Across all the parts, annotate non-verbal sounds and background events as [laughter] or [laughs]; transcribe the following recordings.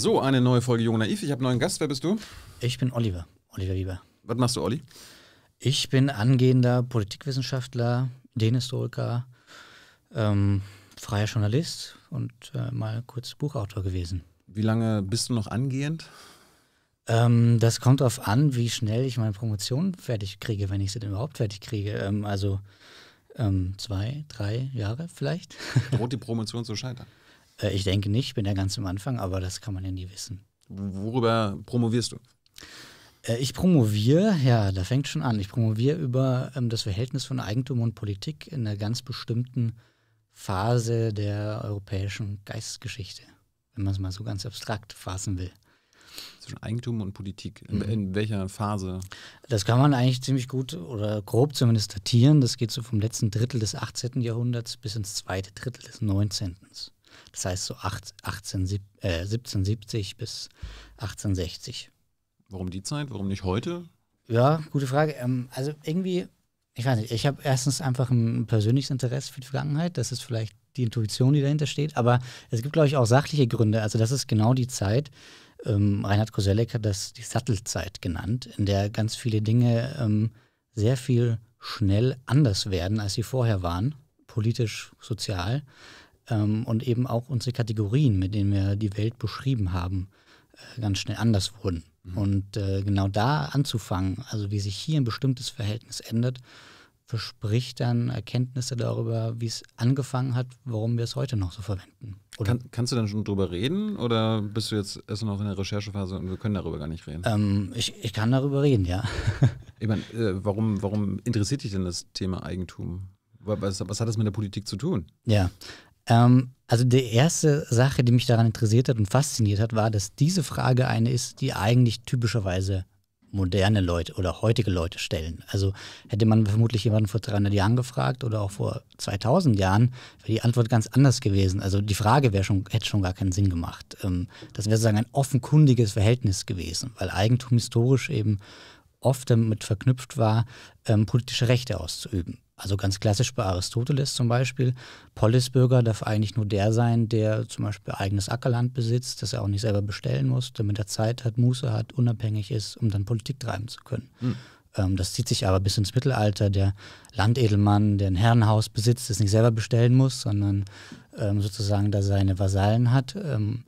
So, eine neue Folge Jung Naiv. Ich habe einen neuen Gast. Wer bist du? Ich bin Oliver. Oliver Lieber. Was machst du, Olli? Ich bin angehender Politikwissenschaftler, Denhistoriker, ähm, freier Journalist und äh, mal kurz Buchautor gewesen. Wie lange bist du noch angehend? Ähm, das kommt darauf an, wie schnell ich meine Promotion fertig kriege, wenn ich sie denn überhaupt fertig kriege. Ähm, also ähm, zwei, drei Jahre vielleicht. [laughs] Droht die Promotion zu scheitern? Äh, ich denke nicht, ich bin ja ganz am Anfang, aber das kann man ja nie wissen. Worüber promovierst du? Äh, ich promoviere, ja, da fängt schon an. Ich promoviere über ähm, das Verhältnis von Eigentum und Politik in einer ganz bestimmten Phase der europäischen Geistesgeschichte, wenn man es mal so ganz abstrakt fassen will. Zwischen Eigentum und Politik. In, mhm. in, welcher Phase? Das kann man eigentlich ziemlich gut oder grob zumindest datieren. Das geht so vom letzten Drittel des 18. Jahrhunderts bis ins zweite Drittel des 19. Jahrhunderts. Das heißt so 18, äh, 1770 bis 1860. Warum die Zeit? Warum nicht heute? Ja, gute Frage. Ähm, also irgendwie, ich weiß nicht, ich habe erstens einfach ein persönliches Interesse für die Vergangenheit. Das ist vielleicht die Intuition, die dahinter steht. Aber es gibt, glaube ich, auch sachliche Gründe. Also das ist genau die Zeit. Ähm, Reinhard Koselleck hat das die Sattelzeit genannt, in der ganz viele Dinge ähm, sehr viel schnell anders werden, als sie vorher waren, politisch, sozial ähm, und eben auch unsere Kategorien, mit denen wir die Welt beschrieben haben, äh, ganz schnell anders wurden. Mhm. Und äh, genau da anzufangen, also wie sich hier ein bestimmtes Verhältnis ändert, verspricht dann Erkenntnisse darüber, wie es angefangen hat, warum wir es heute noch so verwenden. Kann, kannst du dann schon drüber reden oder bist du jetzt erst noch in der Recherchephase und wir können darüber gar nicht reden? Ähm, ich, ich, kann darüber reden, ja. [laughs] ich meine, äh, warum, warum interessiert dich denn das Thema Eigentum? Was, was, hat das mit der Politik zu tun? Ja, ähm, also die erste Sache, die mich daran interessiert hat und fasziniert hat, war, dass diese Frage eine ist, die eigentlich typischerweise moderne Leute oder heutige Leute stellen. Also hätte man vermutlich jemanden vor 300 Jahren gefragt oder auch vor 2000 Jahren, wäre die Antwort ganz anders gewesen. Also die Frage wäre schon, hätte schon gar keinen Sinn gemacht. Ähm, das wäre sozusagen ein offenkundiges Verhältnis gewesen, weil Eigentum historisch eben oft damit verknüpft war, ähm, politische Rechte auszuüben. Also ganz klassisch bei Aristoteles zum Beispiel, Polisbürger darf eigentlich nur der sein, der zum Beispiel eigenes Ackerland besitzt, das er auch nicht selber bestellen muss, damit er Zeit hat, Muße hat, unabhängig ist, um dann Politik treiben zu können. Hm. Ähm, das zieht sich aber bis ins Mittelalter. Der Landedelmann, der ein Herrenhaus besitzt, das nicht selber bestellen muss, sondern ähm, sozusagen da seine Vasallen hat. Ähm,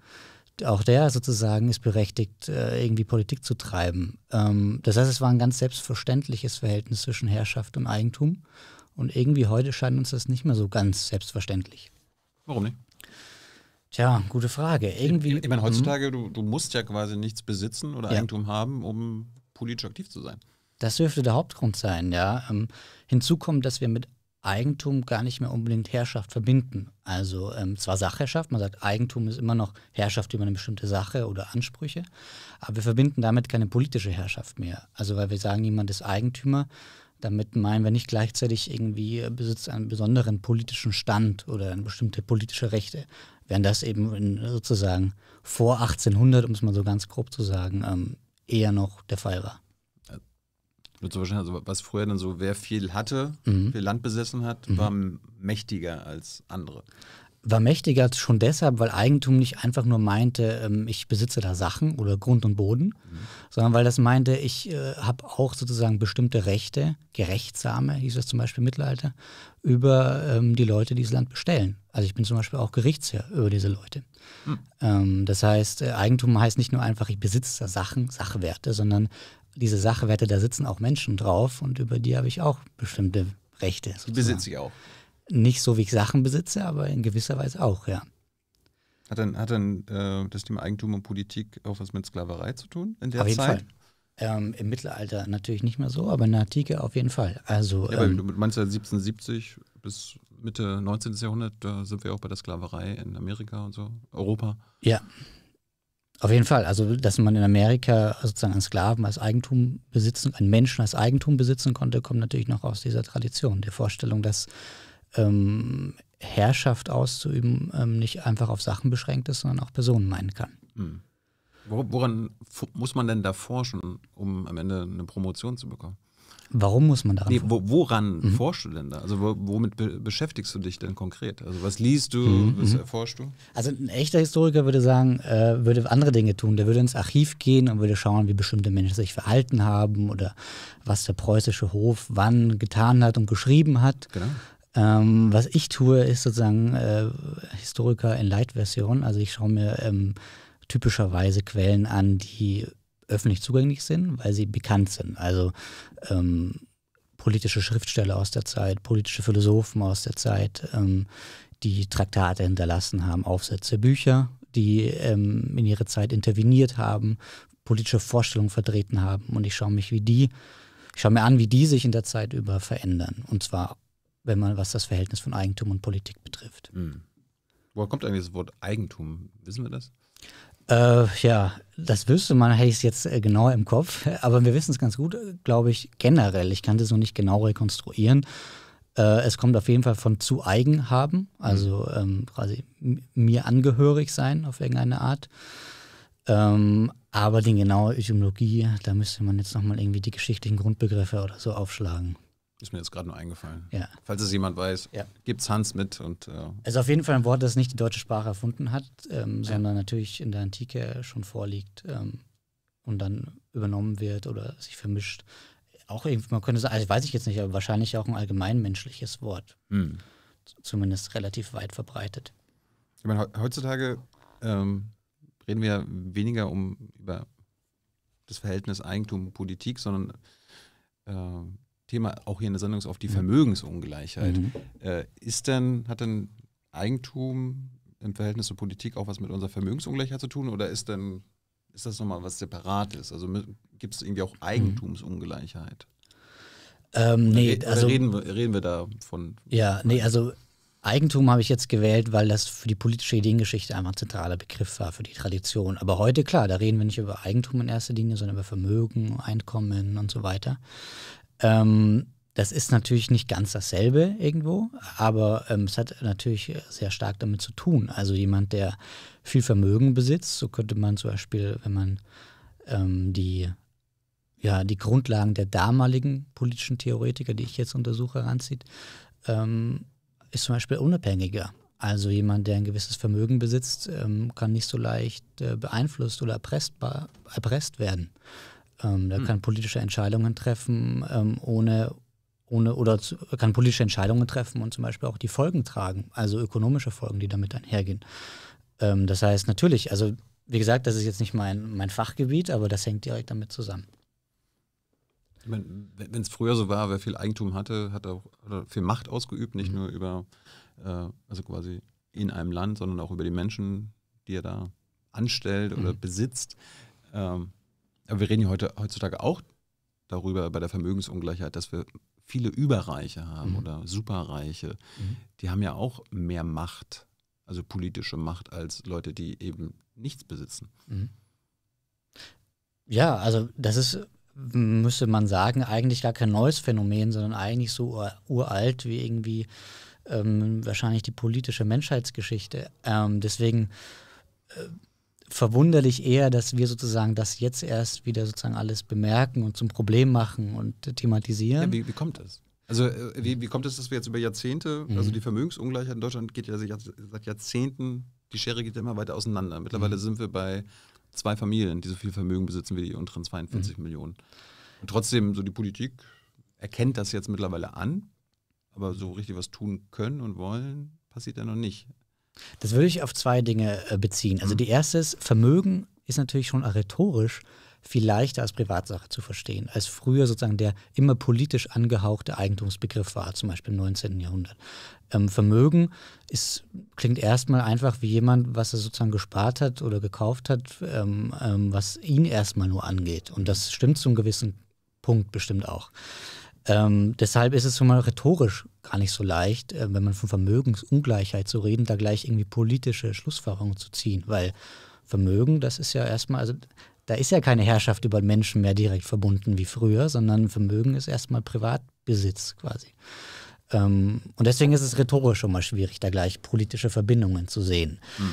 auch der sozusagen ist berechtigt, äh, irgendwie Politik zu treiben. Ähm, das heißt, es war ein ganz selbstverständliches Verhältnis zwischen Herrschaft und Eigentum. Und irgendwie heute scheint uns das nicht mehr so ganz selbstverständlich. Warum nicht? Tja, gute Frage. Irgendwie, ich, ich meine, heutzutage, mhm. du, du, musst ja quasi nichts besitzen oder ja. Eigentum haben, um politisch aktiv zu sein. Das dürfte der Hauptgrund sein, ja. Ähm, hinzu kommt, dass wir mit Eigentum gar nicht mehr unbedingt Herrschaft verbinden. Also ähm, zwar Sachherrschaft, man sagt, Eigentum ist immer noch Herrschaft über eine bestimmte Sache oder Ansprüche, aber wir verbinden damit keine politische Herrschaft mehr. Also weil wir sagen, niemand ist Eigentümer, damit meinen wir nicht gleichzeitig irgendwie äh, besitzt einen besonderen politischen Stand oder eine bestimmte politische Rechte. Während das eben in, sozusagen vor 1800, um es mal so ganz grob zu sagen, ähm, eher noch der Fall war. Wird so wahrscheinlich, also was früher dann so, wer viel hatte, mhm. viel Land besessen hat, mhm. war mächtiger als andere. War mächtiger schon deshalb, weil Eigentum nicht einfach nur meinte, ähm, ich besitze da Sachen oder Grund und Boden, mhm. sondern weil das meinte, ich äh, habe auch sozusagen bestimmte Rechte, gerechtsame, hieß das zum Beispiel im Mittelalter, über ähm, die Leute, die das Land bestellen. Also ich bin zum Beispiel auch Gerichtsherr über diese Leute. Mhm. Ähm, das heißt, äh, Eigentum heißt nicht nur einfach, ich besitze da Sachen, Sachwerte, sondern diese Sachwerte, da sitzen auch Menschen drauf und über die habe ich auch bestimmte Rechte. Sozusagen. Die besitze ich auch. Nicht so, wie ich Sachen besitze, aber in gewisser Weise auch, ja. Hat dann, hat dann äh, das Thema Eigentum und Politik auch was mit Sklaverei zu tun in der Auf jeden Zeit? Fall. Ähm, Im Mittelalter natürlich nicht mehr so, aber in der Antike auf jeden Fall. Also, ja, ähm, du meinst ja 1770 bis Mitte 19. Jahrhundert, da sind wir auch bei der Sklaverei in Amerika und so, Europa. Ja, auf jeden Fall. Also, dass man in Amerika sozusagen einen Sklaven als Eigentum besitzen, einen Menschen als Eigentum besitzen konnte, kommt natürlich noch aus dieser Tradition, der Vorstellung, dass ähm, Herrschaft auszuüben ähm, nicht einfach auf Sachen beschränkt ist, sondern auch Personen meinen kann. Mhm. Woran muss man denn da forschen, um am Ende eine Promotion zu bekommen? Warum muss man daran nee, wo, Woran mhm. forschst du denn da? Also womit be beschäftigst du dich denn konkret? Also was liest du, mhm. was mhm. erforschst du? Also ein echter Historiker würde sagen, äh, würde andere Dinge tun. Der würde ins Archiv gehen und würde schauen, wie bestimmte Menschen sich verhalten haben oder was der preußische Hof wann getan hat und geschrieben hat. Genau. Ähm, was ich tue, ist sozusagen äh, Historiker in Light-Version. Also ich schaue mir ähm, typischerweise Quellen an, die öffentlich zugänglich sind, weil sie bekannt sind. Also ähm, politische Schriftsteller aus der Zeit, politische Philosophen aus der Zeit, ähm, die Traktate hinterlassen haben, Aufsätze, Bücher, die ähm, in ihre Zeit interveniert haben, politische Vorstellungen vertreten haben. Und ich schaue mich, wie die, ich schaue mir an, wie die sich in der Zeit über verändern. Und zwar, wenn man was das Verhältnis von Eigentum und Politik betrifft. Mhm. Woher kommt eigentlich das Wort Eigentum? Wissen wir das? Äh, ja, das wüsste man, hätte ich es jetzt äh, genauer im Kopf. [laughs] Aber wir wissen es ganz gut, glaube ich, generell. Ich kann das noch nicht genau rekonstruieren. Äh, es kommt auf jeden Fall von zu eigen haben, also mhm. ähm, quasi mir angehörig sein auf irgendeine Art. Ähm, aber die genaue Etymologie, da müsste man jetzt nochmal irgendwie die geschichtlichen Grundbegriffe oder so aufschlagen. Ist mir jetzt gerade nur eingefallen. Ja. Falls es jemand weiß, ja. es Hans mit. Und, äh also auf jeden Fall ein Wort, das nicht die deutsche Sprache erfunden hat, ähm, ja. sondern natürlich in der Antike schon vorliegt ähm, und dann übernommen wird oder sich vermischt. Auch irgendwie, man könnte sagen, also weiß ich jetzt nicht, aber wahrscheinlich auch ein allgemeinmenschliches Wort. Hm. Zumindest relativ weit verbreitet. Ich meine, heutzutage ähm, reden wir weniger um über das Verhältnis Eigentum Politik, sondern äh, Thema auch hier in der Sendung ist auf die Vermögensungleichheit. Mhm. Äh, ist denn, hat denn Eigentum im Verhältnis zur Politik auch was mit unserer Vermögensungleichheit zu tun oder ist denn ist das nochmal was Separates? Also gibt es irgendwie auch mhm. Eigentumsungleichheit? Ähm, nee, oder, also, reden, wir, reden wir da von. Ja, nee, also Eigentum habe ich jetzt gewählt, weil das für die politische Ideengeschichte einmal ein zentraler Begriff war, für die Tradition. Aber heute, klar, da reden wir nicht über Eigentum in erster Linie, sondern über Vermögen, Einkommen und so weiter. Ähm, das ist natürlich nicht ganz dasselbe irgendwo, aber ähm, es hat natürlich sehr stark damit zu tun. Also jemand, der viel Vermögen besitzt, so könnte man zum Beispiel, wenn man ähm, die, ja, die Grundlagen der damaligen politischen Theoretiker, die ich jetzt untersuche, heranzieht, ähm, ist zum Beispiel unabhängiger. Also jemand, der ein gewisses Vermögen besitzt, ähm, kann nicht so leicht äh, beeinflusst oder erpresst werden. Ähm, der mhm. kann politische Entscheidungen treffen, ähm, ohne, ohne oder zu, kann politische Entscheidungen treffen und zum Beispiel auch die Folgen tragen, also ökonomische Folgen, die damit einhergehen. Ähm, das heißt natürlich, also wie gesagt, das ist jetzt nicht mein, mein Fachgebiet, aber das hängt direkt damit zusammen. Ich meine, Wenn es früher so war, wer viel Eigentum hatte, hat auch viel Macht ausgeübt, nicht mhm. nur über, äh, also quasi in einem Land, sondern auch über die Menschen, die er da anstellt mhm. oder besitzt. Ähm, aber wir reden ja heute, heutzutage auch darüber, bei der Vermögensungleichheit, dass wir viele Überreiche haben mhm. oder Superreiche. Mhm. Die haben ja auch mehr Macht, also politische Macht, als Leute, die eben nichts besitzen. Mhm. Ja, also das ist, müsste man sagen, eigentlich gar kein neues Phänomen, sondern eigentlich so uralt wie irgendwie ähm, wahrscheinlich die politische Menschheitsgeschichte. Ähm, deswegen. Äh, verwunderlich eher, dass wir sozusagen das jetzt erst wieder sozusagen alles bemerken und zum Problem machen und thematisieren. Ja, wie, wie kommt das? Also äh, wie, wie kommt es, dass wir jetzt über Jahrzehnte, also mhm. also die Vermögensungleichheit in Deutschland geht ja seit Jahrzehnten, die Schere geht ja immer weiter auseinander. Mittlerweile mhm. sind wir bei zwei Familien, die so viel Vermögen besitzen wie die unteren 42 mhm. Millionen. Und trotzdem, so die Politik erkennt das jetzt mittlerweile an, aber so richtig was tun können und wollen, passiert ja noch nicht. Das würde ich auf zwei Dinge äh, beziehen. Also die erste ist, Vermögen ist natürlich schon rhetorisch viel leichter als Privatsache zu verstehen, als früher sozusagen der immer politisch angehauchte Eigentumsbegriff war, zum Beispiel im 19. Jahrhundert. Ähm, Vermögen ist, klingt erstmal einfach wie jemand, was er sozusagen gespart hat oder gekauft hat, ähm, ähm, was ihn erstmal nur angeht. Und das stimmt zu einem gewissen Punkt bestimmt auch. Ähm, deshalb ist es schon mal rhetorisch gar nicht so leicht, äh, wenn man von Vermögensungleichheit zu reden, da gleich irgendwie politische Schlussfolgerungen zu ziehen, weil Vermögen, das ist ja erstmal, also da ist ja keine Herrschaft über Menschen mehr direkt verbunden wie früher, sondern Vermögen ist erstmal Privatbesitz quasi. Ähm, und deswegen ist es rhetorisch schon mal schwierig, da gleich politische Verbindungen zu sehen. Mhm.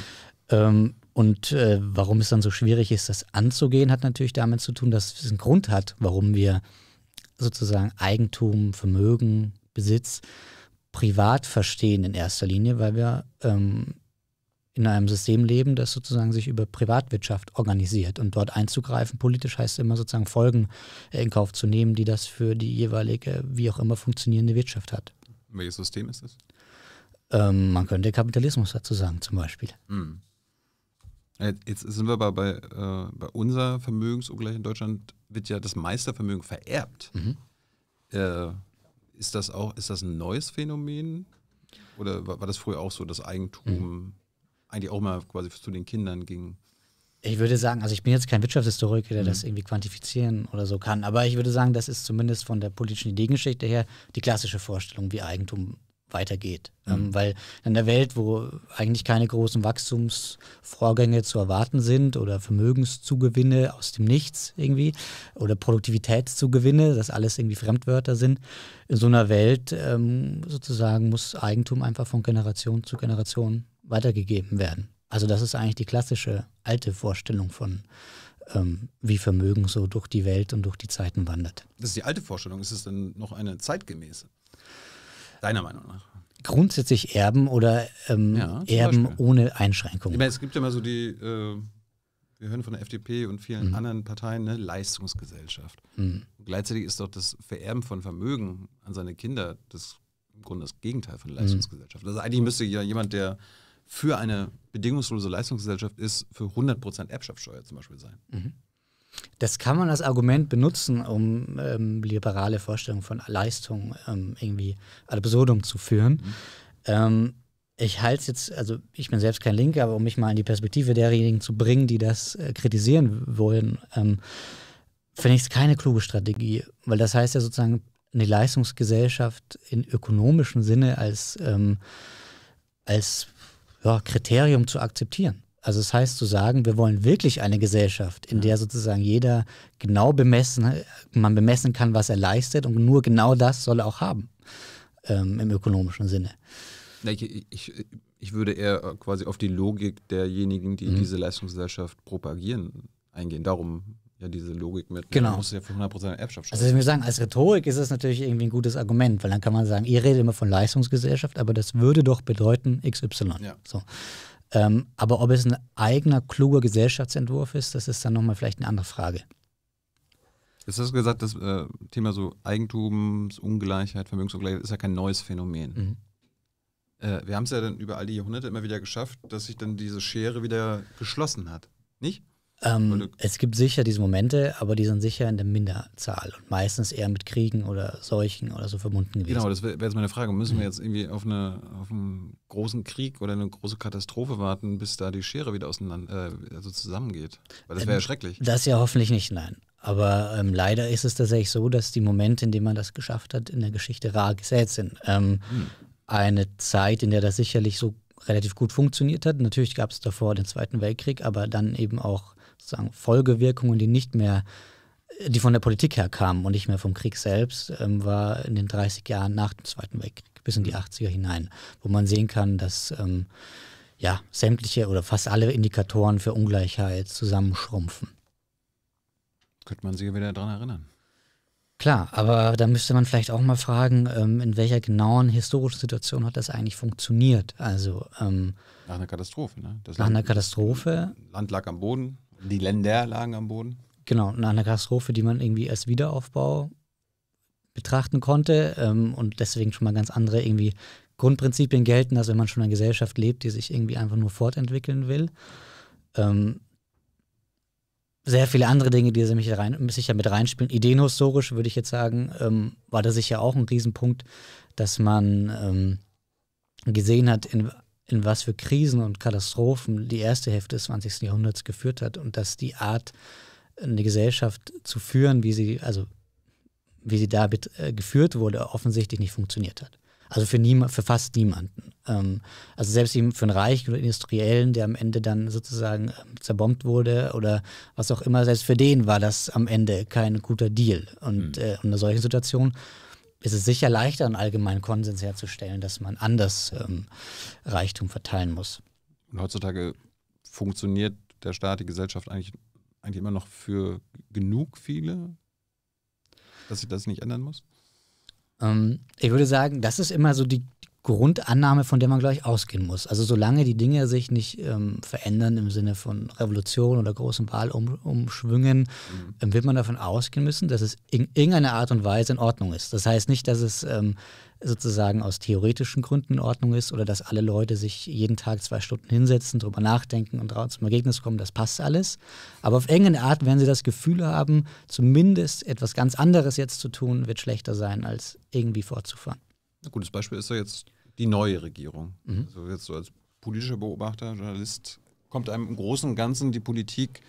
Ähm, und äh, warum es dann so schwierig ist, das anzugehen, hat natürlich damit zu tun, dass es einen Grund hat, warum wir sozusagen Eigentum, Vermögen, Besitz privat verstehen in erster Linie, weil wir ähm, in einem System leben, das sozusagen sich über Privatwirtschaft organisiert. Und dort einzugreifen, politisch heißt immer sozusagen Folgen in Kauf zu nehmen, die das für die jeweilige, wie auch immer funktionierende Wirtschaft hat. Welches System ist das? Ähm, man könnte Kapitalismus dazu sagen, zum Beispiel. Hm. Äh, jetzt sind wir aber bei, äh, bei unserer Vermögensungleichheit in Deutschland wird ja das Meistervermögen vererbt. Mhm. Äh, ist das auch, ist das ein neues Phänomen? Oder war, war das früher auch so, dass Eigentum mhm. eigentlich auch mal quasi zu den Kindern ging? Ich würde sagen, also ich bin jetzt kein Wirtschaftshistoriker, der mhm. das irgendwie quantifizieren oder so kann, aber ich würde sagen, das ist zumindest von der politischen Ideengeschichte her die klassische Vorstellung, wie Eigentum weitergeht. Mhm. Ähm, weil in der Welt, wo eigentlich keine großen Wachstumsvorgänge zu erwarten sind oder Vermögenszugewinne aus dem Nichts irgendwie oder Produktivitätszugewinne, das alles irgendwie Fremdwörter sind, in so einer Welt ähm, sozusagen muss Eigentum einfach von Generation zu Generation weitergegeben werden. Also das ist eigentlich die klassische alte Vorstellung von ähm, wie Vermögen so durch die Welt und durch die Zeiten wandert. Das ist die alte Vorstellung. Ist es denn noch eine zeitgemäße? Deiner Meinung nach? Grundsätzlich erben oder ähm, ja, erben Beispiel. ohne Einschränkungen. Ich meine, es gibt ja immer so die, äh, wir hören von der FDP und vielen mhm. anderen Parteien, ne, Leistungsgesellschaft. Mhm. Gleichzeitig ist doch das Vererben von Vermögen an seine Kinder das im Grunde das Gegenteil von mhm. Leistungsgesellschaft. Also eigentlich müsste ja jemand, der für eine bedingungslose Leistungsgesellschaft ist, für 100% Erbschaftssteuer zum Beispiel sein. Mhm. Das kann man als Argument benutzen, um ähm, liberale Vorstellungen von Leistung ähm, irgendwie ad absurdum zu führen. Mhm. Ähm, ich halte es jetzt, also ich bin selbst kein Linker, aber um mich mal in die Perspektive derjenigen zu bringen, die das äh, kritisieren wollen, ähm, finde ich es keine kluge Strategie, weil das heißt ja sozusagen eine Leistungsgesellschaft in ökonomischem Sinne als, ähm, als ja, Kriterium zu akzeptieren. Also das heißt zu sagen, wir wollen wirklich eine Gesellschaft, in ja. der sozusagen jeder genau bemessen, man bemessen kann, was er leistet und nur genau das soll er auch haben ähm, im ökonomischen Sinne. Ich, ich, ich, würde eher quasi auf die Logik derjenigen, die mhm. diese Leistungsgesellschaft propagieren, eingehen. Darum ja diese Logik mit, genau. man muss ja für 100% Erbschaft schaffen. Also ich würde sagen, als Rhetorik ist das natürlich irgendwie ein gutes Argument, weil dann kann man sagen, ihr redet immer von Leistungsgesellschaft, aber das würde doch bedeuten XY. Ja. So. Ähm, aber ob es ein eigener, kluger Gesellschaftsentwurf ist, das ist dann nochmal vielleicht eine andere Frage. Jetzt hast gesagt, das äh, Thema so Eigentumsungleichheit, Vermögensungleichheit ist ja kein neues Phänomen. Mhm äh, wir haben es ja dann über all die Jahrhunderte immer wieder geschafft, dass sich dann diese Schere wieder geschlossen hat. Nicht? Ähm, es gibt sicher diese Momente, aber die sind sicher in der Minderzahl und meistens eher mit Kriegen oder Seuchen oder so verbunden gewesen. Genau, das wäre wär jetzt meine Frage. Müssen mhm. wir jetzt irgendwie auf, eine, auf, einen großen Krieg oder eine große Katastrophe warten, bis da die Schere wieder auseinander, äh, also zusammengeht? Weil das wäre ähm, ja schrecklich. Das ja hoffentlich nicht, nein. Aber ähm, leider ist es tatsächlich so, dass die Momente, in denen man das geschafft hat, in der Geschichte rar gesät sind. Mhm. Eine Zeit, in der das sicherlich so relativ gut funktioniert hat. Natürlich gab es davor den Zweiten Weltkrieg, aber dann eben auch sozusagen Folgewirkungen, die nicht mehr, die von der Politik her kamen und nicht mehr vom Krieg selbst, ähm, war in den 30 Jahren nach dem Zweiten Weltkrieg bis in die 80er mhm. hinein, wo man sehen kann, dass ähm, ja, sämtliche oder fast alle Indikatoren für Ungleichheit zusammenschrumpfen. Könnte man sich wieder daran erinnern. Klar, aber da müsste man vielleicht auch mal fragen, ähm, in welcher genauen historischen Situation hat das eigentlich funktioniert? Also ähm, nach einer Katastrophe, ne? Das nach einer Katastrophe. Land lag am Boden. Die Länder lagen am Boden? Genau, nach einer Katastrophe, die man irgendwie als Wiederaufbau betrachten konnte ähm, und deswegen schon mal ganz andere irgendwie Grundprinzipien gelten, als wenn man schon in einer Gesellschaft lebt, die sich irgendwie einfach nur fortentwickeln will. Ähm, sehr viele andere Dinge, die sich, rein, sicher mit reinspielen. Ideenhistorisch würde ich jetzt sagen, ähm, war da sicher auch ein Riesenpunkt, dass man ähm, gesehen hat, in in was für Krisen und Katastrophen die erste Hälfte des 20. Jahrhunderts geführt hat und dass die Art, eine Gesellschaft zu führen, wie sie, also wie sie damit äh, geführt wurde, offensichtlich nicht funktioniert hat. Also für, niemand, für fast niemanden. Ähm, also selbst eben für einen Reichen oder Industriellen, der am Ende dann sozusagen äh, zerbombt wurde oder was auch immer, selbst für den war das am Ende kein guter Deal. Und mhm. äh, in einer solchen Situation ist es sicher leichter, einen allgemeinen Konsens herzustellen, dass man anders ähm, Reichtum verteilen muss. Und heutzutage funktioniert der Staat, die Gesellschaft eigentlich, eigentlich immer noch für genug viele, dass sich das nicht ändern muss? Ähm, ich würde sagen, das ist immer so die Grundannahme, von der man gleich ausgehen muss. Also solange die Dinge sich nicht ähm, verändern im Sinne von Revolution oder großen Wahlumschwüngen, mhm. ähm, wird man davon ausgehen müssen, dass es in irgendeiner Art und Weise in Ordnung ist. Das heißt nicht, dass es ähm, sozusagen aus theoretischen Gründen in Ordnung ist oder dass alle Leute sich jeden Tag zwei Stunden hinsetzen, drüber nachdenken und zum Ergebnis kommen, das passt alles. Aber auf irgendeine Art werden sie das Gefühl haben, zumindest etwas ganz anderes jetzt zu tun, wird schlechter sein, als irgendwie fortzufahren. Ein gutes Beispiel ist ja jetzt die neue Regierung. Mhm. Also jetzt so als politischer Beobachter, Journalist, kommt einem im Großen und Ganzen die Politik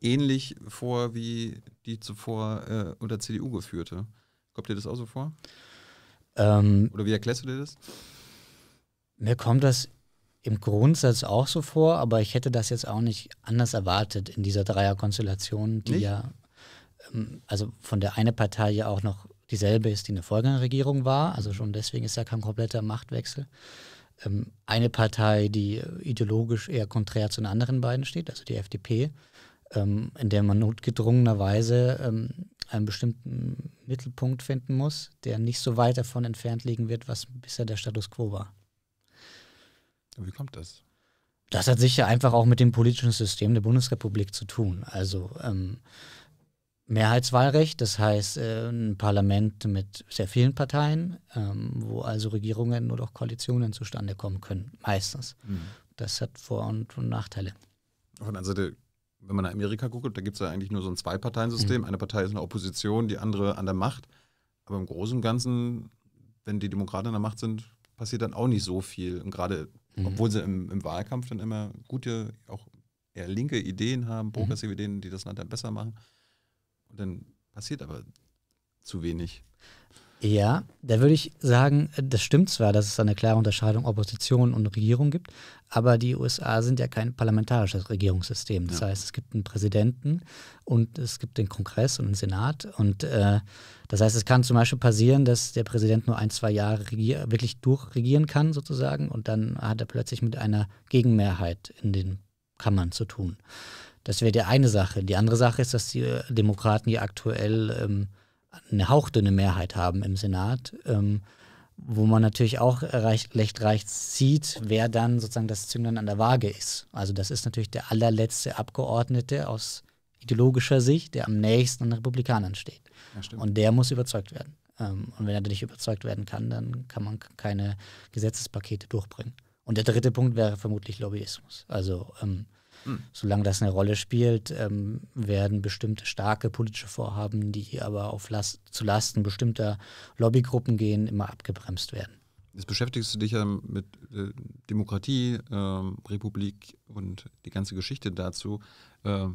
ähnlich vor wie die zuvor äh, unter CDU geführte. Kommt dir das auch so vor? Ähm, Oder wie erklärst du dir das? Mir kommt das im Grundsatz auch so vor, aber ich hätte das jetzt auch nicht anders erwartet in dieser Dreierkonstellation, die nicht? ja, ähm, also von der eine Partei ja auch noch dieselbe ist, die eine Vorgängerregierung war. Also schon deswegen ist ja kein kompletter Machtwechsel. Ähm, eine Partei, die ideologisch eher konträr zu den anderen beiden steht, also die FDP, ähm, in der man notgedrungenerweise ähm, einen bestimmten Mittelpunkt finden muss, der nicht so weit davon entfernt liegen wird, was bisher der Status quo war. Wie kommt das? Das hat sicher einfach auch mit dem politischen System der Bundesrepublik zu tun. Also ähm, Mehrheitswahlrecht, das heißt äh, ein Parlament mit sehr vielen Parteien, ähm, wo also Regierungen oder auch Koalitionen zustande kommen können, meistens. Mhm. Das hat Vor- und, Nachteile. Und also Seite, wenn man nach Amerika guckt, da gibt es ja eigentlich nur so ein Zwei-Parteien-System. Mhm. Eine Partei ist in der Opposition, die andere an der Macht. Aber im Großen und Ganzen, wenn die Demokraten an der Macht sind, passiert dann auch nicht so viel. Und gerade, mhm. obwohl sie im, im, Wahlkampf dann immer gute, auch eher linke Ideen haben, mhm. progressive Ideen, die das Land dann besser machen dann passiert aber zu wenig. Ja, da würde ich sagen, das stimmt zwar, dass es eine klare Unterscheidung Opposition und Regierung gibt, aber die USA sind ja kein parlamentarisches Regierungssystem. Das ja. heißt, es gibt einen Präsidenten und es gibt den Kongress und den Senat. Und äh, das heißt, es kann zum Beispiel passieren, dass der Präsident nur ein, zwei Jahre wirklich durchregieren kann, sozusagen, und dann hat er plötzlich mit einer Gegenmehrheit in den Kammern zu tun. Das wäre die eine Sache. Die andere Sache ist, dass die äh, Demokraten ja aktuell ähm, eine hauchdünne Mehrheit haben im Senat, ähm, wo man natürlich auch recht, recht rechts sieht, wer dann sozusagen das Zünglein an der Waage ist. Also das ist natürlich der allerletzte Abgeordnete aus ideologischer Sicht, der am nächsten an den Republikanern steht. Ja, und der muss überzeugt werden. Ähm, und wenn er nicht überzeugt werden kann, dann kann man keine Gesetzespakete durchbringen. Und der dritte Punkt wäre vermutlich Lobbyismus. Also ähm, Solange das eine Rolle spielt, ähm, werden bestimmte starke politische Vorhaben, die aber auf Last, zu Lasten bestimmter Lobbygruppen gehen, immer abgebremst werden. Jetzt beschäftigst du dich ja mit äh, Demokratie, äh, Republik und die ganze Geschichte dazu. Äh,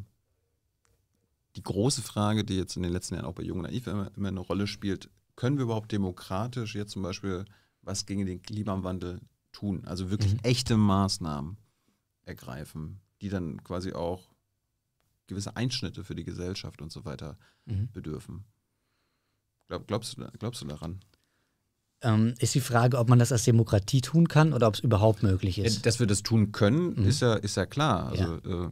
die große Frage, die jetzt in den letzten Jahren auch bei Jungen Naiv immer, immer, eine Rolle spielt, können wir überhaupt demokratisch jetzt zum Beispiel was gegen den Klimawandel tun? Also wirklich mhm. echte Maßnahmen ergreifen die dann quasi auch gewisse Einschnitte für die Gesellschaft und so weiter mhm. bedürfen. Glaub, glaubst, du, glaubst du daran? Ähm, ist die Frage, ob man das als Demokratie tun kann oder ob es überhaupt möglich äh, ist. Dass wir das tun können, mhm. ist, ja, ist ja klar. Also ja. Äh,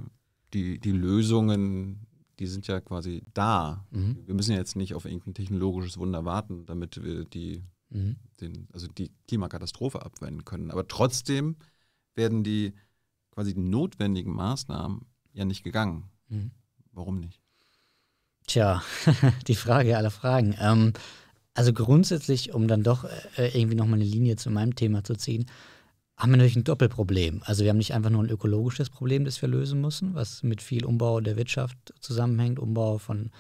die, die Lösungen, die sind ja quasi da. Mhm. Wir müssen ja jetzt nicht auf irgendein technologisches Wunder warten, damit wir die, mhm. den, also die Klimakatastrophe abwenden können. Aber trotzdem werden die quasi die notwendigen Maßnahmen ja nicht gegangen. Mhm. Warum nicht? Tja, [laughs] die Frage aller Fragen. Ähm, also grundsätzlich, um dann doch äh, äh irgendwie nochmal eine Linie zu meinem Thema zu ziehen, haben wir natürlich ein Doppelproblem. Also wir haben nicht einfach nur ein ökologisches Problem, das wir lösen müssen, was mit viel Umbau der Wirtschaft zusammenhängt, Umbau von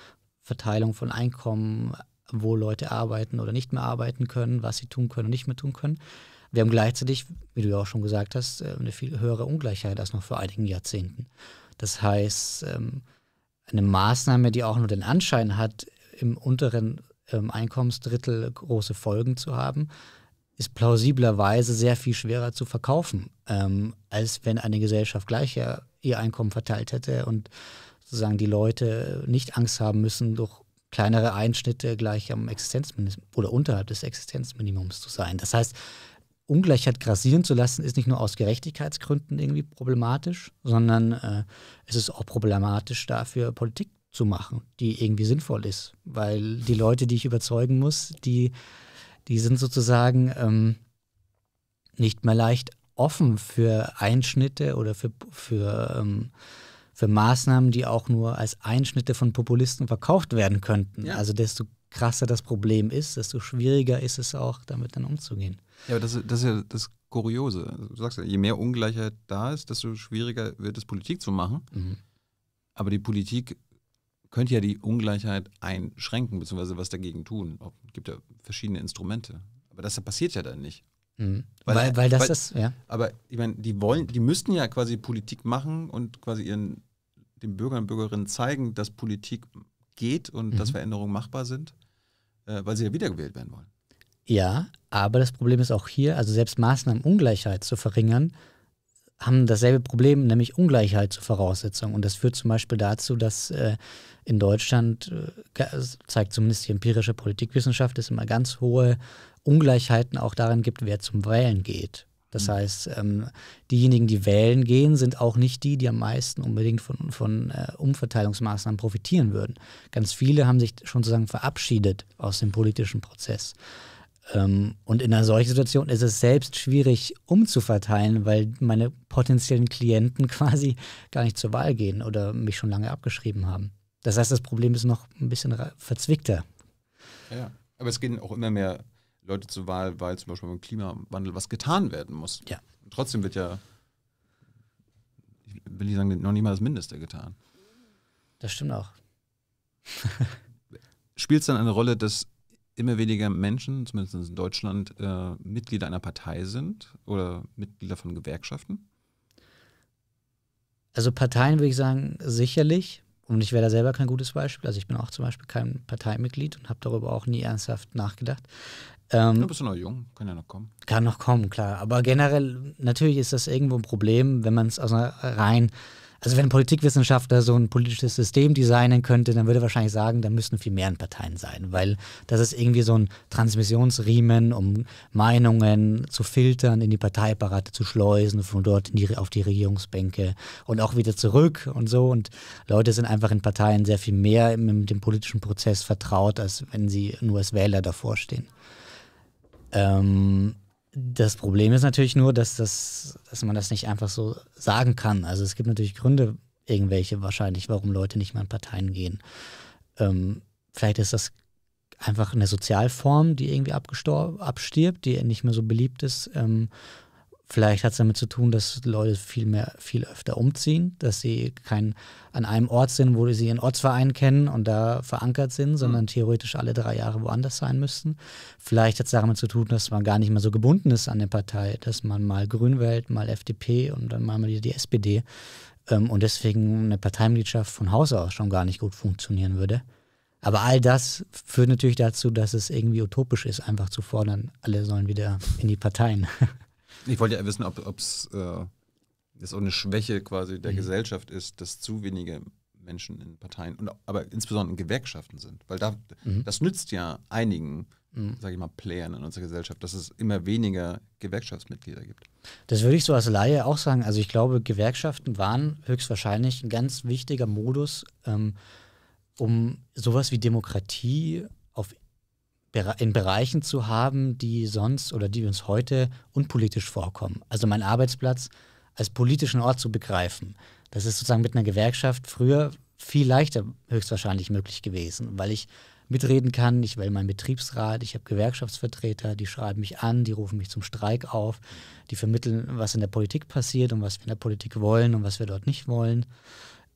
Verteilung von Einkommen, wo Leute arbeiten oder nicht mehr arbeiten können, was sie tun können und nicht mehr tun können. Wir haben gleichzeitig, wie du ja auch schon gesagt hast, äh, eine viel höhere Ungleichheit als noch vor einigen Jahrzehnten. Das heißt, ähm, eine Maßnahme, die auch nur den Anschein hat, im unteren ähm, Einkommensdrittel große Folgen zu haben, ist plausiblerweise sehr viel schwerer zu verkaufen, ähm, als wenn eine Gesellschaft gleich ihr Einkommen verteilt hätte und sozusagen die Leute nicht Angst haben müssen, durch kleinere Einschnitte gleich am Existenzminimum oder unterhalb des Existenzminimums zu sein. Das heißt, Ungleichheit grassieren zu lassen, ist nicht nur aus Gerechtigkeitsgründen irgendwie problematisch, sondern äh, es ist auch problematisch dafür, Politik zu machen, die irgendwie sinnvoll ist. Weil die Leute, die ich überzeugen muss, die, die sind sozusagen ähm, nicht mehr leicht offen für Einschnitte oder für, für, ähm, für Maßnahmen, die auch nur als Einschnitte von Populisten verkauft werden könnten. Ja. Also desto krasser das Problem ist, desto schwieriger ist es auch, damit dann umzugehen. Ja, aber das, das ist ja das Kuriose. Also, du sagst ja, je mehr Ungleichheit da ist, desto schwieriger wird es, Politik zu machen. Mhm. Aber die Politik könnte ja die Ungleichheit einschränken, beziehungsweise was dagegen tun. Es gibt ja verschiedene Instrumente. Aber das passiert ja dann nicht. Mhm. Weil, weil, weil, das weil, ist, ja. Aber ich meine, die wollen, die müssten ja quasi Politik machen und quasi ihren den Bürgern und Bürgerinnen zeigen, dass Politik geht und mhm. dass Veränderungen machbar sind, äh, weil sie ja wiedergewählt werden wollen. Ja, aber das Problem ist auch hier, also selbst Maßnahmen, Ungleichheit zu verringern, haben dasselbe Problem, nämlich Ungleichheit zur Voraussetzung. Und das führt zum Beispiel dazu, dass äh, in Deutschland, äh, zeigt zumindest die empirische Politikwissenschaft, es immer ganz hohe Ungleichheiten auch daran gibt, wer zum Wählen geht. Das mhm. heißt, ähm, diejenigen, die wählen gehen, sind auch nicht die, die am meisten unbedingt von, von äh, Umverteilungsmaßnahmen profitieren würden. Ganz viele haben sich schon sozusagen verabschiedet aus dem politischen Prozess. Ähm, und in einer solchen Situation ist es selbst schwierig umzuverteilen, weil meine potenziellen Klienten [laughs] quasi gar nicht zur Wahl gehen oder mich schon lange abgeschrieben haben. Das heißt, das Problem ist noch ein bisschen verzwickter. Ja, aber es gehen auch immer mehr Leute zur Wahl, weil zum Beispiel beim Klimawandel was getan werden muss. Ja. Und trotzdem wird ja, ich will ich sagen, noch nicht mal das Mindeste getan. Das stimmt auch. Spielt es dann eine Rolle, dass immer weniger Menschen, zumindest in Deutschland, äh, Mitglieder einer Partei sind oder Mitglieder von Gewerkschaften? Also Parteien würde ich sagen, sicherlich. Und ich wäre da selber kein gutes Beispiel. Also ich bin auch zum Beispiel kein Parteimitglied und habe darüber auch nie ernsthaft nachgedacht. Ähm, du bist noch jung, kann ja noch kommen. Kann noch kommen, klar. Aber generell, natürlich ist das irgendwo ein Problem, wenn man es aus einer rein also wenn ein Politikwissenschaftler so ein politisches System designen könnte, dann würde er wahrscheinlich sagen, da müssen viel mehr Parteien sein, weil das ist irgendwie so ein Transmissionsriemen, um Meinungen zu filtern, in die Parteiapparate zu schleusen, von dort die, auf die Regierungsbänke und auch wieder zurück und so. Und Leute sind einfach in Parteien sehr viel mehr mit dem politischen Prozess vertraut, als wenn sie nur als Wähler davor stehen. Ähm, das Problem ist natürlich nur, dass, das, dass man das nicht einfach so sagen kann. Also es gibt natürlich Gründe, irgendwelche wahrscheinlich, warum Leute nicht mehr in Parteien gehen. Ähm, vielleicht ist das einfach eine Sozialform, die irgendwie abgestorben, abstirbt, die nicht mehr so beliebt ist. Ähm, Vielleicht hat es damit zu tun, dass Leute viel mehr, viel öfter umziehen, dass sie kein an einem Ort sind, wo sie ihren Ortsverein kennen und da verankert sind, sondern mhm. theoretisch alle drei Jahre woanders sein müssten. Vielleicht hat es damit zu tun, dass man gar nicht mehr so gebunden ist an der Partei, dass man mal Grün wählt, mal FDP und dann mal wieder die SPD ähm, und deswegen eine Parteimitgliedschaft von Haus aus schon gar nicht gut funktionieren würde. Aber all das führt natürlich dazu, dass es irgendwie utopisch ist, einfach zu fordern, alle sollen wieder in die Parteien. [laughs] Ich wollte ja wissen, ob es äh, auch eine Schwäche quasi der mhm. Gesellschaft ist, dass zu wenige Menschen in Parteien, und, aber insbesondere in Gewerkschaften sind. Weil da, mhm. das nützt ja einigen, mhm. sage ich mal, Playern in unserer Gesellschaft, dass es immer weniger Gewerkschaftsmitglieder gibt. Das würde ich so als Laie auch sagen. Also ich glaube, Gewerkschaften waren höchstwahrscheinlich ein ganz wichtiger Modus, ähm, um sowas wie Demokratie auf in Bereichen zu haben, die sonst oder die uns heute unpolitisch vorkommen. Also meinen Arbeitsplatz als politischen Ort zu begreifen. Das ist sozusagen mit einer Gewerkschaft früher viel leichter höchstwahrscheinlich möglich gewesen, weil ich mitreden kann, ich wähle meinen Betriebsrat, ich habe Gewerkschaftsvertreter, die schreiben mich an, die rufen mich zum Streik auf, die vermitteln, was in der Politik passiert und was wir in der Politik wollen und was wir dort nicht wollen.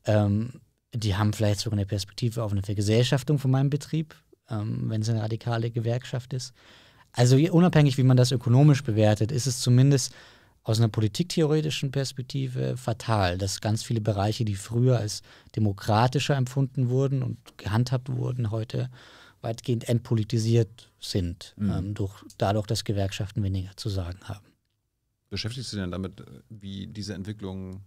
Ähm, die haben vielleicht sogar eine Perspektive auf eine Vergesellschaftung von meinem Betrieb, ähm, wenn es eine radikale Gewerkschaft ist. Also unabhängig, wie man das ökonomisch bewertet, ist es zumindest aus einer politiktheoretischen Perspektive fatal, dass ganz viele Bereiche, die früher als demokratischer empfunden wurden und gehandhabt wurden, heute weitgehend entpolitisiert sind, mhm. ähm, durch, dadurch, dass Gewerkschaften weniger zu sagen haben. Beschäftigst du dich denn damit, äh, wie diese Entwicklung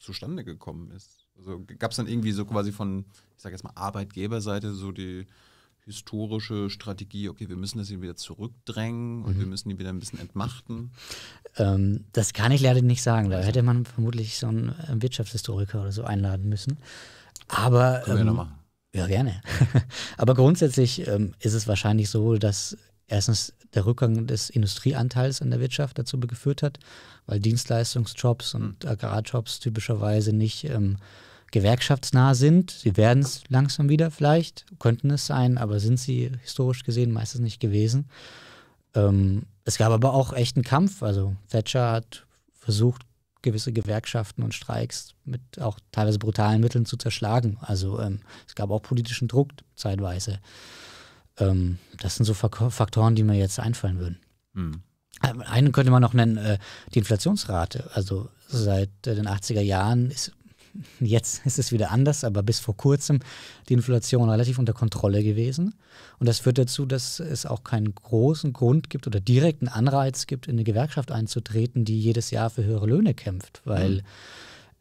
zustande gekommen ist? Also gab es dann irgendwie so quasi von, ich sage jetzt mal, Arbeitgeberseite so die historische Strategie, okay, wir müssen das hier wieder zurückdrängen und mhm. wir müssen die wieder ein bisschen entmachten? Ähm, das kann ich leider nicht sagen. Da also. hätte man vermutlich so einen äh, Wirtschaftshistoriker oder so einladen müssen. Aber. Können ähm, wir noch machen. Ja, gerne. [laughs] Aber grundsätzlich ähm, ist es wahrscheinlich so, dass erstens der Rückgang des Industrieanteils in der Wirtschaft dazu geführt hat, weil Dienstleistungsjobs und hm. Agrarjobs typischerweise nicht ähm, gewerkschaftsnah sind. Sie werden es langsam wieder vielleicht, könnten es sein, aber sind sie historisch gesehen meistens nicht gewesen. Ähm, es gab aber auch echten Kampf. Also Thatcher hat versucht, gewisse Gewerkschaften und Streiks mit auch teilweise brutalen Mitteln zu zerschlagen. Also ähm, es gab auch politischen Druck zeitweise. Ähm, das sind so Faktoren, die mir jetzt einfallen würden. Mhm. Einen könnte man noch nennen, äh, die Inflationsrate. Also seit äh, den 80er Jahren ist jetzt ist es wieder anders, aber bis vor kurzem die Inflation relativ unter Kontrolle gewesen. Und das führt dazu, dass es auch keinen großen Grund gibt oder direkten Anreiz gibt, in eine Gewerkschaft einzutreten, die jedes Jahr für höhere Löhne kämpft. Weil mhm.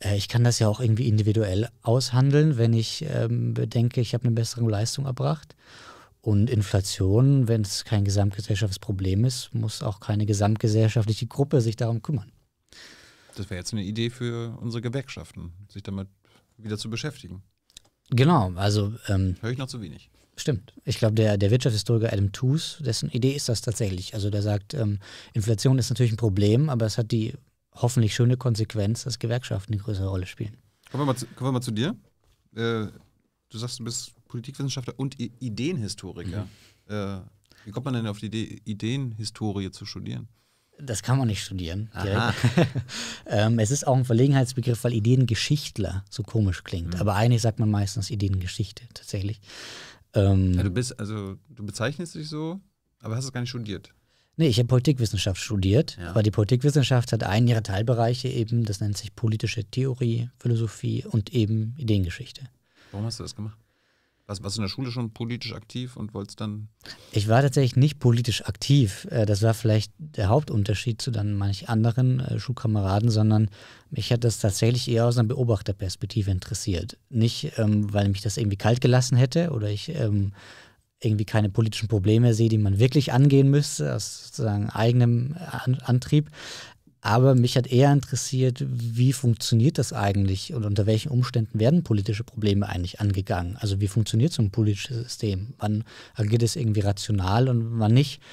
äh, ich kann das ja auch irgendwie individuell aushandeln, wenn ich ähm, bedenke, ich habe eine bessere Leistung erbracht. Und Inflation, wenn es kein gesamtgesellschaftliches Problem ist, muss auch keine gesamtgesellschaftliche Gruppe sich darum kümmern. Das wäre jetzt eine Idee für unsere Gewerkschaften, sich damit wieder zu beschäftigen. Genau, also. Ähm, Höre ich noch zu wenig. Stimmt. Ich glaube, der, der Wirtschaftshistoriker Adam Tooze, dessen Idee ist das tatsächlich. Also, der sagt, ähm, Inflation ist natürlich ein Problem, aber es hat die hoffentlich schöne Konsequenz, dass Gewerkschaften eine größere Rolle spielen. Kommen wir mal zu, kommen wir mal zu dir. Äh, du sagst, du bist Politikwissenschaftler und I Ideenhistoriker. Mhm. Äh, wie kommt man denn auf die Idee, Ideenhistorie zu studieren? Das kann man nicht studieren. [laughs] ähm, es ist auch ein Verlegenheitsbegriff, weil Ideengeschichtler so komisch klingt. Mhm. Aber eigentlich sagt man meistens Ideengeschichte tatsächlich. Ähm, ja, du bist, also du bezeichnest dich so, aber hast es gar nicht studiert. Nee, ich habe Politikwissenschaft studiert, ja. aber die Politikwissenschaft hat einen ihrer Teilbereiche eben, das nennt sich politische Theorie, Philosophie und eben Ideengeschichte. Warum hast du das gemacht? Was, warst du in der Schule schon politisch aktiv und wolltest dann? Ich war tatsächlich nicht politisch aktiv. Äh, das war vielleicht der Hauptunterschied zu dann manch anderen äh, Schulkameraden, sondern mich hat das tatsächlich eher aus einer Beobachterperspektive interessiert. Nicht, ähm, weil mich das irgendwie kalt gelassen hätte oder ich ähm, irgendwie keine politischen Probleme sehe, die man wirklich angehen müsste, aus sozusagen eigenem äh, Antrieb, aber mich hat eher interessiert, wie funktioniert das eigentlich und unter welchen Umständen werden politische Probleme eigentlich angegangen? Also wie funktioniert so ein politisches System? Wann agiert es irgendwie rational und wann nicht?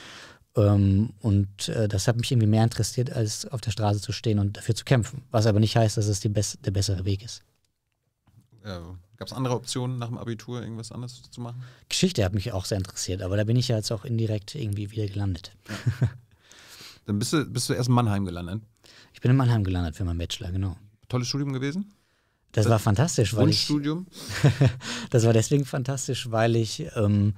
Ähm, und äh, das hat mich irgendwie mehr interessiert, als auf der Straße zu stehen und dafür zu kämpfen. Was aber nicht heißt, dass es best der bessere Weg ist. Ja, Gab es andere Optionen nach dem Abitur, irgendwas anderes zu machen? Geschichte hat mich auch sehr interessiert, aber da bin ich ja jetzt auch indirekt irgendwie wieder gelandet. [laughs] Dann bist du, bist du erst in Mannheim gelandet. Ich bin in Mannheim gelandet für meinen Bachelor, genau. Tolles Studium gewesen? Das, das war fantastisch, weil ich. [laughs] das war deswegen fantastisch, weil ich ähm,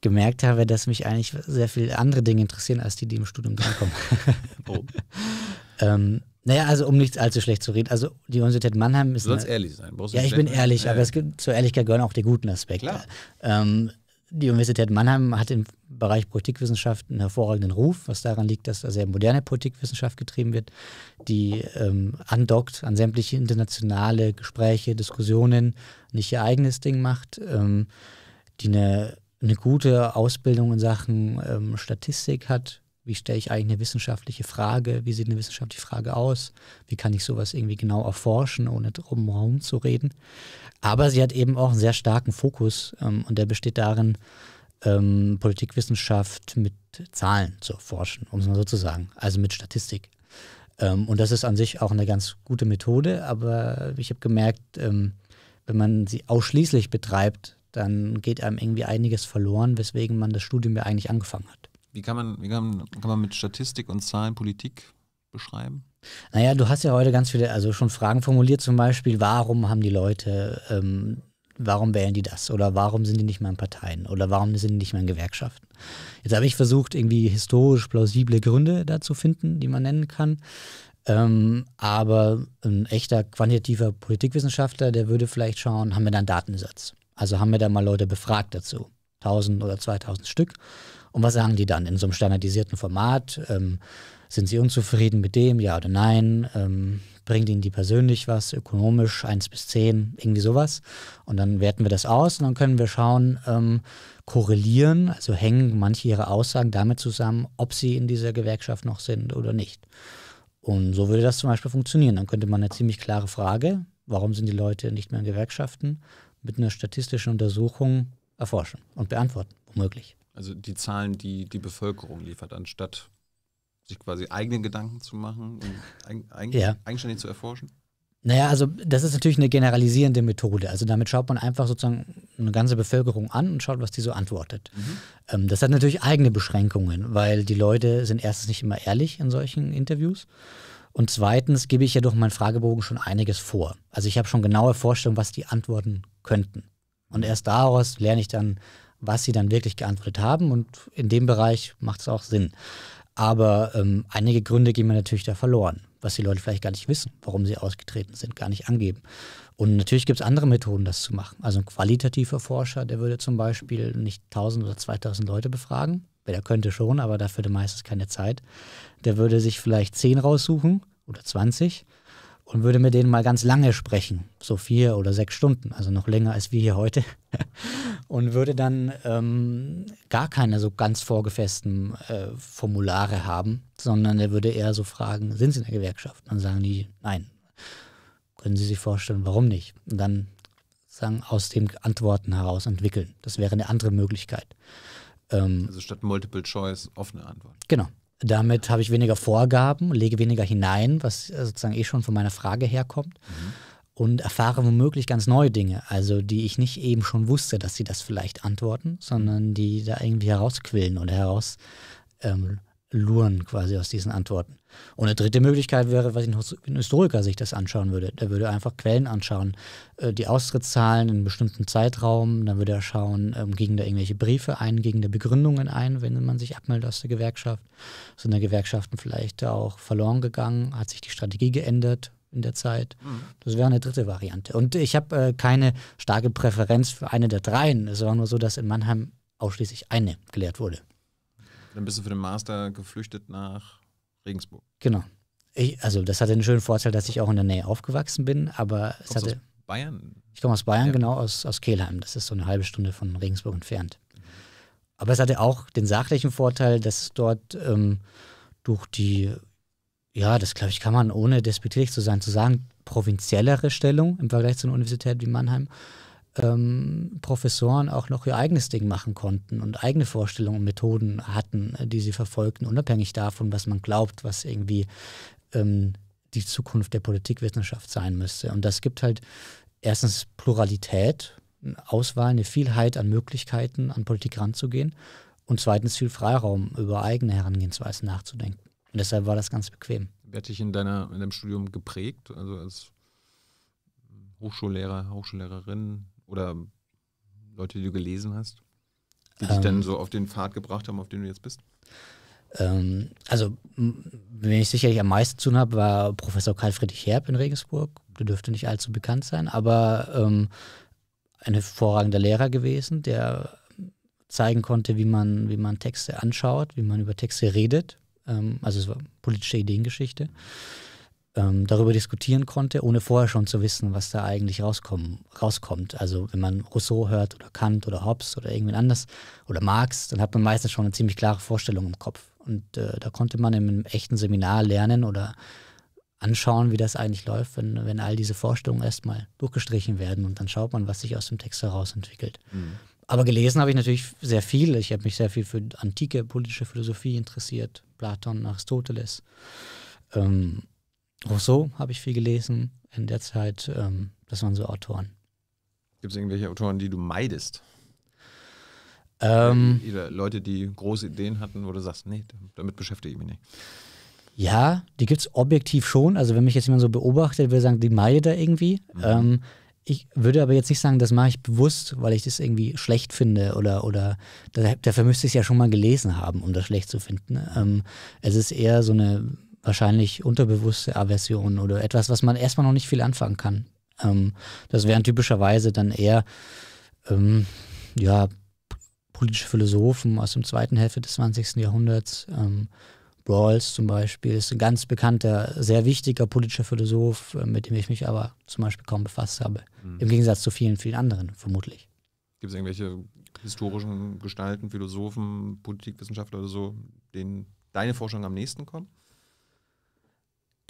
gemerkt habe, dass mich eigentlich sehr viele andere Dinge interessieren, als die, die im Studium drankommen. [laughs] oh. [laughs] ähm, naja, also um nichts allzu schlecht zu reden. Also die Universität Mannheim ist. Du sollst ehrlich sein. ja, ich bin ehrlich, äh. aber es gibt zur Ehrlichkeit gehören auch die guten Aspekte. Ähm, die Universität Mannheim hat im Bereich Politikwissenschaft einen hervorragenden Ruf, was daran liegt, dass da sehr moderne Politikwissenschaft getrieben wird, die ähm, andockt an sämtliche internationale Gespräche, Diskussionen, nicht ihr eigenes Ding macht, ähm, die eine, eine gute Ausbildung in Sachen ähm, Statistik hat. Wie stelle ich eigentlich eine wissenschaftliche Frage? Wie sieht eine wissenschaftliche Frage aus? Wie kann ich sowas irgendwie genau erforschen, ohne drum herum zu reden? Aber sie hat eben auch einen sehr starken Fokus ähm, und der besteht darin, ähm, Politikwissenschaft mit Zahlen zu erforschen, um es mal so zu sagen, also mit Statistik. Ähm, und das ist an sich auch eine ganz gute Methode, aber ich habe gemerkt, ähm, wenn man sie ausschließlich betreibt, dann geht einem irgendwie einiges verloren, weswegen man das Studium ja eigentlich angefangen hat. Wie kann man, wie kann, kann man mit Statistik und Zahlen Politik beschreiben? Naja, du hast ja heute ganz viele, also schon Fragen formuliert, zum Beispiel, warum haben die Leute, ähm, warum wählen die das? Oder warum sind die nicht mehr in Parteien? Oder warum sind die nicht mehr in Gewerkschaften? Jetzt habe ich versucht, irgendwie historisch plausible Gründe dazu finden, die man nennen kann. Ähm, aber ein echter quantitativer Politikwissenschaftler, der würde vielleicht schauen, haben wir da einen Datensatz? Also haben wir da mal Leute befragt dazu? 1000 oder 2000 Stück. Und was sagen die dann in so einem standardisierten Format? Ähm, sind sie unzufrieden mit dem, ja oder nein? Ähm, bringt ihnen die persönlich was, ökonomisch, eins bis zehn, irgendwie sowas. Und dann werten wir das aus und dann können wir schauen, ähm, korrelieren, also hängen manche ihrer Aussagen damit zusammen, ob sie in dieser Gewerkschaft noch sind oder nicht. Und so würde das zum Beispiel funktionieren. Dann könnte man eine ziemlich klare Frage, warum sind die Leute nicht mehr in Gewerkschaften, mit einer statistischen Untersuchung erforschen und beantworten, womöglich. Also die Zahlen, die die Bevölkerung liefert, anstatt sich quasi eigene Gedanken zu machen und eig ja. eigenständig zu erforschen? Naja, also das ist natürlich eine generalisierende Methode. Also damit schaut man einfach sozusagen eine ganze Bevölkerung an und schaut, was die so antwortet. Mhm. Ähm, das hat natürlich eigene Beschränkungen, weil die Leute sind erstens nicht immer ehrlich in solchen Interviews. Und zweitens gebe ich ja durch meinen Fragebogen schon einiges vor. Also ich habe schon genaue Vorstellungen, was die antworten könnten. Und erst daraus lerne ich dann, was sie dann wirklich geantwortet haben. Und in dem Bereich macht es auch Sinn. Aber ähm, einige Gründe gehen mir natürlich da verloren, was die Leute vielleicht gar nicht wissen, warum sie ausgetreten sind, gar nicht angeben. Und natürlich gibt es andere Methoden, das zu machen. Also ein qualitativer Forscher, der würde zum Beispiel nicht 1000 oder 2000 Leute befragen. Der könnte schon, aber dafür meistens keine Zeit. Der würde sich vielleicht 10 raussuchen oder 20 und würde mit denen mal ganz lange sprechen, so vier oder sechs Stunden, also noch länger als wir hier heute, [laughs] und würde dann ähm, gar keine so ganz vorgefesten äh, Formulare haben, sondern er würde eher so fragen, sind Sie in der Gewerkschaft? Dann sagen die, nein. Können Sie sich vorstellen, warum nicht? Und dann sagen, aus den Antworten heraus entwickeln. Das wäre eine andere Möglichkeit. Ähm, also statt Multiple Choice offene Antworten. Genau. Damit habe ich weniger Vorgaben, lege weniger hinein, was äh, sozusagen eh schon von meiner Frage herkommt. Mhm. Und erfahre womöglich ganz neue Dinge, also die ich nicht eben schon wusste, dass sie das vielleicht antworten, sondern die da irgendwie herausquillen oder heraus ähm, luren quasi aus diesen Antworten. Und eine dritte Möglichkeit wäre, was ein Historiker sich das anschauen würde. Der würde einfach Quellen anschauen, äh, die Austrittszahlen in einem bestimmten Zeitraum, dann würde er schauen, ähm, gegen da irgendwelche Briefe ein, gegen da Begründungen ein, wenn man sich abmeldet aus der Gewerkschaft. Sind da Gewerkschaften vielleicht auch verloren gegangen? Hat sich die Strategie geändert? in der Zeit. Mhm. Das wäre eine dritte Variante. Und ich habe äh, keine starke Präferenz für eine der dreien. Es war nur so, dass in Mannheim ausschließlich eine gelehrt wurde. Dann bist du für den Master geflüchtet nach Regensburg. Genau. Ich, also das hatte einen schönen Vorteil, dass ich auch in der Nähe aufgewachsen bin, aber es hatte. Aus Bayern? Ich komme aus Bayern, ja. genau, aus, aus Kehlheim. Das ist so eine halbe Stunde von Regensburg entfernt. Mhm. Aber es hatte auch den sachlichen Vorteil, dass dort ähm, durch die, ja, das glaube ich, kann man ohne despektierlich zu sein, zu sagen, provinziellere Stellung im Vergleich zu einer Universität wie Mannheim, ähm, Professoren auch noch ihr eigenes Ding machen konnten und eigene Vorstellungen und Methoden hatten, äh, die sie verfolgten, unabhängig davon, was man glaubt, was irgendwie ähm, die Zukunft der Politikwissenschaft sein müsste. Und das gibt halt erstens Pluralität, eine Auswahl, eine Vielheit an Möglichkeiten, an Politik ranzugehen und zweitens viel Freiraum, über eigene Herangehensweisen nachzudenken. Und deshalb war das ganz bequem. Wer hat dich in, deiner, in deinem Studium geprägt? Also als Hochschullehrer, Hochschullehrerin? Oder Leute, die du gelesen hast, die ähm, dich dann ähm. so auf den Pfad gebracht haben, auf den du jetzt bist? Ähm, also, wenn ich sicherlich am meisten zu tun habe, war Professor Karl Friedrich Herb in Regensburg. Der dürfte nicht allzu bekannt sein, aber ähm, ein hervorragender Lehrer gewesen, der zeigen konnte, wie man, wie man Texte anschaut, wie man über Texte redet. Ähm, also es war politische Ideengeschichte ähm, darüber diskutieren konnte, ohne vorher schon zu wissen, was da eigentlich rauskommen, rauskommt. Also wenn man Rousseau hört oder Kant oder Hobbes oder irgendwen anders oder Marx, dann hat man meistens schon eine ziemlich klare Vorstellung im Kopf. Und äh, da konnte man in einem echten Seminar lernen oder anschauen, wie das eigentlich läuft, wenn, wenn all diese Vorstellungen erstmal durchgestrichen werden und dann schaut man, was sich aus dem Text heraus entwickelt. Mhm. Aber gelesen habe ich natürlich sehr viel. Ich habe mich sehr viel für antike politische Philosophie interessiert, Platon, Aristoteles. Ähm, Rousseau habe ich viel gelesen in der Zeit. Ähm, das waren so Autoren. Gibt es irgendwelche Autoren, die du meidest? Ähm, Leute, die große Ideen hatten, wo du sagst, nee, damit beschäftige ich mich nicht. Ja, die gibt es objektiv schon. Also wenn mich jetzt jemand so beobachtet, würde ich sagen, die meide da irgendwie. Mhm. Ähm, ich würde aber jetzt nicht sagen, das mache ich bewusst, weil ich das irgendwie schlecht finde oder, oder dafür müsste ich es ja schon mal gelesen haben, um das schlecht zu finden. Ne? Ähm, es ist eher so eine wahrscheinlich unterbewusste Aversion oder etwas, was man erstmal noch nicht viel anfangen kann. Ähm, das wären typischerweise dann eher ähm, ja, politische Philosophen aus dem zweiten Hälfte des 20. Jahrhunderts. Ähm, Rawls zum Beispiel ist ein ganz bekannter, sehr wichtiger politischer Philosoph, äh, mit dem ich mich aber zum Beispiel kaum befasst habe. Mhm. Im Gegensatz zu vielen, vielen anderen, vermutlich. Gibt es irgendwelche historischen Gestalten, Philosophen, Politikwissenschaftler oder so, denen deine Forschung am nächsten kommt?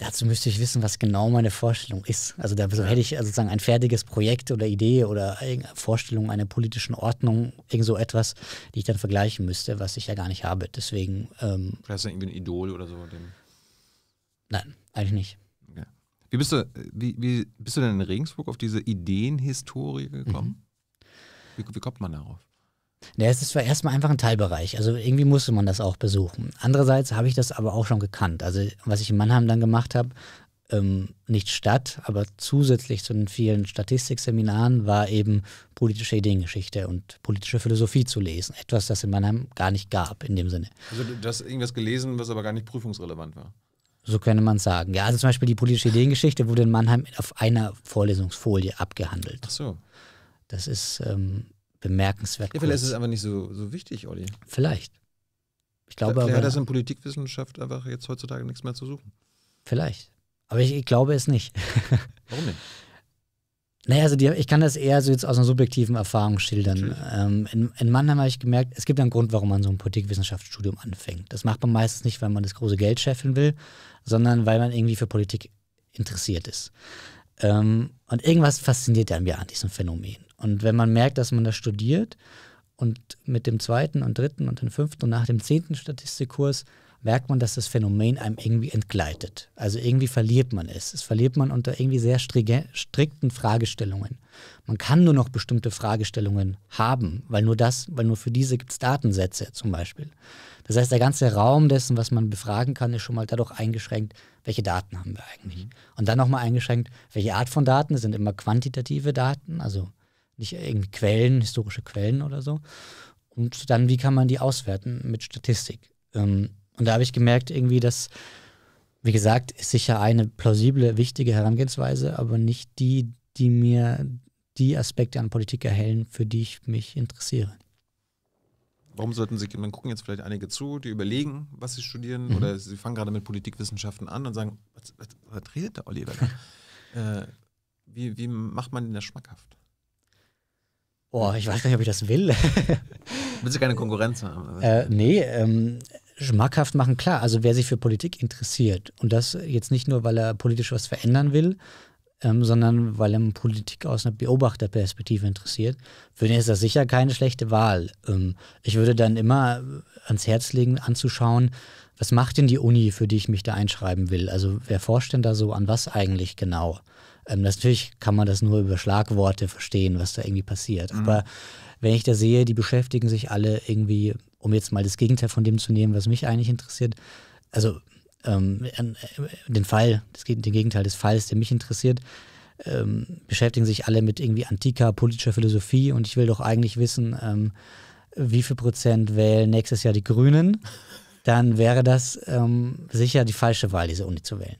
Dazu müsste ich wissen, was genau meine Vorstellung ist. Also da hätte ich also sozusagen ein fertiges Projekt oder Idee oder Vorstellung einer politischen Ordnung, irgend so etwas, die ich dann vergleichen müsste, was ich ja gar nicht habe. Deswegen. Ähm, Vielleicht ist da irgendwie ein Idol oder so. Nein, eigentlich nicht. Okay. Wie, bist du, wie, wie, bist du denn in Regensburg auf diese Ideenhistorie gekommen? Mhm. Wie, wie kommt man darauf? Ja, es ist erstmal einfach ein Teilbereich. Also irgendwie musste man das auch besuchen. Andererseits habe ich das aber auch schon gekannt. Also was ich in Mannheim dann gemacht habe, ähm, nicht statt, aber zusätzlich zu den vielen Statistikseminaren war eben politische Ideengeschichte und politische Philosophie zu lesen. Etwas, das in Mannheim gar nicht gab in dem Sinne. Also du hast irgendwas gelesen, was aber gar nicht prüfungsrelevant war. So könnte man sagen. Ja, also zum Beispiel die politische Ideengeschichte wurde in Mannheim auf einer Vorlesungsfolie abgehandelt. Ach so. Das ist ähm, bemerkenswert. Ja, vielleicht kurz. ist es einfach nicht so, so wichtig, Olli. Vielleicht. Ich glaube, vielleicht aber, hat das in Politikwissenschaft einfach jetzt heutzutage nichts mehr zu suchen. Vielleicht. Aber ich, ich glaube es nicht. [laughs] Warum nicht? Naja, also die, ich kann das eher so jetzt aus einer subjektiven Erfahrung schildern. Ähm, in, in, Mannheim habe ich gemerkt, es gibt einen Grund, warum man so ein Politikwissenschaftsstudium anfängt. Das macht man meistens nicht, weil man das große Geld scheffeln will, sondern weil man irgendwie für Politik interessiert ist. Ähm, und irgendwas fasziniert ja an an diesem Phänomen. Und wenn man merkt, dass man das studiert und mit dem zweiten und dritten und dem fünften und nach dem zehnten Statistikkurs merkt man, dass das Phänomen einem irgendwie entgleitet. Also irgendwie verliert man es. Es verliert man unter irgendwie sehr strikten Fragestellungen. Man kann nur noch bestimmte Fragestellungen haben, weil nur das, weil nur für diese gibt es Datensätze zum Beispiel. Das heißt, der ganze Raum dessen, was man befragen kann, ist schon mal dadurch eingeschränkt, welche Daten haben wir eigentlich. Mhm. Und dann nochmal eingeschränkt, welche Art von Daten, das sind immer quantitative Daten, also nicht irgendwie Quellen, historische Quellen oder so. Und dann, wie kann man die auswerten mit Statistik? Ähm, und da habe ich gemerkt, irgendwie, dass, wie gesagt, ist sicher eine plausible, wichtige Herangehensweise, aber nicht die, die mir die Aspekte an Politik erhellen, für die ich mich interessiere. Warum sollten Sie, man gucken jetzt vielleicht einige zu, die überlegen, was sie studieren, mhm. oder sie fangen gerade mit Politikwissenschaften an und sagen, was, was, was redet der Oliver? [laughs] äh, wie, wie macht man den da schmackhaft? Boah, ich weiß gar nicht, ob ich das will. [laughs] Willst du keine Konkurrenz haben? Äh, nee, ähm, schmackhaft machen, klar. Also wer sich für Politik interessiert und das jetzt nicht nur, weil er politisch was verändern will, ähm, sondern weil ihm Politik aus einer Beobachterperspektive interessiert, für den ist das sicher keine schlechte Wahl. Ähm, ich würde dann immer ans Herz legen, anzuschauen, was macht denn die Uni, für die ich mich da einschreiben will? Also wer forscht denn da so an was eigentlich genau? Ähm, natürlich kann man das nur über Schlagworte verstehen, was da irgendwie passiert. Mhm. Aber wenn ich da sehe, die beschäftigen sich alle irgendwie, um jetzt mal das Gegenteil von dem zu nehmen, was mich eigentlich interessiert, also ähm, äh, den Fall, das, den Gegenteil des Falls, der mich interessiert, ähm, beschäftigen sich alle mit irgendwie antiker politischer Philosophie und ich will doch eigentlich wissen, ähm, wie viel Prozent wählen nächstes Jahr die Grünen, dann wäre das ähm, sicher die falsche Wahl, diese Uni zu wählen.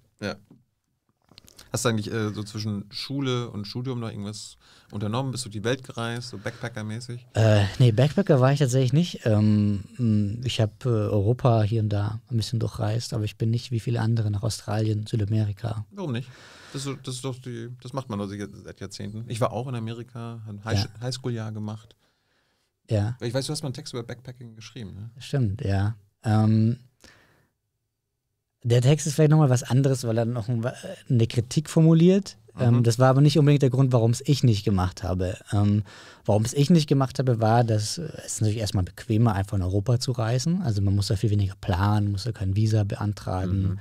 Hast du eigentlich äh, so zwischen Schule und Studium noch irgendwas unternommen? Bist du die Welt gereist, so Backpacker-mäßig? Äh, nee, Backpacker war ich tatsächlich nicht. Ähm, mm, ich habe äh, Europa hier und da ein bisschen durchreist, aber ich bin nicht wie viele andere nach Australien, Südamerika. Warum nicht? Das, das, ist doch die, das macht man doch seit Jahrzehnten. Ich war auch in Amerika, habe High ja. Highschool-Jahr gemacht. Ja. Ich weiß, du hast mal einen Text über Backpacking geschrieben. Ne? Stimmt, ja. Ähm, der Text ist vielleicht nochmal was anderes, weil er noch eine Kritik formuliert. Ähm, mhm. Ähm, das war aber nicht unbedingt der Grund, warum es ich nicht gemacht habe. Ähm, warum es ich nicht gemacht habe, war, dass äh, es natürlich erstmal bequemer ist, einfach in Europa zu reisen. Also man muss da viel weniger planen, muss da kein Visa beantragen. Mhm.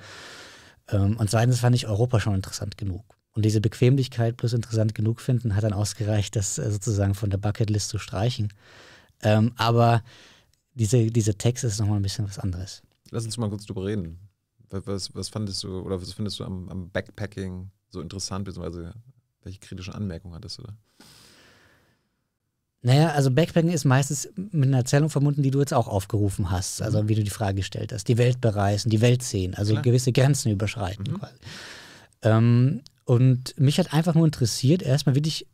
Ähm, und zweitens fand ich Europa schon interessant genug. Und diese Bequemlichkeit plus interessant genug finden hat dann ausgereicht, das äh, sozusagen von der Bucketlist zu streichen. Ähm, aber diese, dieser Text ist nochmal ein bisschen was anderes. Lass uns mal kurz drüber reden. Was, was fandest du oder was findest du am, am Backpacking so interessant, beziehungsweise welche kritischen Anmerkungen hattest du da? Naja, also Backpacking ist meistens mit einer Erzählung verbunden, die du jetzt auch aufgerufen hast, also mhm. wie du die Frage gestellt hast. Die Welt bereisen, die Welt sehen, also Klar. gewisse Grenzen überschreiten mhm. Ähm, und mich hat einfach nur interessiert, erstmal wirklich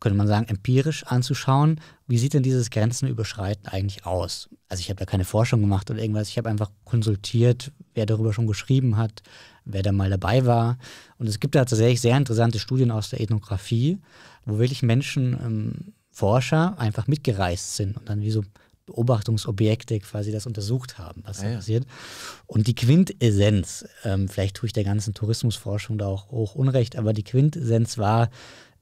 könnte man sagen, empirisch anzuschauen, wie sieht denn dieses Grenzenüberschreiten eigentlich aus? Also ich habe da keine Forschung gemacht oder irgendwas, ich habe einfach konsultiert, wer darüber schon geschrieben hat, wer da mal dabei war. Und es gibt da tatsächlich sehr interessante Studien aus der Ethnographie, wo wirklich Menschen, ähm, Forscher, einfach mitgereist sind und dann wie so Beobachtungsobjekte quasi das untersucht haben, was da ah passiert. Ja. Und die Quintessenz, ähm, vielleicht tue ich der ganzen Tourismusforschung da auch hoch Unrecht, aber die Quintessenz war,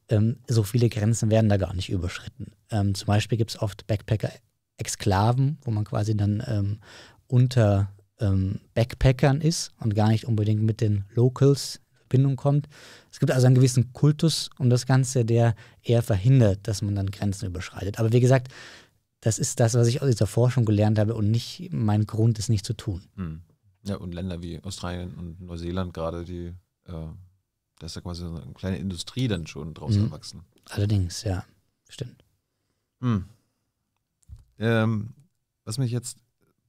ähm, so viele Grenzen werden da gar nicht überschritten. Ähm, zum Beispiel gibt es oft Backpacker-Exklaven, wo man quasi dann ähm, unter ähm, Backpackern ist und gar nicht unbedingt mit den Locals in Verbindung kommt. Es gibt also einen gewissen Kultus um das Ganze, der eher verhindert, dass man dann Grenzen überschreitet. Aber wie gesagt, das ist das, was ich aus dieser Forschung gelernt habe und nicht mein Grund, es nicht zu tun. Hm. Ja, und Länder wie Australien und Neuseeland gerade, die äh, da ist ja quasi eine kleine Industrie dann schon draus mhm. erwachsen. Allerdings, ja, stimmt. Mhm. Ähm, was mich jetzt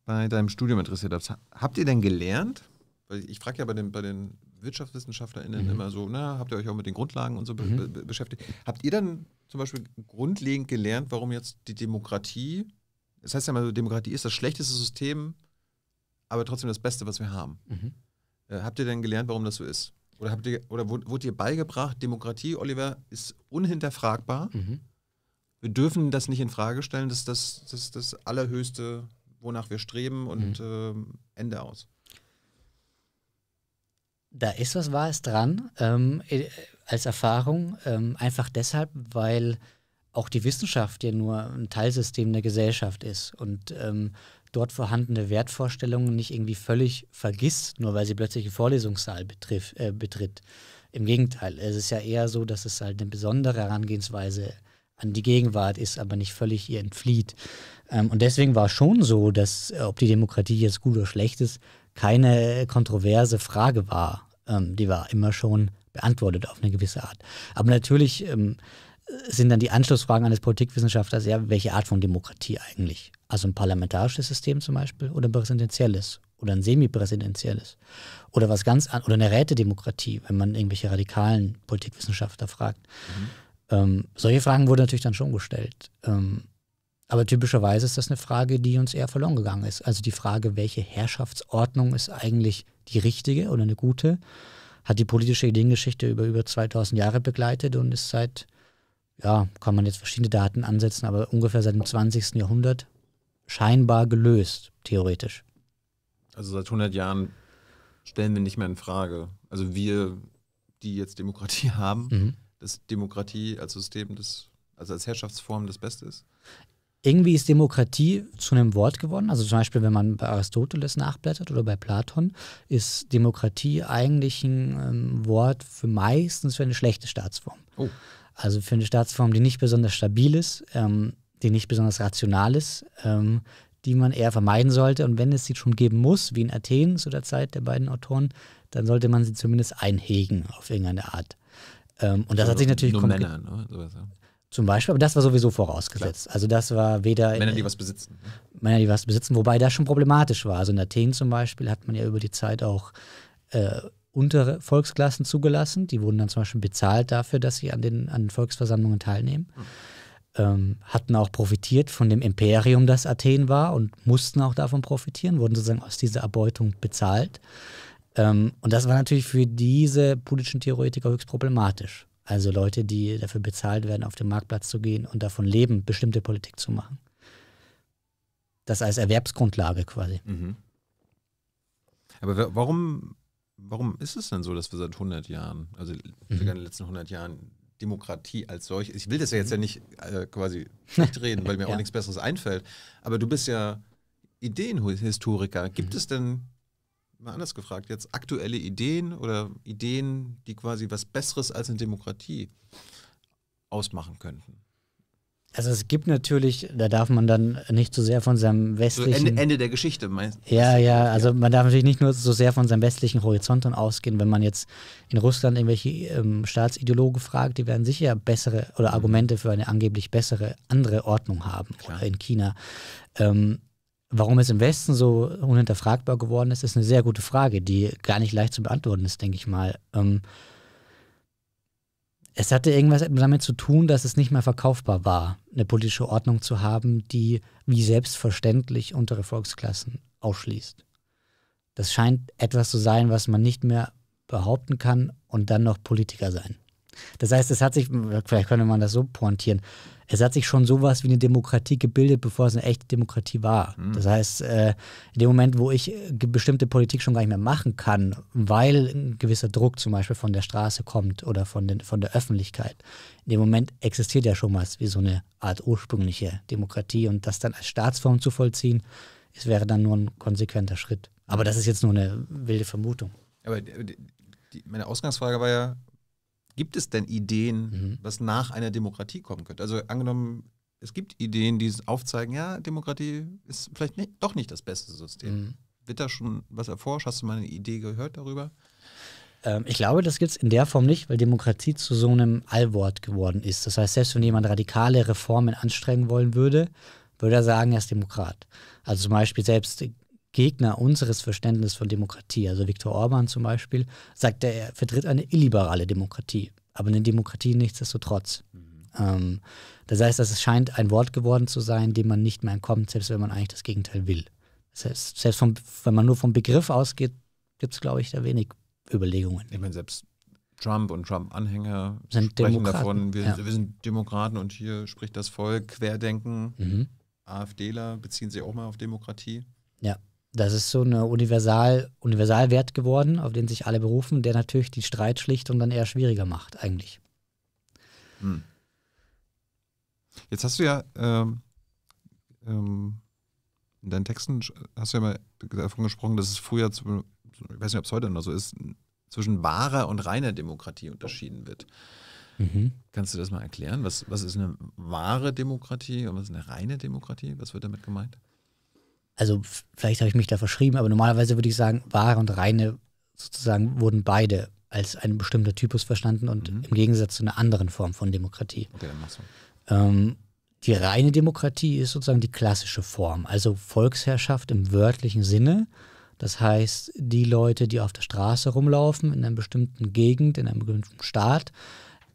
bei deinem Studium interessiert hat, habt ihr denn gelernt? Weil ich frage ja bei den, bei den WirtschaftswissenschaftlerInnen mhm. immer so, na, habt ihr euch auch mit den Grundlagen und so be mhm. be beschäftigt? Habt ihr dann zum Beispiel grundlegend gelernt, warum jetzt die Demokratie, das heißt ja mal, Demokratie ist das schlechteste System, aber trotzdem das Beste, was wir haben. Mhm. Äh, habt ihr denn gelernt, warum das so ist? oder, habt ihr, oder wurde dir beigebracht, Demokratie, Oliver, ist unhinterfragbar. Mhm. Wir dürfen das nicht in Frage stellen. Das ist das, das, das Allerhöchste, wonach wir streben und mhm. äh, Ende aus. Da ist was Wahres dran, ähm, äh, als Erfahrung. Ähm, einfach deshalb, weil auch die Wissenschaft ja nur ein Teilsystem der Gesellschaft ist. Und ähm, dort vorhandene Wertvorstellungen nicht irgendwie völlig vergisst, nur weil sie plötzlich einen Vorlesungssaal betriff, äh, betritt. Im Gegenteil, es ist ja eher so, dass es halt eine besondere Herangehensweise an die Gegenwart ist, aber nicht völlig ihr entflieht. Ähm, und deswegen war schon so, dass, äh, ob die Demokratie jetzt gut oder schlecht ist, keine kontroverse Frage war. Ähm, die war immer schon beantwortet auf eine gewisse Art. Aber natürlich ähm, sind dann die Anschlussfragen eines Politikwissenschaftlers, ja, welche Art von Demokratie eigentlich? Also ein parlamentarisches System zum Beispiel oder ein präsidentielles oder ein semipräsidentielles oder was ganz an oder eine Rätedemokratie, wenn man irgendwelche radikalen Politikwissenschaftler fragt. Mhm. Ähm, solche Fragen wurden natürlich dann schon gestellt. Ähm, aber typischerweise ist das eine Frage, die uns eher verloren gegangen ist. Also die Frage, welche Herrschaftsordnung ist eigentlich die richtige oder eine gute, hat die politische Ideengeschichte über über 2000 Jahre begleitet und ist seit ja, kann man jetzt verschiedene Daten ansetzen, aber ungefähr seit dem 20. Jahrhundert scheinbar gelöst, theoretisch. Also seit 100 Jahren stellen wir nicht mehr in Frage. Also wir, die jetzt Demokratie [laughs] haben, mhm. dass Demokratie als System, des, also als Herrschaftsform das Beste ist? Irgendwie ist Demokratie zu einem Wort geworden. Also zum Beispiel, wenn man bei Aristoteles nachblättert oder bei Platon, ist Demokratie eigentlich ein ähm, Wort für meistens für eine schlechte Staatsform. Oh. Also für eine Staatsform, die nicht besonders stabil ist, ähm, die nicht besonders rational ist, ähm, die man eher vermeiden sollte. Und wenn es sie schon geben muss, wie in Athen zu der Zeit der beiden Autoren, dann sollte man sie zumindest einhegen auf irgendeine Art. Ähm, und das also hat sich natürlich. Nur Männer, ne? Sowas, ja. Zum Beispiel, aber das war sowieso vorausgesetzt. Klar. Also das war weder. Männer, die was besitzen. Ne? Männer, die was besitzen, wobei das schon problematisch war. Also in Athen zum Beispiel hat man ja über die Zeit auch äh, untere Volksklassen zugelassen. Die wurden dann zum Beispiel bezahlt dafür, dass sie an den, an den Volksversammlungen teilnehmen. Mhm. Ähm, hatten auch profitiert von dem Imperium, das Athen war, und mussten auch davon profitieren, wurden sozusagen aus dieser Erbeutung bezahlt. Ähm, und das war natürlich für diese politischen Theoretiker höchst problematisch. Also Leute, die dafür bezahlt werden, auf den Marktplatz zu gehen und davon leben, bestimmte Politik zu machen. Das als Erwerbsgrundlage quasi. Mhm. Aber warum warum ist es denn so, dass wir seit 100 Jahren, also mhm. in den letzten 100 Jahren, Demokratie als solche, ich will das ja jetzt ja mhm. nicht äh, quasi nicht reden, weil mir [laughs] ja. auch nichts Besseres einfällt, aber du bist ja Ideenhistoriker. Gibt mhm. es denn, mal anders gefragt, jetzt aktuelle Ideen oder Ideen, die quasi was Besseres als eine Demokratie ausmachen könnten? Also es gibt natürlich, da darf man dann nicht so sehr von seinem westlichen... Also Ende, Ende, der Geschichte meinst du? Ja, ja, also man darf natürlich nicht nur so sehr von seinem westlichen Horizont dann ausgehen, wenn man jetzt in Russland irgendwelche ähm, Staatsideologen fragt, die werden sicher bessere oder mhm. Argumente für eine angeblich bessere andere Ordnung haben Klar. in China. Ähm, Warum es im Westen so unhinterfragbar geworden ist, ist eine sehr gute Frage, die gar nicht leicht zu beantworten ist, denke ich mal. Ähm, es hatte irgendwas damit zu tun, dass es nicht mehr verkaufbar war, eine politische Ordnung zu haben, die wie selbstverständlich untere Volksklassen ausschließt. Das scheint etwas zu sein, was man nicht mehr behaupten kann und dann noch Politiker sein. Das heißt, es hat sich, vielleicht könnte man das so pointieren, es hat sich schon sowas wie eine Demokratie gebildet, bevor es eine echte Demokratie war. Mhm. Das heißt, äh, in dem Moment, wo ich äh, bestimmte Politik schon gar nicht mehr machen kann, weil ein gewisser Druck zum Beispiel von der Straße kommt oder von, den, von der Öffentlichkeit, in dem Moment existiert ja schon was wie so eine Art ursprüngliche Demokratie und das dann als Staatsform zu vollziehen, es wäre dann nur ein konsequenter Schritt. Aber das ist jetzt nur eine wilde Vermutung. Aber äh, die, die, meine Ausgangsfrage war ja, Gibt es denn Ideen, mhm. was nach einer Demokratie kommen könnte? Also angenommen, es gibt Ideen, die aufzeigen, ja, Demokratie ist vielleicht nicht, doch nicht das beste System. Mhm. Wird da schon was erforscht? Hast du mal eine Idee gehört darüber? Ähm, ich glaube, das gibt es in der Form nicht, weil Demokratie zu so einem Allwort geworden ist. Das heißt, selbst wenn jemand radikale Reformen anstrengen wollen würde, würde er sagen, er ist Demokrat. Also zum Beispiel selbst Gegner unseres Verständnisses von Demokratie, also Viktor Orban zum Beispiel, sagt, er vertritt eine illiberale Demokratie, aber eine Demokratie nichtsdestotrotz. Mhm. Ähm, das heißt, es scheint ein Wort geworden zu sein, dem man nicht mehr entkommt, selbst wenn man eigentlich das Gegenteil will. Das heißt, selbst vom, wenn man nur vom Begriff ausgeht, gibt es, glaube ich, da wenig Überlegungen. Ich meine, selbst Trump und Trump-Anhänger sprechen Demokraten, davon, wir, ja. wir, sind Demokraten und hier spricht das Volk, Querdenken, mhm. AfDler beziehen sich auch mal auf Demokratie. Ja, das ist so ein Universal, Universalwert geworden, auf den sich alle berufen, der natürlich die Streitschlichtung dann eher schwieriger macht, eigentlich. Hm. Jetzt hast du ja ähm, ähm, in deinen Texten hast du ja mal davon gesprochen, dass es früher, zu, ich weiß nicht, ob es heute noch so ist, zwischen wahrer und reiner Demokratie unterschieden wird. Mhm. Kannst du das mal erklären? Was, was ist eine wahre Demokratie und was ist eine reine Demokratie? Was wird damit gemeint? also vielleicht habe ich mich da verschrieben, aber normalerweise würde ich sagen, wahre und reine sozusagen wurden beide als ein bestimmter Typus verstanden und mhm. im Gegensatz zu einer anderen Form von Demokratie. Okay, dann machst du. Ähm, die reine Demokratie ist sozusagen die klassische Form, also Volksherrschaft im wörtlichen Sinne. Das heißt, die Leute, die auf der Straße rumlaufen, in einer bestimmten Gegend, in einem bestimmten Staat,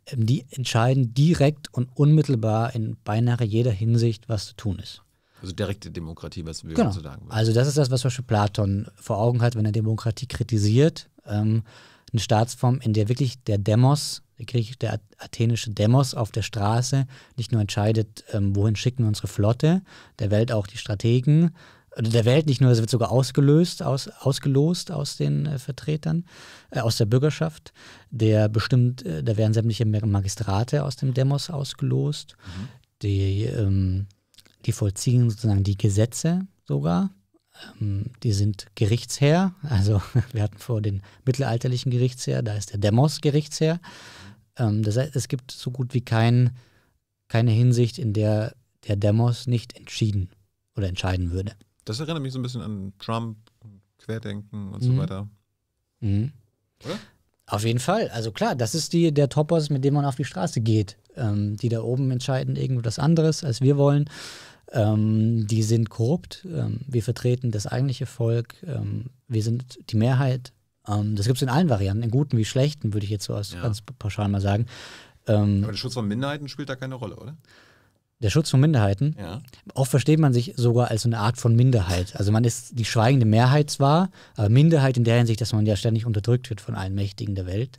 ähm, die entscheiden direkt und unmittelbar in beinahe jeder Hinsicht, was zu tun ist. Also direkte Demokratie, was wir genau. so sagen würden. Also das ist das, was Beispiel Platon vor Augen hat, wenn er Demokratie kritisiert. Ähm, eine Staatsform, in der wirklich der Demos, der, griechische, der athenische Demos auf der Straße nicht nur entscheidet, ähm, wohin schicken wir unsere Flotte, der Welt auch die Strategen, also der Welt nicht nur, es wird sogar ausgelöst, aus, ausgelost aus den äh, Vertretern, äh, aus der Bürgerschaft. Der bestimmt, äh, da werden sämtliche Magistrate aus dem Demos ausgelost. Mhm. Die ähm, die vollziehen sozusagen die Gesetze sogar. Ähm, die sind Gerichtsherr. Also [laughs] wir hatten vor den mittelalterlichen Gerichtsherr, da ist der Demos Gerichtsherr. Ähm, das heißt, es gibt so gut wie kein, keine Hinsicht, in der der Demos nicht entschieden oder entscheiden würde. Das erinnert mich so ein bisschen an Trump, Querdenken und mhm. so weiter. Mhm. Oder? Auf jeden Fall. Also klar, das ist die, der Topos, mit dem man auf die Straße geht. Ähm, die da oben entscheiden irgendwas anderes, als wir wollen. Ähm, die sind korrupt. Ähm, wir vertreten das eigentliche Volk. Ähm, wir sind die Mehrheit. Ähm, das gibt es in allen Varianten, in guten wie schlechten, würde ich jetzt so als, ja. ganz pauschal mal sagen. Ähm, aber der Schutz von Minderheiten spielt da keine Rolle, oder? Der Schutz von Minderheiten. Ja. Oft versteht man sich sogar als eine Art von Minderheit. Also man ist die schweigende Mehrheit zwar, aber Minderheit in der Hinsicht, dass man ja ständig unterdrückt wird von allen Mächtigen der Welt.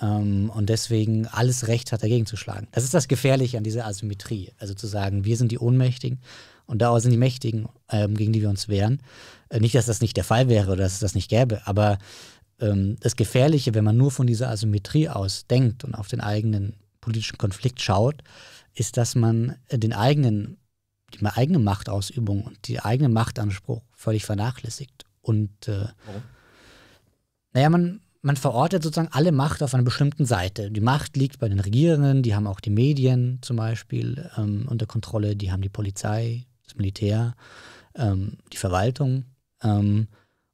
Ähm, und deswegen alles Recht hat, dagegen zu schlagen. Das ist das Gefährliche an dieser Asymmetrie. Also zu sagen, wir sind die Ohnmächtigen und da sind die Mächtigen, ähm, gegen die wir uns wehren. Äh, nicht, dass das nicht der Fall wäre oder dass es das nicht gäbe, aber ähm, das Gefährliche, wenn man nur von dieser Asymmetrie aus denkt und auf den eigenen politischen Konflikt schaut, ist, dass man äh, den eigenen, die eigene Machtausübung und die eigene Machtanspruch völlig vernachlässigt. Und äh, Warum? naja, man, man verortet sozusagen alle Macht auf einer bestimmten Seite. Die Macht liegt bei den Regierenden, die haben auch die Medien zum Beispiel ähm, unter Kontrolle, die haben die Polizei, das Militär, ähm, die Verwaltung. Ähm,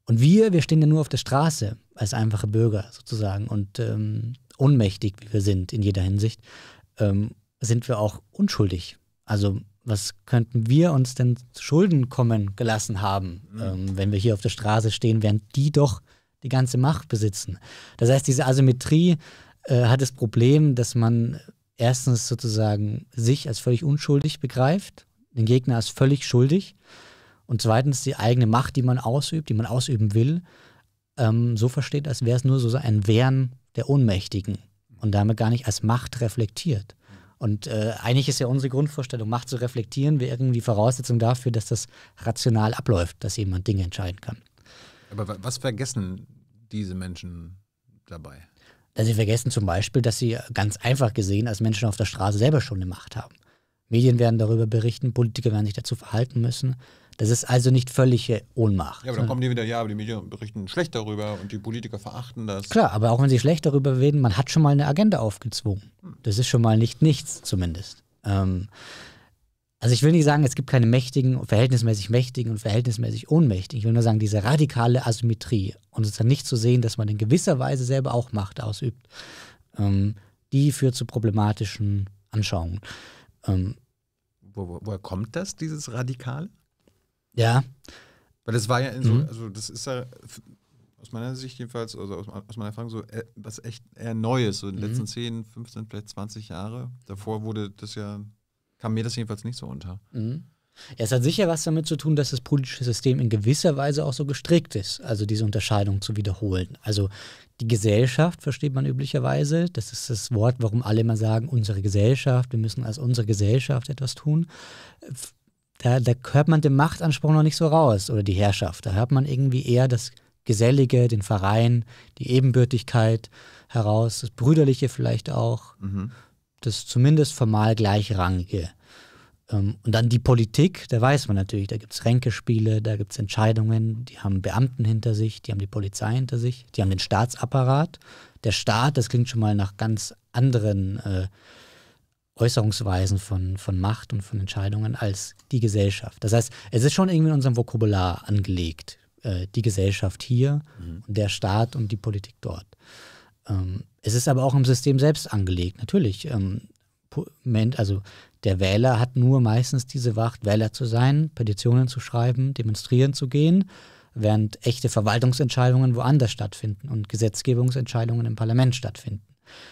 und wir, wir stehen ja nur auf der Straße als einfache Bürger sozusagen und ähm, ohnmächtig, wie wir sind in jeder Hinsicht, ähm, sind wir auch unschuldig. Also was könnten wir uns denn zu Schulden kommen gelassen haben, mhm. ähm, wenn wir hier auf der Straße stehen, während die doch die ganze Macht besitzen. Das heißt, diese Asymmetrie äh, hat das Problem, dass man erstens sozusagen sich als völlig unschuldig begreift, den Gegner als völlig schuldig und zweitens die eigene Macht, die man ausübt, die man ausüben will, ähm, so versteht, als wäre es nur so ein Wehren der Ohnmächtigen und damit gar nicht als Macht reflektiert. Und äh, eigentlich ist ja unsere Grundvorstellung, Macht zu reflektieren, wäre irgendwie Voraussetzung dafür, dass das rational abläuft, dass jemand Dinge entscheiden kann. Aber was vergessen diese Menschen dabei? Also sie vergessen zum Beispiel, dass sie ganz einfach gesehen als Menschen auf der Straße selber schon eine Macht haben. Medien werden darüber berichten, Politiker werden sich dazu verhalten müssen. Das ist also nicht völlige Ohnmacht. Ja, aber dann ne? kommen die wieder, ja, aber die Medien berichten schlecht darüber und die Politiker verachten das. Klar, aber auch wenn sie schlecht darüber reden, man hat schon mal eine Agenda aufgezwungen. Hm. Das ist schon mal nicht nichts zumindest. Ähm, also ich will nicht sagen, es gibt keine mächtigen, verhältnismäßig mächtigen und verhältnismäßig ohnmächtigen. Ich will nur sagen, diese radikale Asymmetrie und es dann nicht zu sehen, dass man in gewisser Weise selber auch Macht ausübt, ähm, die führt zu problematischen Anschauungen. Ähm, wo, wo, woher kommt das, dieses Radikale? Ja. Weil das war ja in so, mhm. also das ist ja aus meiner Sicht jedenfalls, also aus, aus meiner Erfahrung, so äh, was echt eher Neues, so in den mhm. letzten 10, 15, vielleicht 20 Jahre. Davor wurde das ja kam mir das jedenfalls nicht so unter. Mhm. Ja, es hat sicher was damit zu tun, dass das politische System in gewisser Weise auch so gestrickt ist, also diese Unterscheidung zu wiederholen. Also die Gesellschaft versteht man üblicherweise, das ist das Wort, warum alle immer sagen, unsere Gesellschaft, wir müssen als unsere Gesellschaft etwas tun. Da, da hört man den Machtanspruch noch nicht so raus oder die Herrschaft. Da hört man irgendwie eher das Gesellige, den Verein, die Ebenbürtigkeit heraus, das Brüderliche vielleicht auch. Mhm gibt es zumindest formal gleichrangige. Ähm, und dann die Politik, da weiß man natürlich, da gibt es Ränkespiele, da gibt es Entscheidungen, die haben Beamten hinter sich, die haben die Polizei hinter sich, die haben den Staatsapparat. Der Staat, das klingt schon mal nach ganz anderen äh, Äußerungsweisen von, von Macht und von Entscheidungen als die Gesellschaft. Das heißt, es ist schon irgendwie in unserem Vokabular angelegt, äh, die Gesellschaft hier mhm. und der Staat und die Politik dort. Ähm, es ist aber auch im System selbst angelegt, natürlich. Ähm, also der Wähler hat nur meistens diese Wacht, Wähler zu sein, Petitionen zu schreiben, demonstrieren zu gehen, während echte Verwaltungsentscheidungen woanders stattfinden und Gesetzgebungsentscheidungen im Parlament stattfinden.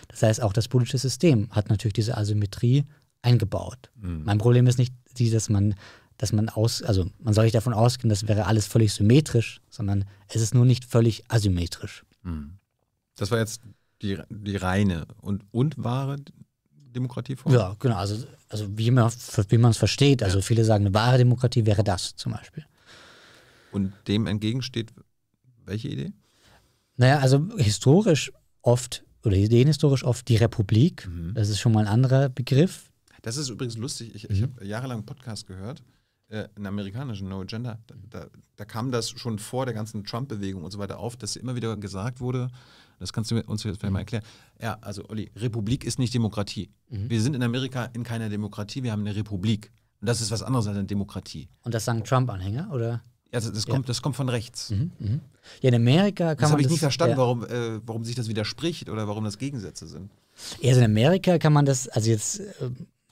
Das heißt, auch das politische System hat natürlich diese Asymmetrie eingebaut. Mhm. Mein Problem ist nicht die, dass man, dass man aus, also man soll nicht davon ausgehen, das wäre alles völlig symmetrisch, sondern es ist nur nicht völlig asymmetrisch. Mhm. Das war jetzt die, die reine und, und wahre Demokratieform? Ja, genau. Also, also wie man es versteht. Also viele sagen, eine wahre Demokratie wäre das zum Beispiel. Und dem entgegensteht welche Idee? Naja, also historisch oft oder ideenhistorisch oft die Republik. Mhm. Das ist schon mal ein anderer Begriff. Das ist übrigens lustig. Ich, mhm. ich habe jahrelang einen Podcast gehört, äh, einen amerikanischen No Agenda. Da, da, da, kam das schon vor der ganzen Trump-Bewegung und so weiter auf, dass immer wieder gesagt wurde, das kannst du uns jetzt vielleicht mal mhm. erklären. Ja, also Olli, Republik ist nicht Demokratie. Mhm. Wir sind in Amerika in keiner Demokratie, wir haben eine Republik. Und das ist was anderes als eine Demokratie. Und das sagen Trump-Anhänger, oder? Ja, das, das ja. kommt, das kommt von rechts. Mhm, mh. Ja, in Amerika kann das man. das habe ich nicht verstanden, ja. warum, äh, warum sich das widerspricht oder warum das Gegensätze sind. Ja, also in Amerika kann man das, also jetzt. Äh,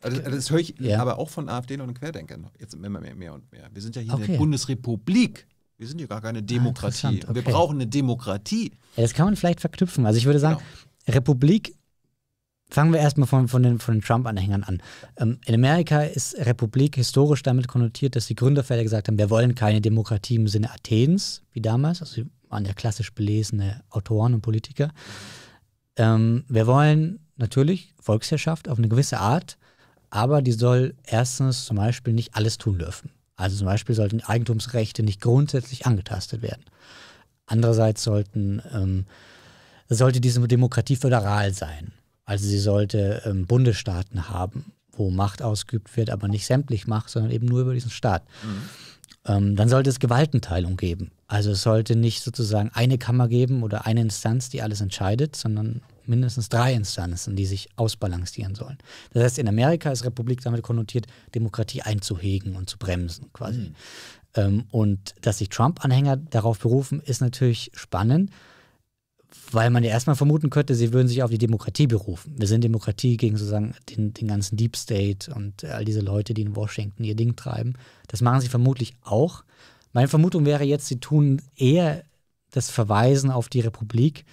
also, also das höre ich ja. aber auch von AfD und Querdenkern jetzt immer mehr, mehr, und mehr. Wir sind ja hier okay. in der Bundesrepublik. Wir sind ja gar keine ah, Demokratie. Ah, okay. Wir brauchen eine Demokratie. Ja, das kann man vielleicht verknüpfen. Also ich würde sagen, genau. Republik, fangen wir erstmal von, von den, von den Trump-Anhängern an. Ähm, in Amerika ist Republik historisch damit konnotiert, dass die Gründerväter gesagt haben, wir wollen keine Demokratie im Sinne Athens, wie damals. Also sie waren ja klassisch belesene Autoren und Politiker. Ähm, wir wollen natürlich Volksherrschaft auf eine gewisse Art, aber die soll erstens zum Beispiel nicht alles tun dürfen. Also zum Beispiel sollten Eigentumsrechte nicht grundsätzlich angetastet werden. Andererseits sollten, ähm, sollte diese Demokratie föderal sein. Also sie sollte ähm, Bundesstaaten haben, wo Macht ausgeübt wird, aber nicht sämtlich Macht, sondern eben nur über diesen Staat. Mhm. Ähm, dann sollte es Gewaltenteilung geben. Also es sollte nicht sozusagen eine Kammer geben oder eine Instanz, die alles entscheidet, sondern mindestens drei Instanzen, die sich ausbalancieren sollen. Das heißt, in Amerika ist Republik damit konnotiert, Demokratie einzuhegen und zu bremsen quasi. Mhm. Ähm, und dass sich Trump-Anhänger darauf berufen, ist natürlich spannend, weil man ja erstmal vermuten könnte, sie würden sich auf die Demokratie berufen. Wir sind Demokratie gegen sozusagen den, den ganzen Deep State und all diese Leute, die in Washington ihr Ding treiben. Das machen sie vermutlich auch. Meine Vermutung wäre jetzt, sie tun eher das Verweisen auf die Republik,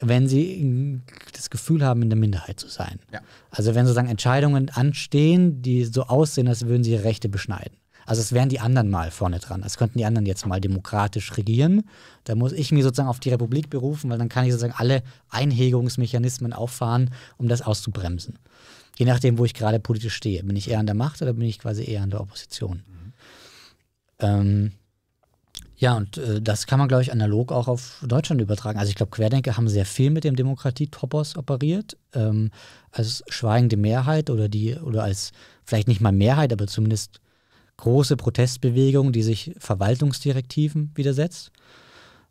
wenn sie das Gefühl haben, in der Minderheit zu sein. Ja. Also wenn sozusagen Entscheidungen anstehen, die so aussehen, als würden sie ihre Rechte beschneiden. Also es wären die anderen mal vorne dran. Es könnten die anderen jetzt mal demokratisch regieren. Da muss ich mich sozusagen auf die Republik berufen, weil dann kann ich sozusagen alle Einhegungsmechanismen auffahren, um das auszubremsen. Je nachdem, wo ich gerade politisch stehe. Bin ich eher an der Macht oder bin ich quasi eher an der Opposition? Mhm. Ähm, ja, und äh, das kann man, glaube ich, analog auch auf Deutschland übertragen. Also ich glaube, Querdenker haben sehr viel mit dem Demokratietopos operiert, ähm, als schweigende Mehrheit oder die, oder als vielleicht nicht mal Mehrheit, aber zumindest große Protestbewegung, die sich Verwaltungsdirektiven widersetzt.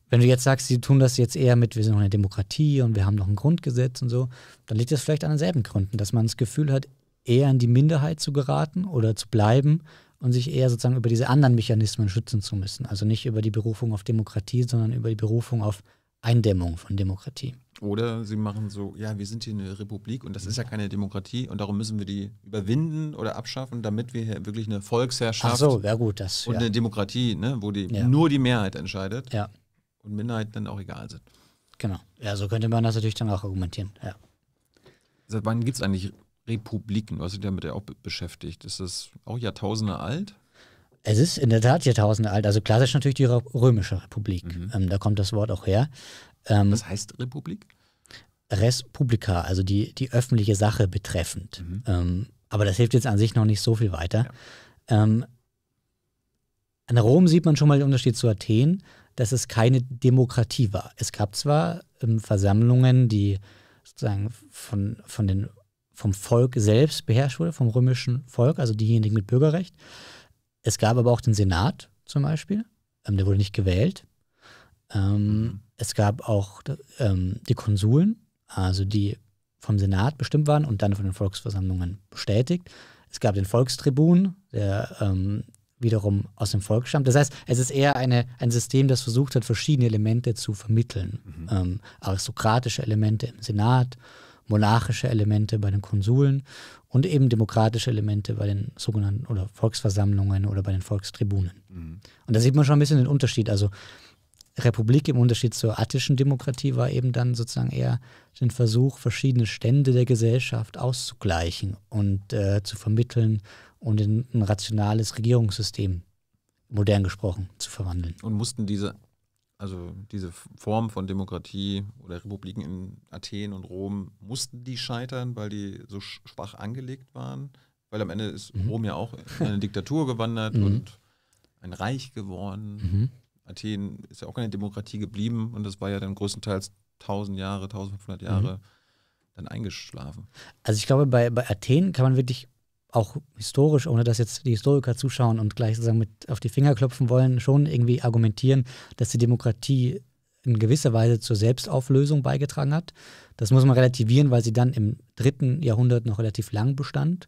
Wenn du jetzt sagst, sie tun das jetzt eher mit, wir sind noch eine Demokratie und wir haben noch ein Grundgesetz und so, dann liegt das vielleicht an denselben Gründen, dass man das Gefühl hat, eher in die Minderheit zu geraten oder zu bleiben, und sich eher sozusagen über diese anderen Mechanismen schützen zu müssen. Also nicht über die Berufung auf Demokratie, sondern über die Berufung auf Eindämmung von Demokratie. Oder sie machen so, ja, wir sind hier eine Republik und das ist ja keine Demokratie und darum müssen wir die überwinden oder abschaffen, damit wir hier wirklich eine Volksherrschaft Ach so, ja gut, das, und ja. eine Demokratie, ne, wo die, ja. nur die Mehrheit entscheidet ja. und Minderheiten dann auch egal sind. Genau, ja, so könnte man das natürlich dann auch argumentieren. Ja. Seit wann gibt es eigentlich Republiken, was dich damit ja auch beschäftigt? Ist das auch Jahrtausende alt? Es ist in der Tat Jahrtausende alt. Also klassisch natürlich die römische Republik. Mhm. Ähm, da kommt das Wort auch her. Ähm, was heißt Republik? Respublika, also die, die öffentliche Sache betreffend. Mhm. Ähm, aber das hilft jetzt an sich noch nicht so viel weiter. Ja. an ähm, Rom sieht man schon mal den Unterschied zu Athen, dass es keine Demokratie war. Es gab zwar ähm, Versammlungen, die sozusagen von, von den vom Volk selbst beherrscht wurde, vom römischen Volk, also diejenigen mit Bürgerrecht. Es gab aber auch den Senat zum Beispiel, ähm, der wurde nicht gewählt. Ähm, mhm. Es gab auch ähm, die Konsuln, also die vom Senat bestimmt waren und dann von den Volksversammlungen bestätigt. Es gab den Volkstribun, der ähm, wiederum aus dem Volk stammt. Das heißt, es ist eher eine, ein System, das versucht hat, verschiedene Elemente zu vermitteln. Mhm. Ähm, aristokratische Elemente im Senat, monarchische Elemente bei den Konsuln und eben demokratische Elemente bei den sogenannten oder Volksversammlungen oder bei den Volkstribunen. Mhm. Und da sieht man schon ein bisschen den Unterschied. Also Republik im Unterschied zur attischen Demokratie war eben dann sozusagen eher den Versuch, verschiedene Stände der Gesellschaft auszugleichen und äh, zu vermitteln und in ein rationales Regierungssystem modern gesprochen zu verwandeln. Und mussten diese also diese Form von Demokratie oder Republiken in Athen und Rom mussten die scheitern, weil die so schwach angelegt waren. Weil am Ende ist mhm. Rom ja auch in eine Diktatur gewandert mhm. und ein Reich geworden. Mhm. Athen ist ja auch keine Demokratie geblieben und das war ja dann größtenteils 1000 Jahre, 1500 Jahre mhm. dann eingeschlafen. Also ich glaube, bei, bei Athen kann man wirklich auch historisch, ohne dass jetzt die Historiker zuschauen und gleich sozusagen mit auf die Finger klopfen wollen, schon irgendwie argumentieren, dass die Demokratie in gewisser Weise zur Selbstauflösung beigetragen hat. Das muss man relativieren, weil sie dann im dritten Jahrhundert noch relativ lang bestand.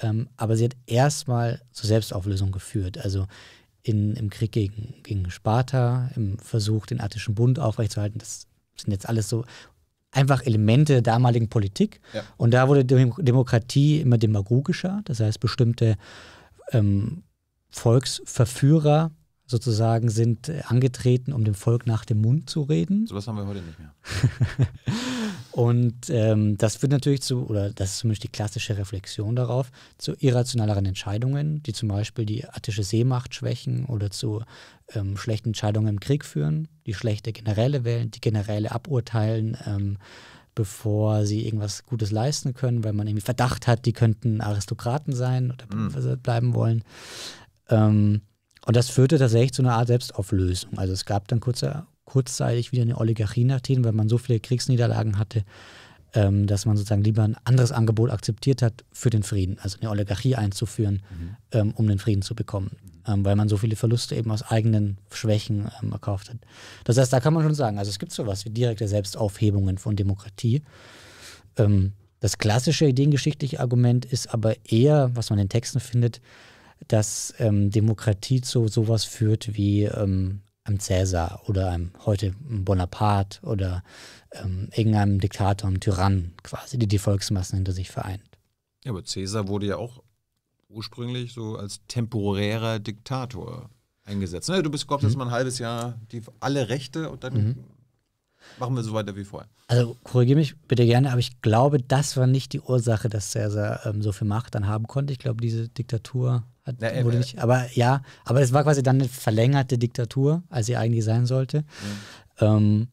Ähm, aber sie hat erstmal zur Selbstauflösung geführt. Also in, im Krieg gegen, gegen Sparta, im Versuch, den Attischen Bund aufrechtzuerhalten, das sind jetzt alles so einfach Elemente der damaligen Politik. Ja. Und da wurde Demokratie immer demagogischer. Das heißt, bestimmte ähm, Volksverführer sozusagen sind äh, angetreten, um dem Volk nach dem Mund zu reden. Sowas haben wir heute nicht mehr. [laughs] Und ähm, das führt natürlich zu, oder das ist zumindest die klassische Reflexion darauf, zu irrationaleren Entscheidungen, die zum Beispiel die attische Seemacht schwächen oder zu ähm, schlechten Entscheidungen im Krieg führen, die schlechte Generäle wählen, die Generäle aburteilen, ähm, bevor sie irgendwas Gutes leisten können, weil man irgendwie Verdacht hat, die könnten Aristokraten sein oder mhm. bleiben wollen. Ähm, und das führte tatsächlich zu einer Art Selbstauflösung. Also es gab dann kurze, kurzzeitig wieder eine Oligarchie nach Athen, weil man so viele Kriegsniederlagen hatte, ähm, dass man sozusagen lieber ein anderes Angebot akzeptiert hat für den Frieden, also eine Oligarchie einzuführen, mhm. ähm, um den Frieden zu bekommen, mhm. ähm, weil man so viele Verluste eben aus eigenen Schwächen ähm, erkauft hat. Das heißt, da kann man schon sagen, also es gibt sowas wie direkte Selbstaufhebungen von Demokratie. Ähm, das klassische ideengeschichtliche Argument ist aber eher, was man in Texten findet, dass ähm, Demokratie zu sowas führt wie ähm, einem Cäsar oder einem heute Bonaparte oder ähm, irgendeinem Diktator, einem Tyrannen quasi, die die Volksmassen hinter sich vereint. Ja, aber Cäsar wurde ja auch ursprünglich so als temporärer Diktator eingesetzt. Ne, du bist Gott, mhm. dass man ein halbes Jahr die, alle Rechte und dann mhm. machen wir so weiter wie vorher. Also korrigiere mich bitte gerne, aber ich glaube, das war nicht die Ursache, dass Cäsar ähm, so viel Macht dann haben konnte. Ich glaube, diese Diktatur hat, Na, äh, wurde äh, nicht, aber ja, aber es war quasi dann eine verlängerte Diktatur, als sie eigentlich sein sollte. Ja. Mhm. Ähm,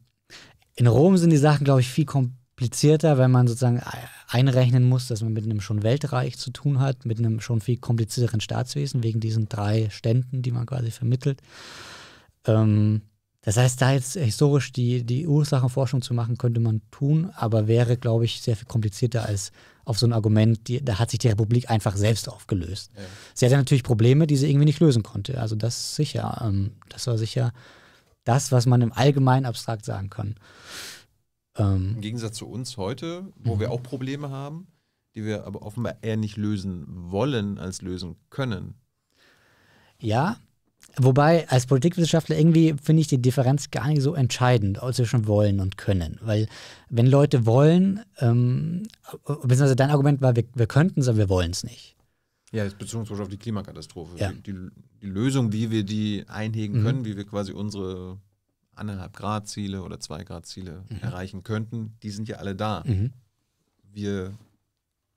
in Rom sind die Sachen, glaube ich, viel komplizierter, weil man sozusagen äh, einrechnen muss, dass man mit einem schon Weltreich zu tun hat, mit einem schon viel komplizierteren Staatswesen, wegen diesen drei Ständen, die man quasi vermittelt. Ähm, das heißt, da jetzt historisch die, die Ursachenforschung zu machen, könnte man tun, aber wäre, glaube ich, sehr viel komplizierter als auf so ein Argument, die, da hat sich die Republik einfach selbst aufgelöst. Ja. Sie hatte natürlich Probleme, die sie irgendwie nicht lösen konnte. Also das sicher, ähm, das war sicher das, was man im Allgemeinen abstrakt sagen kann. Ähm, Im Gegensatz zu uns heute, wo mhm. wir auch Probleme haben, die wir aber offenbar eher nicht lösen wollen als lösen können. Ja, Wobei als Politikwissenschaftler irgendwie finde ich die Differenz gar nicht so entscheidend zwischen wollen und können. Weil wenn Leute wollen, ähm, beziehungsweise dein Argument war, wir, wir könnten es, aber wir wollen es nicht. Ja, jetzt beziehungsweise auf die Klimakatastrophe. Ja. Die, die, Lösung, wie wir die einhegen mhm. können, wie wir quasi unsere anderthalb Grad Ziele oder zwei Grad Ziele mhm. erreichen könnten, die sind ja alle da. Mhm. Wir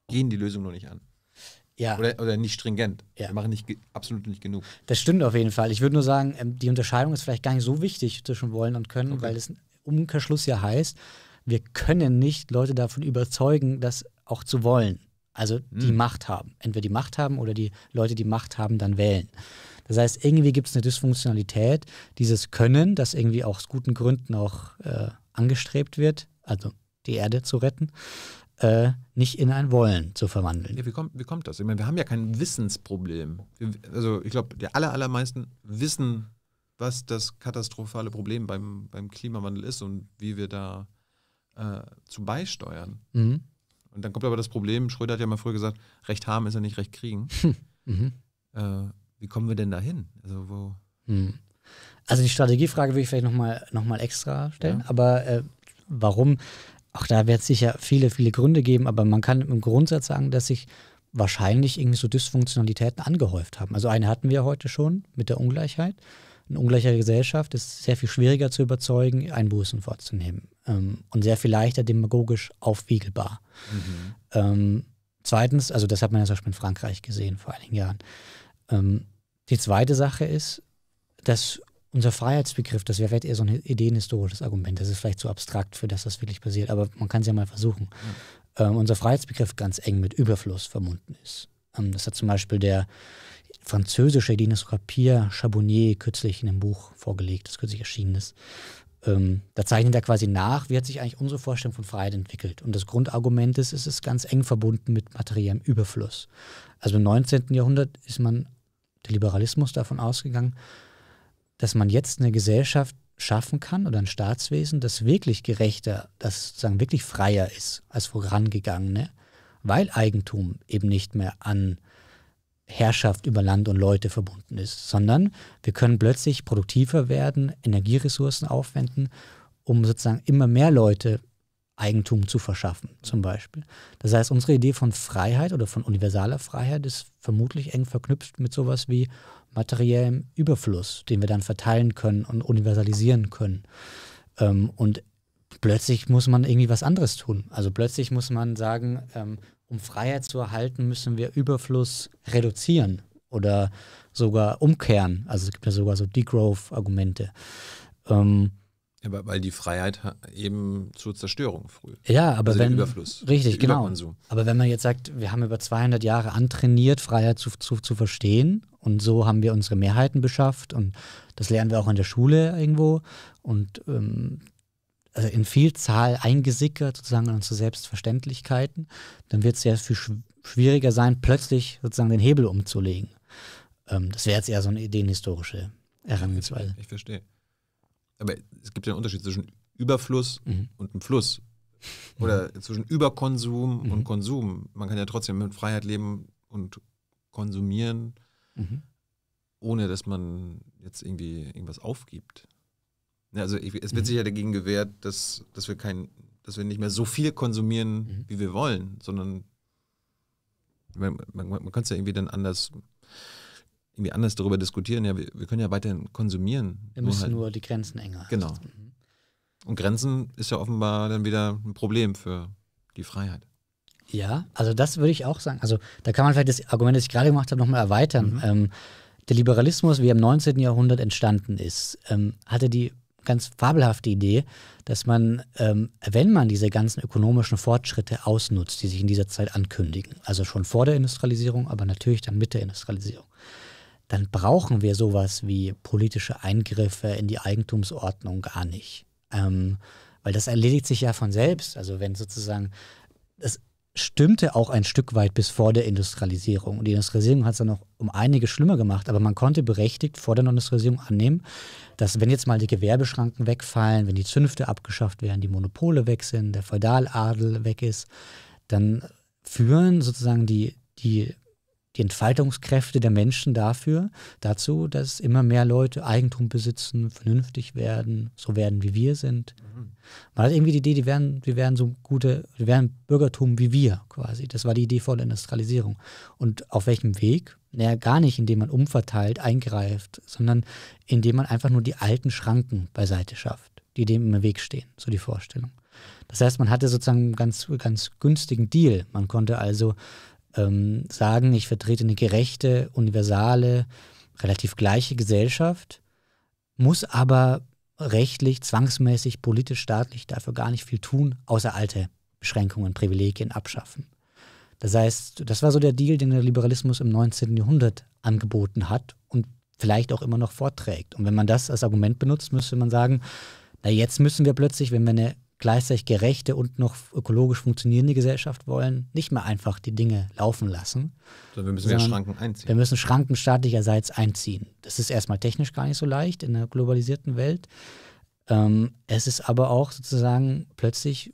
gehen die Lösung nur nicht an. Ja. Oder, oder nicht stringent. Ja. Wir machen nicht, absolut nicht genug. Das stimmt auf jeden Fall. Ich würde nur sagen, ähm, die Unterscheidung ist vielleicht gar nicht so wichtig zwischen wollen und können, okay. weil es Umkehrschluss ja heißt, wir können nicht Leute davon überzeugen, das auch zu wollen. Also die hm. Macht haben. Entweder die Macht haben oder die Leute, die Macht haben, dann wählen. Das heißt, irgendwie gibt es eine Dysfunktionalität, dieses Können, das irgendwie aus guten Gründen auch äh, angestrebt wird, also die Erde zu retten, äh, nicht in ein Wollen zu verwandeln. Ja, wie, kommt, wie kommt das? Ich meine, wir haben ja kein Wissensproblem. Also ich glaube, die aller, allermeisten wissen, was das katastrophale Problem beim, beim Klimawandel ist und wie wir da äh, zu beisteuern. Mhm. Und dann kommt aber das Problem, Schröder hat ja mal früher gesagt, Recht haben ist ja nicht Recht kriegen. [laughs] Mhm. Äh, wie kommen wir denn da hin? Also wo... Mhm. Also die Strategiefrage würde ich vielleicht nochmal noch mal extra stellen, ja. aber äh, warum auch da wird es sicher viele, viele Gründe geben, aber man kann im Grundsatz sagen, dass sich wahrscheinlich irgendwie so Dysfunktionalitäten angehäuft haben. Also eine hatten wir heute schon mit der Ungleichheit. Eine ungleiche Gesellschaft ist sehr viel schwieriger zu überzeugen, Einbußen vorzunehmen ähm, und sehr viel leichter demagogisch aufwiegelbar. Mhm. Ähm, zweitens, also das hat man ja zum Beispiel in Frankreich gesehen vor einigen Jahren. Ähm, die zweite Sache ist, dass unser Freiheitsbegriff, das wäre eher so ein ideenhistorisches Argument. Das ist vielleicht zu abstrakt für das, was wirklich passiert, aber man kann es ja mal versuchen. Ja. Ähm, unser Freiheitsbegriff ganz eng mit Überfluss verbunden ist. Ähm, das hat zum Beispiel der französische Ideenhistoriker Pierre Chabonnier kürzlich in einem Buch vorgelegt, das kürzlich erschienen ist. Ähm, da zeichnet er quasi nach, wie hat sich eigentlich unsere Vorstellung von Freiheit entwickelt. Und das Grundargument ist, es ist ganz eng verbunden mit materiellem Überfluss. Also im 19. Jahrhundert ist man, der Liberalismus davon ausgegangen, dass man jetzt eine Gesellschaft schaffen kann oder ein Staatswesen, das wirklich gerechter, das sozusagen wirklich freier ist als vorangegangene, weil Eigentum eben nicht mehr an Herrschaft über Land und Leute verbunden ist, sondern wir können plötzlich produktiver werden, Energieressourcen aufwenden, um sozusagen immer mehr Leute Eigentum zu verschaffen, zum Beispiel. Das heißt, unsere Idee von Freiheit oder von universaler Freiheit ist vermutlich eng verknüpft mit sowas wie materiellem Überfluss, den wir dann verteilen können und universalisieren können. Ähm, und plötzlich muss man irgendwie was anderes tun. Also plötzlich muss man sagen, ähm, um Freiheit zu erhalten, müssen wir Überfluss reduzieren oder sogar umkehren. Also es gibt ja sogar so Degrowth-Argumente. Ähm, aber weil die Freiheit eben zur Zerstörung früh. Ja, aber also wenn Überfluss, richtig genau. Aber wenn man jetzt sagt, wir haben über 200 Jahre antrainiert, Freiheit zu, zu, zu verstehen und so haben wir unsere Mehrheiten beschafft und das lernen wir auch in der Schule irgendwo und ähm, also in Vielzahl eingesickert sozusagen in unsere Selbstverständlichkeiten. Dann wird es ja viel schw schwieriger sein, plötzlich sozusagen den Hebel umzulegen. Ähm, das wäre jetzt eher so eine ideenhistorische Herangehensweise. Ich, ich verstehe. Aber es gibt ja einen Unterschied zwischen Überfluss mhm. und einem Fluss. Oder mhm. zwischen Überkonsum mhm. und Konsum. Man kann ja trotzdem mit Freiheit leben und konsumieren Mhm. ohne dass man jetzt irgendwie irgendwas aufgibt. Also es wird mhm. sich ja dagegen gewehrt, dass, dass wir kein, dass wir nicht mehr so viel konsumieren, mhm. wie wir wollen, sondern man, man, man könnte es ja irgendwie dann anders irgendwie anders darüber diskutieren. Ja, wir, wir können ja weiterhin konsumieren. Wir nur müssen halt. nur die Grenzen enger. Genau. Mhm. Und Grenzen ist ja offenbar dann wieder ein Problem für die Freiheit. Ja, also das würde ich auch sagen. Also da kann man vielleicht das Argument, das ich gerade gemacht habe, nochmal erweitern. Mhm. Ähm, der Liberalismus, wie er im 19. Jahrhundert entstanden ist, ähm, hatte die ganz fabelhafte Idee, dass man, ähm, wenn man diese ganzen ökonomischen Fortschritte ausnutzt, die sich in dieser Zeit ankündigen, also schon vor der Industrialisierung, aber natürlich dann mit der Industrialisierung, dann brauchen wir sowas wie politische Eingriffe in die Eigentumsordnung gar nicht. Ähm, weil das erledigt sich ja von selbst. Also wenn sozusagen das stimmte auch ein Stück weit bis vor der Industrialisierung. Und die Industrialisierung hat es dann noch um einige schlimmer gemacht, aber man konnte berechtigt vor der Industrialisierung annehmen, dass wenn jetzt mal die Gewerbeschranken wegfallen, wenn die Zünfte abgeschafft werden, die Monopole weg sind, der Feudaladel weg ist, dann führen sozusagen die, die die Entfaltungskräfte der Menschen dafür, dazu, dass immer mehr Leute Eigentum besitzen, vernünftig werden, so werden wie wir sind. Man mhm. hat irgendwie die Idee, die werden, wir werden so gute, wir werden Bürgertum wie wir quasi. Das war die Idee vor der Industrialisierung. Und auf welchem Weg? Naja, gar nicht, indem man umverteilt, eingreift, sondern indem man einfach nur die alten Schranken beiseite schafft, die dem im Weg stehen, so die Vorstellung. Das heißt, man hatte sozusagen einen ganz, ganz günstigen Deal. Man konnte also ähm, sagen, ich vertrete eine gerechte, universale, relativ gleiche Gesellschaft, muss aber rechtlich, zwangsmäßig, politisch, staatlich dafür gar nicht viel tun, außer alte Beschränkungen, Privilegien abschaffen. Das heißt, das war so der Deal, den der Liberalismus im 19. Jahrhundert angeboten hat und vielleicht auch immer noch vorträgt. Und wenn man das als Argument benutzt, müsste man sagen, na jetzt müssen wir plötzlich, wenn wir eine gleichzeitig gerechte und noch ökologisch funktionierende Gesellschaft wollen, nicht mehr einfach die Dinge laufen lassen. So, wir müssen ja Schranken einziehen. Wir müssen Schranken staatlicherseits einziehen. Das ist erstmal technisch gar nicht so leicht in einer globalisierten Welt. Ähm, es ist aber auch sozusagen plötzlich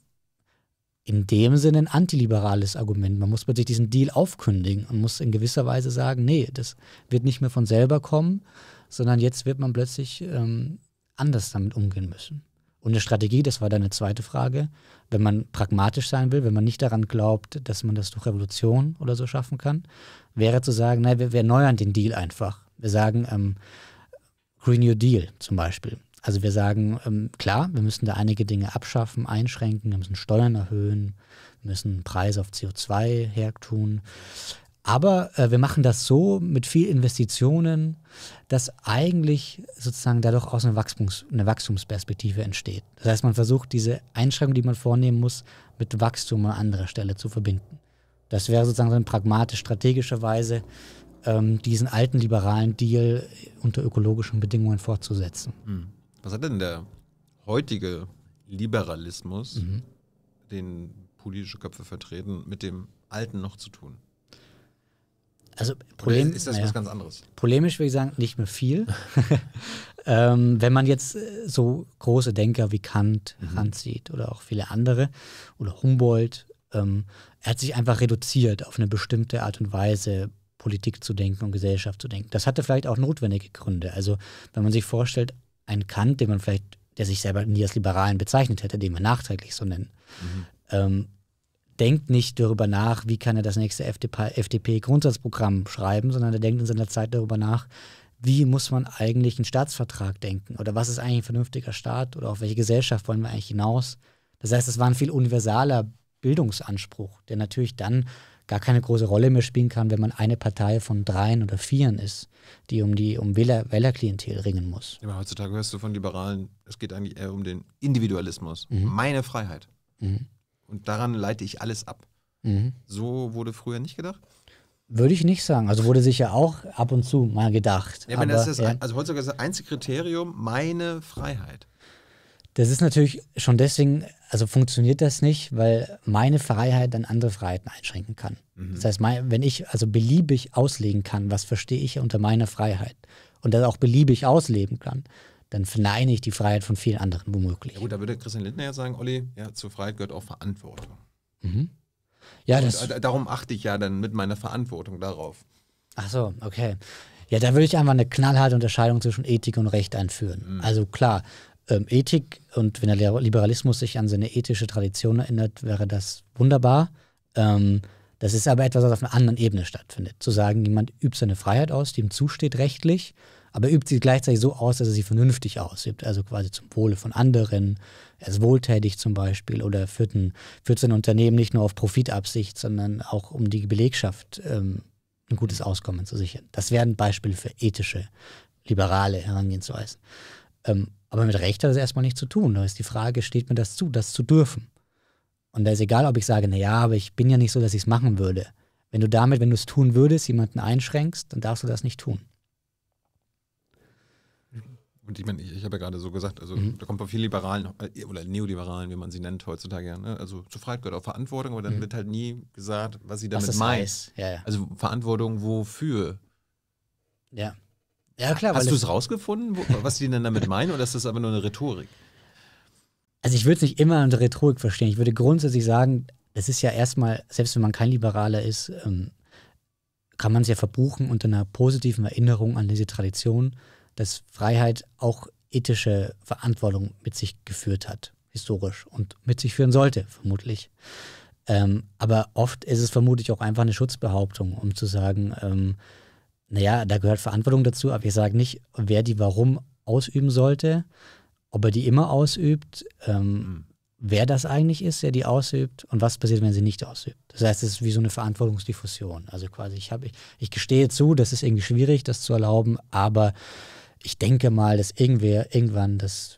in dem Sinne ein antiliberales Argument. Man muss plötzlich diesen Deal aufkündigen und muss in gewisser Weise sagen, nee, das wird nicht mehr von selber kommen, sondern jetzt wird man plötzlich ähm, anders damit umgehen müssen. Und eine Strategie, das war deine zweite Frage, wenn man pragmatisch sein will, wenn man nicht daran glaubt, dass man das durch Revolution oder so schaffen kann, wäre zu sagen, nein, wir, wir erneuern den Deal einfach. Wir sagen ähm, Green New Deal zum Beispiel. Also wir sagen, ähm, klar, wir müssen da einige Dinge abschaffen, einschränken, wir müssen Steuern erhöhen, wir müssen Preise auf CO2 hertun. Aber äh, wir machen das so mit viel Investitionen, dass eigentlich sozusagen dadurch aus einer, Wachstums eine Wachstumsperspektive entsteht. Das heißt, man versucht, diese Einschränkung, die man vornehmen muss, mit Wachstum an anderer Stelle zu verbinden. Das wäre sozusagen dann pragmatisch, strategische Weise, ähm, diesen alten liberalen Deal unter ökologischen Bedingungen fortzusetzen. Hm. Was hat denn der heutige Liberalismus, mhm. den politische Köpfe vertreten, mit dem alten noch zu tun? Also Problem, Oder ist das ja, was ganz anderes? Polemisch würde ich sagen, nicht mehr viel. [laughs] Ähm, wenn man jetzt äh, so große Denker wie Kant mhm. ranzieht oder auch viele andere oder Humboldt, ähm, er hat sich einfach reduziert auf eine bestimmte Art und Weise, Politik zu denken und Gesellschaft zu denken. Das hatte vielleicht auch notwendige Gründe. Also wenn man sich vorstellt, ein Kant, den man vielleicht, der sich selber nie als Liberalen bezeichnet hätte, den man nachträglich so nennen, mhm. ähm, denkt nicht darüber nach, wie kann er das nächste FDP-Grundsatzprogramm schreiben, sondern er denkt in seiner Zeit darüber nach, wie muss man eigentlich einen Staatsvertrag denken oder was ist eigentlich ein vernünftiger Staat oder auf welche Gesellschaft wollen wir eigentlich hinaus. Das heißt, es war ein viel universaler Bildungsanspruch, der natürlich dann gar keine große Rolle mehr spielen kann, wenn man eine Partei von dreien oder vieren ist, die um die um Wähler, Wählerklientel ringen muss. Ja, heutzutage hörst du von Liberalen, es geht eigentlich eher um den Individualismus, mhm. meine Freiheit. Mhm. Und daran leite ich alles ab. Mhm. So wurde früher nicht gedacht. Würde ich nicht sagen. Also wurde sich ja auch ab und zu mal gedacht. Ja, aber, das ist das, ja. Also heutzutage ist das einzige Kriterium meine Freiheit. Das ist natürlich schon deswegen, also funktioniert das nicht, weil meine Freiheit dann andere Freiheiten einschränken kann. Mhm. Das heißt, mein, wenn ich also beliebig auslegen kann, was verstehe ich unter meiner Freiheit und das auch beliebig ausleben kann, dann verneine ich die Freiheit von vielen anderen womöglich. Ja gut, da würde Christian Lindner ja sagen, Olli, ja, zur Freiheit gehört auch Verantwortung. Mhm. Ja, Und das, darum achte ich ja dann mit meiner Verantwortung darauf. Ach so, okay. Ja, da würde ich einfach eine knallharte Unterscheidung zwischen Ethik und Recht einführen. Mhm. Also klar, ähm, Ethik und wenn der Liberalismus sich an seine ethische Tradition erinnert, wäre das wunderbar. Ähm, das ist aber etwas, was auf einer anderen Ebene stattfindet. Zu sagen, jemand übt seine Freiheit aus, die ihm zusteht rechtlich aber übt sie gleichzeitig so aus, dass er sie vernünftig ausübt, also quasi zum Wohle von anderen. Er ist wohltätig zum Beispiel oder führt, ein, führt sein Unternehmen nicht nur auf Profitabsicht, sondern auch um die Belegschaft ähm, ein gutes Auskommen zu sichern. Das wären Beispiele für ethische, liberale Herangehensweisen. Ähm, aber mit Recht hat das erstmal nichts zu tun. Da ist die Frage, steht mir das zu, das zu dürfen? Und da ist egal, ob ich sage, naja, aber ich bin ja nicht so, dass ich es machen würde. Wenn du damit, wenn du es tun würdest, jemanden einschränkst, dann darfst du das nicht tun und ich meine, ich, ich habe ja gerade so gesagt, also mhm. da kommt bei vielen Liberalen äh, oder Neoliberalen, wie man sie nennt heutzutage, ja, ne? also zur Freiheit gehört auch Verantwortung, aber dann mhm. wird halt nie gesagt, was sie damit was meint. Ja, ja. Also Verantwortung wofür? Ja. Ja, klar. Hast du es rausgefunden, wo, was sie denn damit meinen, oder ist das aber nur eine Rhetorik? Also ich würde es nicht immer unter Rhetorik verstehen. Ich würde grundsätzlich sagen, es ist ja erstmal, selbst wenn man kein Liberaler ist, ähm, kann man es ja verbuchen unter einer positiven Erinnerung an diese Tradition, dass Freiheit auch ethische Verantwortung mit sich geführt hat, historisch und mit sich führen sollte, vermutlich. Ähm, aber oft ist es vermutlich auch einfach eine Schutzbehauptung, um zu sagen, ähm, naja, da gehört Verantwortung dazu, aber ich sage nicht, wer die warum ausüben sollte, ob er die immer ausübt, ähm, mhm. wer das eigentlich ist, der die ausübt und was passiert, wenn sie nicht ausübt. Das heißt, es ist wie so eine Verantwortungsdiffusion. Also quasi, ich, hab, ich, ich gestehe zu, das ist irgendwie schwierig, das zu erlauben, aber ich denke mal, dass irgendwer irgendwann das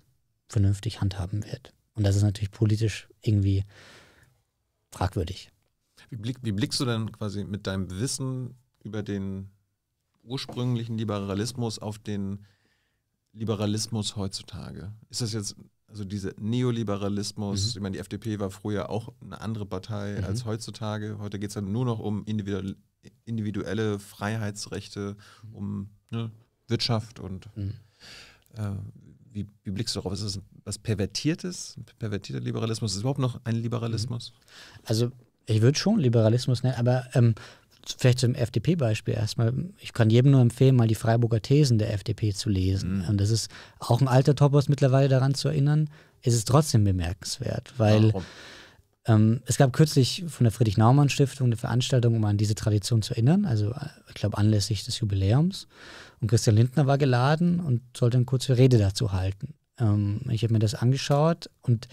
vernünftig handhaben wird. Und das ist natürlich politisch irgendwie fragwürdig. Wie, blick, wie blickst du denn quasi mit deinem Wissen über den ursprünglichen Liberalismus auf den Liberalismus heutzutage? Ist das jetzt also dieser Neoliberalismus, mhm. ich meine, die FDP war früher auch eine andere Partei mhm. als heutzutage. Heute geht es dann nur noch um individuelle Freiheitsrechte, mhm. um ne, Wirtschaft und mhm. äh, wie, wie, blickst du darauf? Ist das was Pervertiertes, pervertierter Liberalismus? Ist es überhaupt noch ein Liberalismus? Mhm. Also ich würde schon Liberalismus nennen, aber ähm, vielleicht zum FDP-Beispiel erstmal. Ich kann jedem nur empfehlen, mal die Freiburger Thesen der FDP zu lesen. Mhm. Und das ist auch ein alter Topos mittlerweile daran zu erinnern. Es ist trotzdem bemerkenswert, weil... Warum? Ähm, es gab kürzlich von der Friedrich-Naumann-Stiftung eine Veranstaltung, um an diese Tradition zu erinnern, also äh, ich glaube anlässlich des Jubiläums. Und Christian Lindner war geladen und sollte eine kurze Rede dazu halten. Ähm, ich habe mir das angeschaut und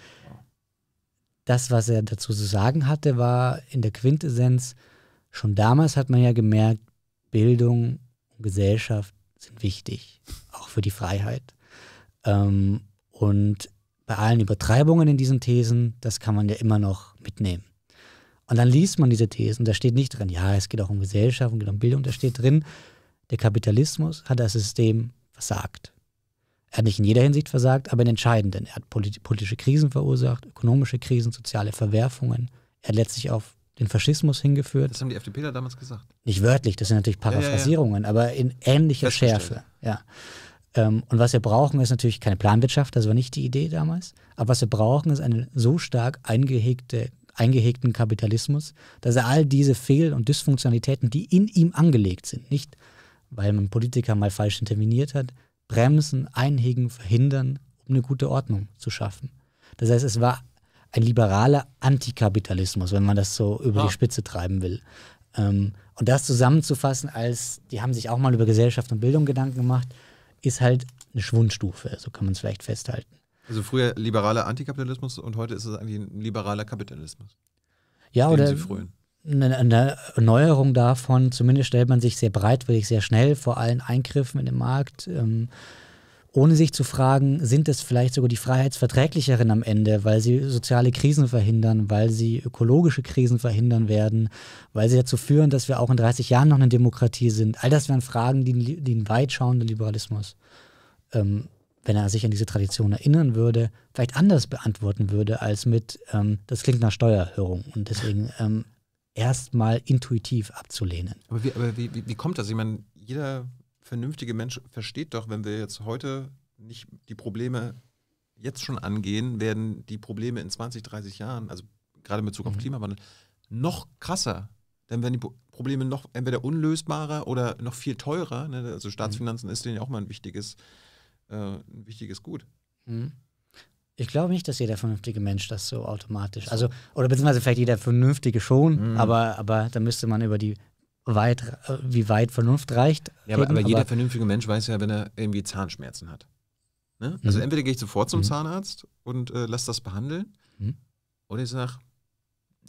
das, was er dazu zu sagen hatte, war in der Quintessenz, schon damals hat man ja gemerkt, Bildung und Gesellschaft sind wichtig, auch für die Freiheit. Ähm, und bei allen Übertreibungen in diesen Thesen, das kann man ja immer noch mitnehmen. Und dann liest man diese Thesen, da steht nicht drin, ja, es geht auch um Gesellschaft, es geht um Bildung, da steht drin, der Kapitalismus hat das System versagt. Er hat nicht in jeder Hinsicht versagt, aber in entscheidenden. Er hat politische Krisen verursacht, ökonomische Krisen, soziale Verwerfungen. Er hat letztlich auf den Faschismus hingeführt. Das haben die FDP da damals gesagt. Nicht wörtlich, das sind natürlich Paraphrasierungen, ja, ja, ja. aber in ähnlicher Schärfe. Ja. Ähm, und was wir brauchen, ist natürlich keine Planwirtschaft, das war nicht die Idee damals. Aber was wir brauchen, ist einen so stark eingehegte, eingehegten Kapitalismus, dass er all diese Fehl- und Dysfunktionalitäten, die in ihm angelegt sind, nicht weil man Politiker mal falsch interveniert hat, bremsen, einhegen, verhindern, um eine gute Ordnung zu schaffen. Das heißt, es war ein liberaler Antikapitalismus, wenn man das so über ah. die Spitze treiben will. Ähm, und das zusammenzufassen als, die haben sich auch mal über Gesellschaft und Bildung Gedanken gemacht, ist halt eine Schwundstufe, so kann man es vielleicht festhalten. Also früher liberaler Antikapitalismus und heute ist es eigentlich ein liberaler Kapitalismus. Ja, oder eine, eine Neuerung davon, zumindest stellt man sich sehr breitwillig, sehr schnell vor allen Eingriffen in den Markt, ähm, ohne sich zu fragen, sind es vielleicht sogar die Freiheitsverträglicheren am Ende, weil sie soziale Krisen verhindern, weil sie ökologische Krisen verhindern werden, weil sie dazu führen, dass wir auch in 30 Jahren noch eine Demokratie sind. All das wären Fragen, die, die ein weitschauender Liberalismus, ähm, wenn er sich an diese Tradition erinnern würde, vielleicht anders beantworten würde als mit, ähm, das klingt nach Steuererhöhung und deswegen ähm, erstmal intuitiv abzulehnen. Aber, wie, aber wie, wie, wie kommt das? Ich meine, jeder vernünftige Mensch versteht doch, wenn wir jetzt heute nicht die Probleme jetzt schon angehen, werden die Probleme in 20, 30 Jahren, also gerade in Bezug auf mhm. Klimawandel, noch krasser. Dann werden die Probleme noch entweder unlösbarer oder noch viel teurer. Ne? Also mhm. Staatsfinanzen mhm. ist denen ja auch mal ein wichtiges, äh, ein wichtiges Gut. Mhm. Ich glaube nicht, dass jeder vernünftige Mensch das so automatisch, also, oder beziehungsweise vielleicht jeder vernünftige schon, mhm. aber, aber da müsste man über die weit, äh, wie weit Vernunft reicht. Ja, aber, reden, aber jeder aber vernünftige Mensch weiß ja, wenn er irgendwie Zahnschmerzen hat. Ne? Mhm. Also mhm. entweder gehe ich sofort zum mhm. Zahnarzt und äh, lass das behandeln, mhm. oder ich sage,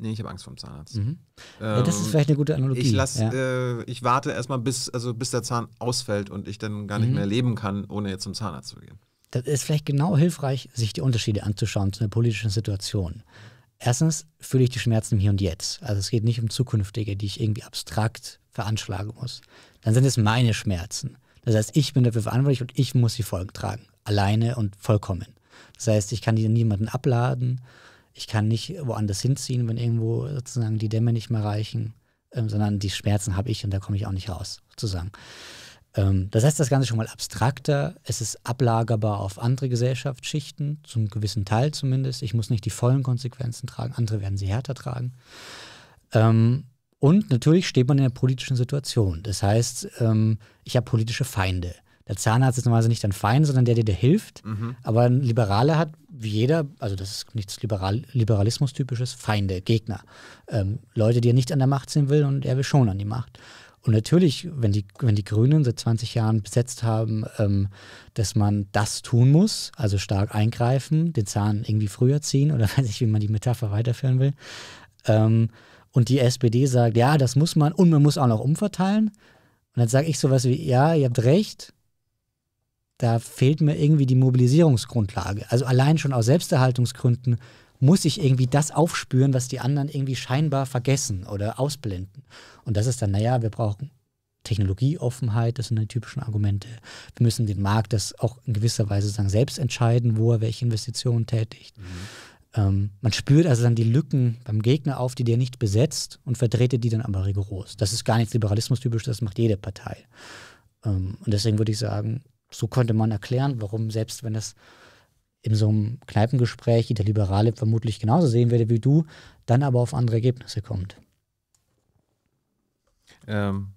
nee, ich habe Angst vor dem Zahnarzt. Ähm, ja, das ist ähm, vielleicht eine gute Analogie. Ich, lass, ja. äh, ich warte erstmal, bis, also bis der Zahn ausfällt und ich dann gar nicht mhm. mehr leben kann, ohne jetzt zum Zahnarzt zu gehen. Das ist vielleicht genau hilfreich, sich die Unterschiede anzuschauen zu einer politischen Situation. Erstens fühle ich die Schmerzen im Hier und Jetzt. Also es geht nicht um zukünftige, die ich irgendwie abstrakt veranschlagen muss. Dann sind es meine Schmerzen. Das heißt, ich bin dafür verantwortlich und ich muss die Folgen tragen. Alleine und vollkommen. Das heißt, ich kann die niemanden abladen. Ich kann nicht woanders hinziehen, wenn irgendwo sozusagen die Dämme nicht mehr reichen, ähm, sondern die Schmerzen habe ich und da komme ich auch nicht raus, sozusagen. Ähm, das heißt, das Ganze schon mal abstrakter. Es ist ablagerbar auf andere Gesellschaftsschichten, zum gewissen Teil zumindest. Ich muss nicht die vollen Konsequenzen tragen, andere werden sie härter tragen. Ähm, und natürlich steht man in einer politischen Situation. Das heißt, ähm, ich habe politische Feinde. Der Zahnarzt ist normalerweise nicht ein Feind, sondern der, der dir hilft. Mhm. Aber ein Liberaler hat, wie jeder, also das ist nichts Liberal Liberalismus-typisches, Feinde, Gegner. Ähm, Leute, die er nicht an der Macht sehen will und er will schon an die Macht. Und natürlich, wenn die, wenn die Grünen seit 20 Jahren besetzt haben, ähm, dass man das tun muss, also stark eingreifen, den Zahn irgendwie früher ziehen oder [laughs] weiß ich, wie man die Metapher weiterführen will. Ähm, und die SPD sagt, ja, das muss man und man muss auch noch umverteilen. Und dann sage ich sowas wie, ja, ihr habt recht, da fehlt mir irgendwie die Mobilisierungsgrundlage. Also allein schon aus Selbsterhaltungsgründen muss ich irgendwie das aufspüren, was die anderen irgendwie scheinbar vergessen oder ausblenden. Und das ist dann, naja, wir brauchen Technologieoffenheit, das sind die typischen Argumente. Wir müssen den Markt das auch in gewisser Weise sagen, selbst entscheiden, wo er welche Investitionen tätigt. Mhm. Ähm, man spürt also dann die Lücken beim Gegner auf, die der nicht besetzt und verdrehte die dann aber rigoros. Das ist gar nichts Liberalismus-typisch, das macht jede Partei. Ähm, und deswegen würde ich sagen, so könnte man erklären, warum selbst wenn das in so einem Kneipengespräch, die der Liberale vermutlich genauso sehen würde wie du, dann aber auf andere Ergebnisse kommt. Ähm,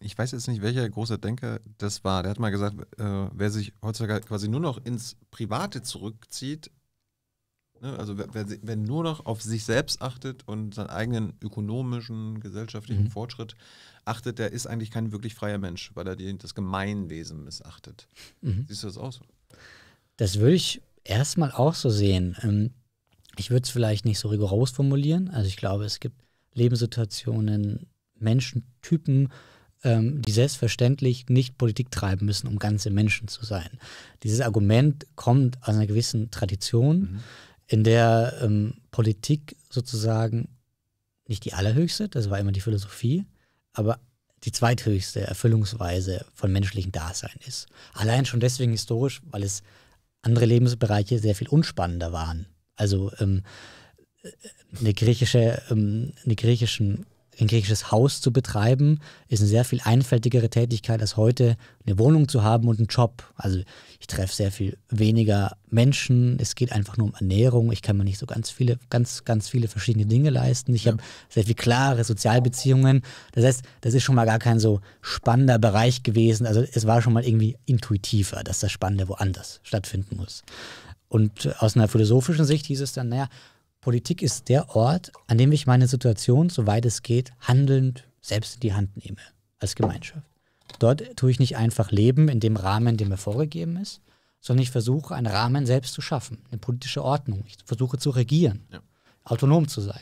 ich weiß jetzt nicht, welcher große Denker das war. Der hat mal gesagt, äh, wer sich heutzutage quasi nur noch ins Private zurückzieht, ne, also wer, wer, wer, nur noch auf sich selbst achtet und seinen eigenen ökonomischen, gesellschaftlichen mhm. Fortschritt achtet, der ist eigentlich kein wirklich freier Mensch, weil er die, das Gemeinwesen missachtet. Mhm. Siehst du das auch so? Das würde ich erstmal auch so sehen. Ähm, ich würde es vielleicht nicht so rigoros formulieren. Also ich glaube, es gibt Lebenssituationen, Menschentypen, ähm, die selbstverständlich nicht Politik treiben müssen, um ganze Menschen zu sein. Dieses Argument kommt aus einer gewissen Tradition, mhm. in der ähm, Politik sozusagen nicht die allerhöchste, das war immer die Philosophie, aber die zweithöchste Erfüllungsweise von menschlichem Dasein ist. Allein schon deswegen historisch, weil es andere Lebensbereiche sehr viel unspannender waren. Also ähm, äh, äh, eine griechische, ähm, einen griechischen ein griechisches Haus zu betreiben, ist eine sehr viel einfältigere Tätigkeit als heute, eine Wohnung zu haben und einen Job. Also ich treffe sehr viel weniger Menschen, es geht einfach nur um Ernährung, ich kann mir nicht so ganz viele, ganz, ganz viele verschiedene Dinge leisten. Ich ja. habe sehr viel klare Sozialbeziehungen. Das heißt, das ist schon mal gar kein so spannender Bereich gewesen. Also es war schon mal irgendwie intuitiver, dass das Spannende woanders stattfinden muss. Und äh, aus einer philosophischen Sicht hieß es dann, naja, Politik ist der Ort, an dem ich meine Situation, soweit es geht, handelnd selbst in die Hand nehme, als Gemeinschaft. Dort tue ich nicht einfach leben in dem Rahmen, der mir vorgegeben ist, sondern ich versuche, einen Rahmen selbst zu schaffen, eine politische Ordnung. Ich versuche zu regieren, ja. autonom zu sein.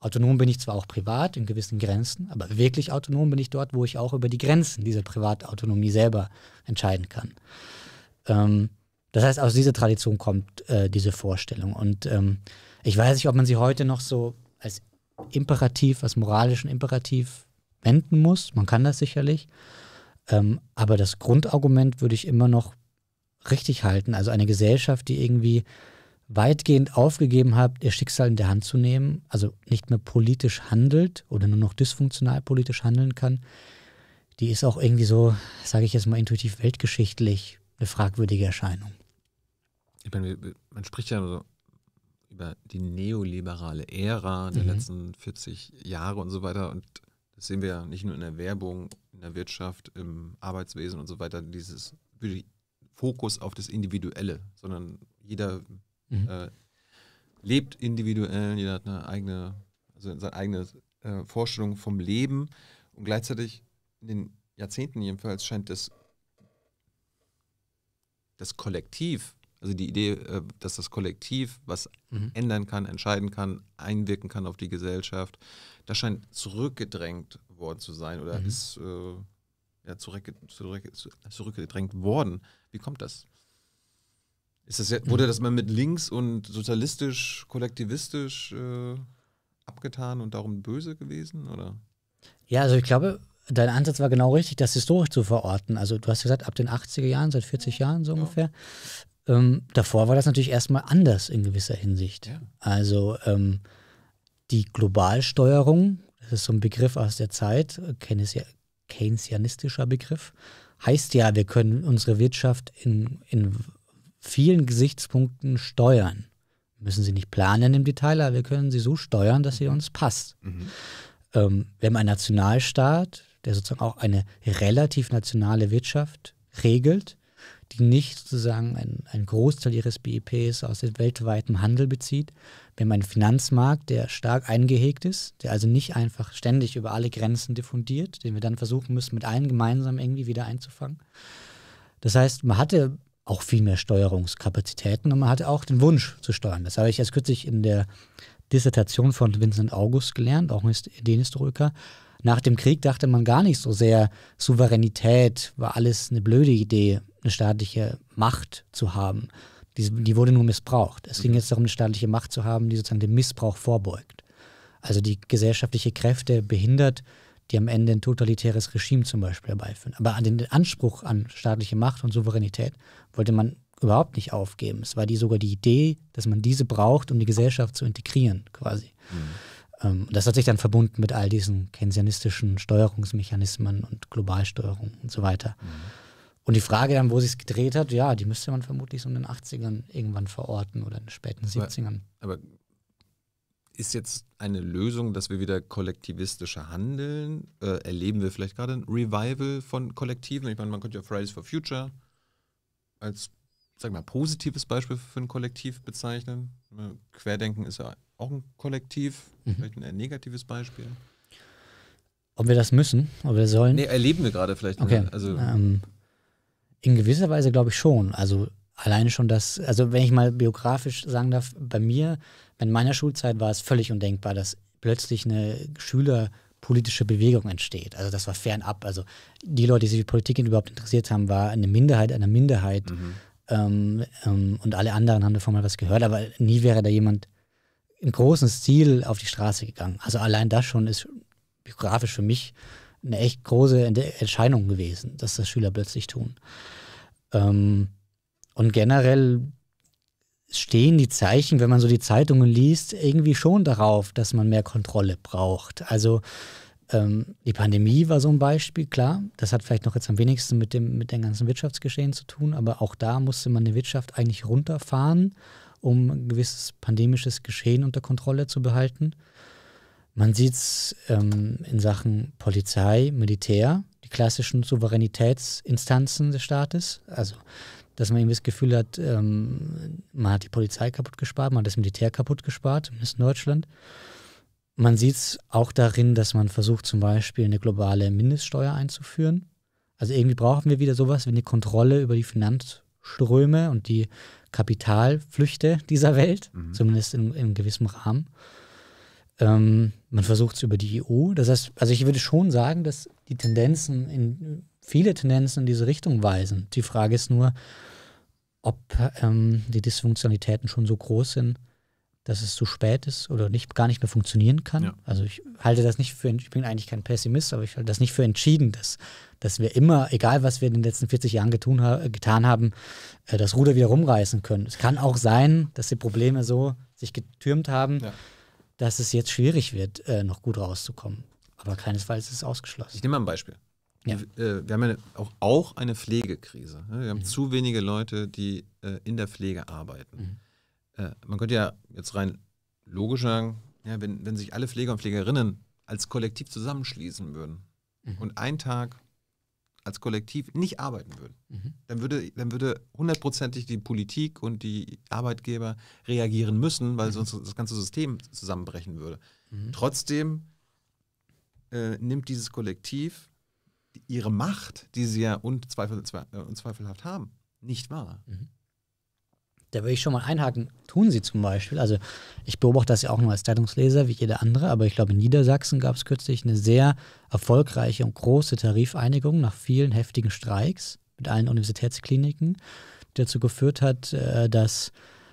Autonom bin ich zwar auch privat in gewissen Grenzen, aber wirklich autonom bin ich dort, wo ich auch über die Grenzen dieser Privatautonomie selber entscheiden kann. Ähm, das heißt, aus dieser Tradition kommt äh, diese Vorstellung. Und ähm, ich weiß nicht, ob man sie heute noch so als Imperativ, als moralischen Imperativ wenden muss. Man kann das sicherlich. Ähm, aber das Grundargument würde ich immer noch richtig halten. Also eine Gesellschaft, die irgendwie weitgehend aufgegeben hat, ihr Schicksal in der Hand zu nehmen, also nicht mehr politisch handelt oder nur noch dysfunktional politisch handeln kann, die ist auch irgendwie so, sage ich jetzt mal intuitiv, weltgeschichtlich eine fragwürdige Erscheinung. Ich meine, man spricht ja so über die neoliberale Ära der mhm. letzten 40 Jahre und so weiter. Und das sehen wir ja nicht nur in der Werbung, in der Wirtschaft, im Arbeitswesen und so weiter, dieses Fokus auf das Individuelle, sondern jeder mhm. äh, lebt individuell, jeder hat eine eigene, also seine eigene äh, Vorstellung vom Leben. Und gleichzeitig in den Jahrzehnten jedenfalls scheint das, das Kollektiv also die Idee, äh, dass das Kollektiv was mhm. ändern kann, entscheiden kann, einwirken kann auf die Gesellschaft, das scheint zurückgedrängt worden zu sein oder mhm. ist äh, ja, zurück, zurück, zurückgedrängt worden. Wie kommt das? Ist das jetzt, mhm. wurde das mal mit links und sozialistisch, kollektivistisch äh, abgetan und darum böse gewesen? Oder? Ja, also ich glaube, dein Ansatz war genau richtig, das historisch zu verorten. Also du hast gesagt, ab den 80er Jahren, seit 40 Jahren so ungefähr, ähm, davor war das natürlich erstmal anders in gewisser Hinsicht. Ja. Also ähm, die Globalsteuerung, das ist so ein Begriff aus der Zeit, keynesianistischer Begriff, heißt ja, wir können unsere Wirtschaft in, in vielen Gesichtspunkten steuern. Wir müssen sie nicht planen im Detail, aber wir können sie so steuern, dass sie mhm. uns passt. Mhm. Ähm, wir haben einen Nationalstaat, der sozusagen auch eine relativ nationale Wirtschaft regelt die nicht sozusagen einen Großteil ihres BIPs aus dem weltweiten Handel bezieht. Wir haben einen Finanzmarkt, der stark eingehegt ist, der also nicht einfach ständig über alle Grenzen diffundiert, den wir dann versuchen müssen, mit allen gemeinsam irgendwie wieder einzufangen. Das heißt, man hatte auch viel mehr Steuerungskapazitäten und man hatte auch den Wunsch zu steuern. Das habe ich erst kürzlich in der Dissertation von Vincent August gelernt, auch ein Ideenhistoriker. Nach dem Krieg dachte man gar nicht so sehr, Souveränität war alles eine blöde Idee, eine staatliche Macht zu haben. Die, die wurde nur missbraucht. Es ging mhm. jetzt darum, eine staatliche Macht zu haben, die sozusagen dem Missbrauch vorbeugt. Also die gesellschaftliche Kräfte behindert, die am Ende ein totalitäres Regime zum Beispiel herbeiführen. Aber an den Anspruch an staatliche Macht und Souveränität wollte man überhaupt nicht aufgeben. Es war die sogar die Idee, dass man diese braucht, um die Gesellschaft zu integrieren, quasi. Mhm. Ähm, das hat sich dann verbunden mit all diesen keynesianistischen Steuerungsmechanismen und Globalsteuerung und so weiter. Mhm. Und die Frage dann, wo sich gedreht hat, ja, die müsste man vermutlich so in den 80ern irgendwann verorten oder in den späten 70ern. Aber, aber ist jetzt eine Lösung, dass wir wieder kollektivistischer handeln? Äh, erleben wir vielleicht gerade ein Revival von Kollektiven? Ich meine, man könnte ja Fridays for Future als, sag mal, positives Beispiel für ein Kollektiv bezeichnen. Äh, Querdenken ist ja auch ein Kollektiv, mhm. vielleicht ein negatives Beispiel. Ob wir das müssen, ob wir sollen? Nee, erleben wir gerade vielleicht. Okay. Mal. Also, ähm, in gewisser Weise glaube ich schon. Also alleine schon das, also wenn ich mal biografisch sagen darf, bei mir, in meiner Schulzeit war es völlig undenkbar, dass plötzlich eine schülerpolitische Bewegung entsteht. Also das war fernab. Also die Leute, die sich für Politik überhaupt interessiert haben, war eine Minderheit einer Minderheit. Mhm. Ähm, ähm, und alle anderen haben davon mal was gehört, aber nie wäre da jemand im großen Stil auf die Straße gegangen. Also allein das schon ist biografisch für mich eine echt große Entscheidung gewesen, dass das Schüler plötzlich tun. Ähm, und generell stehen die Zeichen, wenn man so die Zeitungen liest, irgendwie schon darauf, dass man mehr Kontrolle braucht. Also ähm, die Pandemie war so ein Beispiel, klar. Das hat vielleicht noch jetzt am wenigsten mit dem mit den ganzen Wirtschaftsgeschehen zu tun, aber auch da musste man die Wirtschaft eigentlich runterfahren um ein gewisses pandemisches Geschehen unter Kontrolle zu behalten. Man sieht es ähm, in Sachen Polizei, Militär, die klassischen Souveränitätsinstanzen des Staates. Also, dass man irgendwie das Gefühl hat, ähm, man hat die Polizei kaputt gespart, man hat das Militär kaputt gespart, zumindest in Deutschland. Man sieht es auch darin, dass man versucht, zum Beispiel eine globale Mindeststeuer einzuführen. Also irgendwie brauchen wir wieder sowas wie eine Kontrolle über die Finanzströme und die Kapitalflüchte dieser Welt, mhm. zumindest in, in gewissem Rahmen. Ähm, man versucht es über die EU. Das heißt, also ich würde schon sagen, dass die Tendenzen in viele Tendenzen in diese Richtung weisen. Die Frage ist nur, ob ähm, die Dysfunktionalitäten schon so groß sind, dass es zu spät ist oder nicht, gar nicht mehr funktionieren kann. Ja. Also ich halte das nicht für, ich bin eigentlich kein Pessimist, aber ich halte das nicht für entschieden, dass, dass wir immer, egal was wir in den letzten 40 Jahren getun, getan haben, äh, das Ruder wieder rumreißen können. Es kann auch sein, dass die Probleme so sich getürmt haben, ja. dass es jetzt schwierig wird, äh, noch gut rauszukommen. Aber keinesfalls ist es ausgeschlossen. Ich nehme mal ein Beispiel. Ja. Wir äh, haben ja auch, auch, eine Pflegekrise. Wir haben mhm. zu wenige Leute, die in der Pflege arbeiten. Mhm äh, man könnte ja jetzt rein logisch sagen, ja, wenn, wenn sich alle Pfleger und Pflegerinnen als Kollektiv zusammenschließen würden mhm. und einen Tag als Kollektiv nicht arbeiten würden, mhm. dann würde dann würde hundertprozentig die Politik und die Arbeitgeber reagieren müssen, weil mhm. sonst das ganze System zusammenbrechen würde. Mhm. Trotzdem äh, nimmt dieses Kollektiv ihre Macht, die sie ja unzweifel, äh, unzweifelhaft haben, nicht wahr. Mhm da will ich schon mal einhaken, tun sie zum Beispiel. Also ich beobachte das ja auch nur als Zeitungsleser wie jeder andere, aber ich glaube, in Niedersachsen gab es kürzlich eine sehr erfolgreiche und große Tarifeinigung nach vielen heftigen Streiks mit allen Universitätskliniken, die dazu geführt hat, äh, dass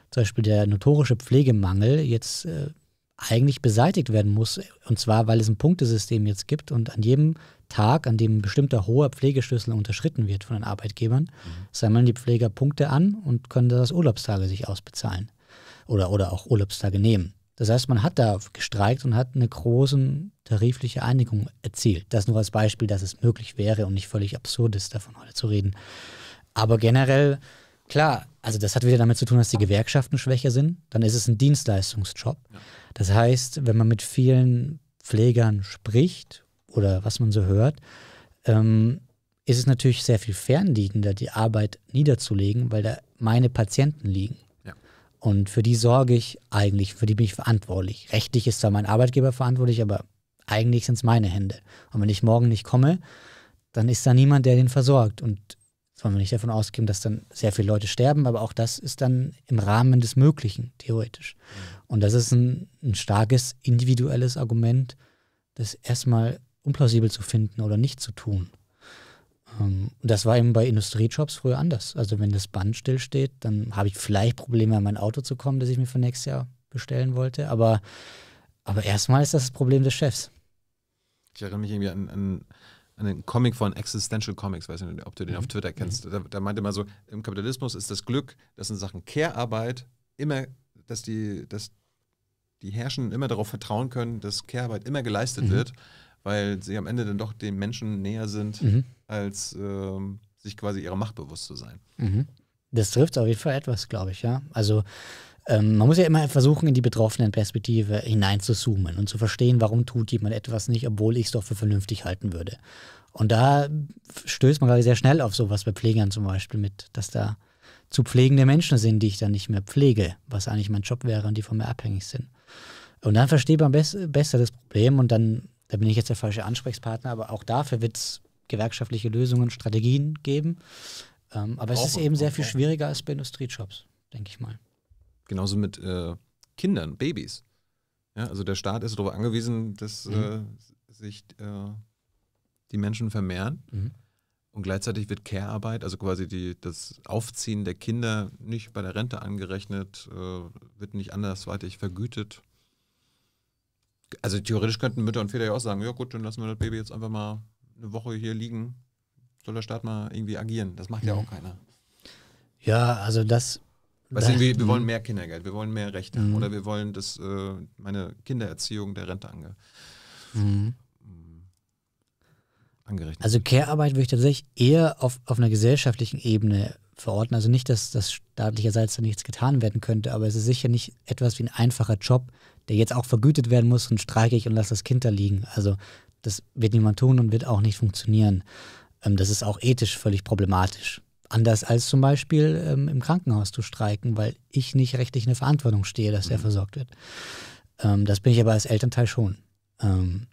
zum Beispiel der notorische Pflegemangel jetzt äh, eigentlich beseitigt werden muss. Und zwar, weil es ein Punktesystem jetzt gibt und an jedem Tag, an dem ein bestimmter hoher Pflegeschlüssel unterschritten wird von den Arbeitgebern, mhm. sammeln die Pfleger Punkte an und können das Urlaubstage sich ausbezahlen oder, oder auch Urlaubstage nehmen. Das heißt, man hat da gestreikt und hat eine große tarifliche Einigung erzielt. Das nur als Beispiel, dass es möglich wäre und nicht völlig absurd ist, davon heute zu reden. Aber generell, klar, also das hat wieder damit zu tun, dass die Gewerkschaften schwächer sind. Dann ist es ein Dienstleistungsjob. Das heißt, wenn man mit vielen Pflegern spricht oder was man so hört, ähm, ist es natürlich sehr viel fernliegender, die Arbeit niederzulegen, weil da meine Patienten liegen. Ja. Und für die sorge ich eigentlich, für die bin ich verantwortlich. Rechtlich ist da mein Arbeitgeber verantwortlich, aber eigentlich sind es meine Hände. Und wenn ich morgen nicht komme, dann ist da niemand, der den versorgt. Und wollen wir nicht davon ausgehen, dass dann sehr viele Leute sterben, aber auch das ist dann im Rahmen des Möglichen, theoretisch. Mhm. Und das ist ein, ein starkes individuelles Argument, das erstmal unplausibel zu finden oder nicht zu tun. Ähm, das war eben bei Industriejobs früher anders. Also wenn das Band stillsteht, dann habe ich vielleicht Probleme, an mein Auto zu kommen, das ich mir für nächstes Jahr bestellen wollte. Aber, aber erstmal ist das das Problem des Chefs. Ich erinnere mich irgendwie an, an an den Comic von Existential Comics, weiß nicht, ob du den mhm. auf Twitter kennst. Mhm. Da, da meinte man so, im Kapitalismus ist das Glück, dass in Sachen Care-Arbeit immer, dass die, dass die Herrschenden immer darauf vertrauen können, dass Care-Arbeit immer geleistet mhm. wird, weil sie am Ende dann doch den Menschen näher sind, mhm. als ähm, sich quasi ihrer Macht bewusst zu sein. Mhm. Das trifft auf jeden Fall etwas, glaube ich, ja. Also ähm, man muss ja immer versuchen, in die betroffenen Perspektive hineinzuzoomen und zu verstehen, warum tut jemand etwas nicht, obwohl ich es doch für vernünftig halten würde. Und da stößt man, glaube sehr schnell auf sowas bei Pflegern zum Beispiel mit, dass da zu pflegende Menschen sind, die ich dann nicht mehr pflege, was eigentlich mein Job wäre und die von mir abhängig sind. Und dann versteht man bess besser das Problem und dann da bin ich jetzt der falsche Ansprechpartner, aber auch dafür wird es gewerkschaftliche Lösungen, Strategien geben. Ähm, aber auch, es ist eben sehr viel schwieriger als bei Industriejobs, denke ich mal. Genauso mit äh, Kindern, Babys. Ja, also der Staat ist darauf angewiesen, dass mhm. äh, sich äh, die Menschen vermehren. Mhm. Und gleichzeitig wird Care-Arbeit, also quasi die, das Aufziehen der Kinder, nicht bei der Rente angerechnet, äh, wird nicht andersweitig vergütet also theoretisch könnten Mütter und Väter ja auch sagen, ja gut, dann lassen wir das Baby jetzt einfach mal eine Woche hier liegen. Soll der Staat mal irgendwie agieren? Das macht ja, ja mhm. auch keiner. Ja, also das. Was da, wir, wir wollen mehr Kindergeld, wir wollen mehr Rechte mhm. oder wir wollen, dass äh, meine Kindererziehung der Rente ange, mhm. angerechnet Also Care-Arbeit würde ich tatsächlich eher auf, auf einer gesellschaftlichen Ebene verorten. Also nicht, dass das staatlicherseits da nichts getan werden könnte, aber es ist sicher nicht etwas wie ein einfacher Job, der jetzt auch vergütet werden muss dann streike ich und lasse das Kind da liegen. Also das wird niemand tun und wird auch nicht funktionieren. Ähm, das ist auch ethisch völlig problematisch. Anders als zum Beispiel ähm, im Krankenhaus zu streiken, weil ich nicht rechtlich in der Verantwortung stehe, dass mhm. er versorgt wird. Ähm, das bin ich aber als Elternteil schon. Ähm,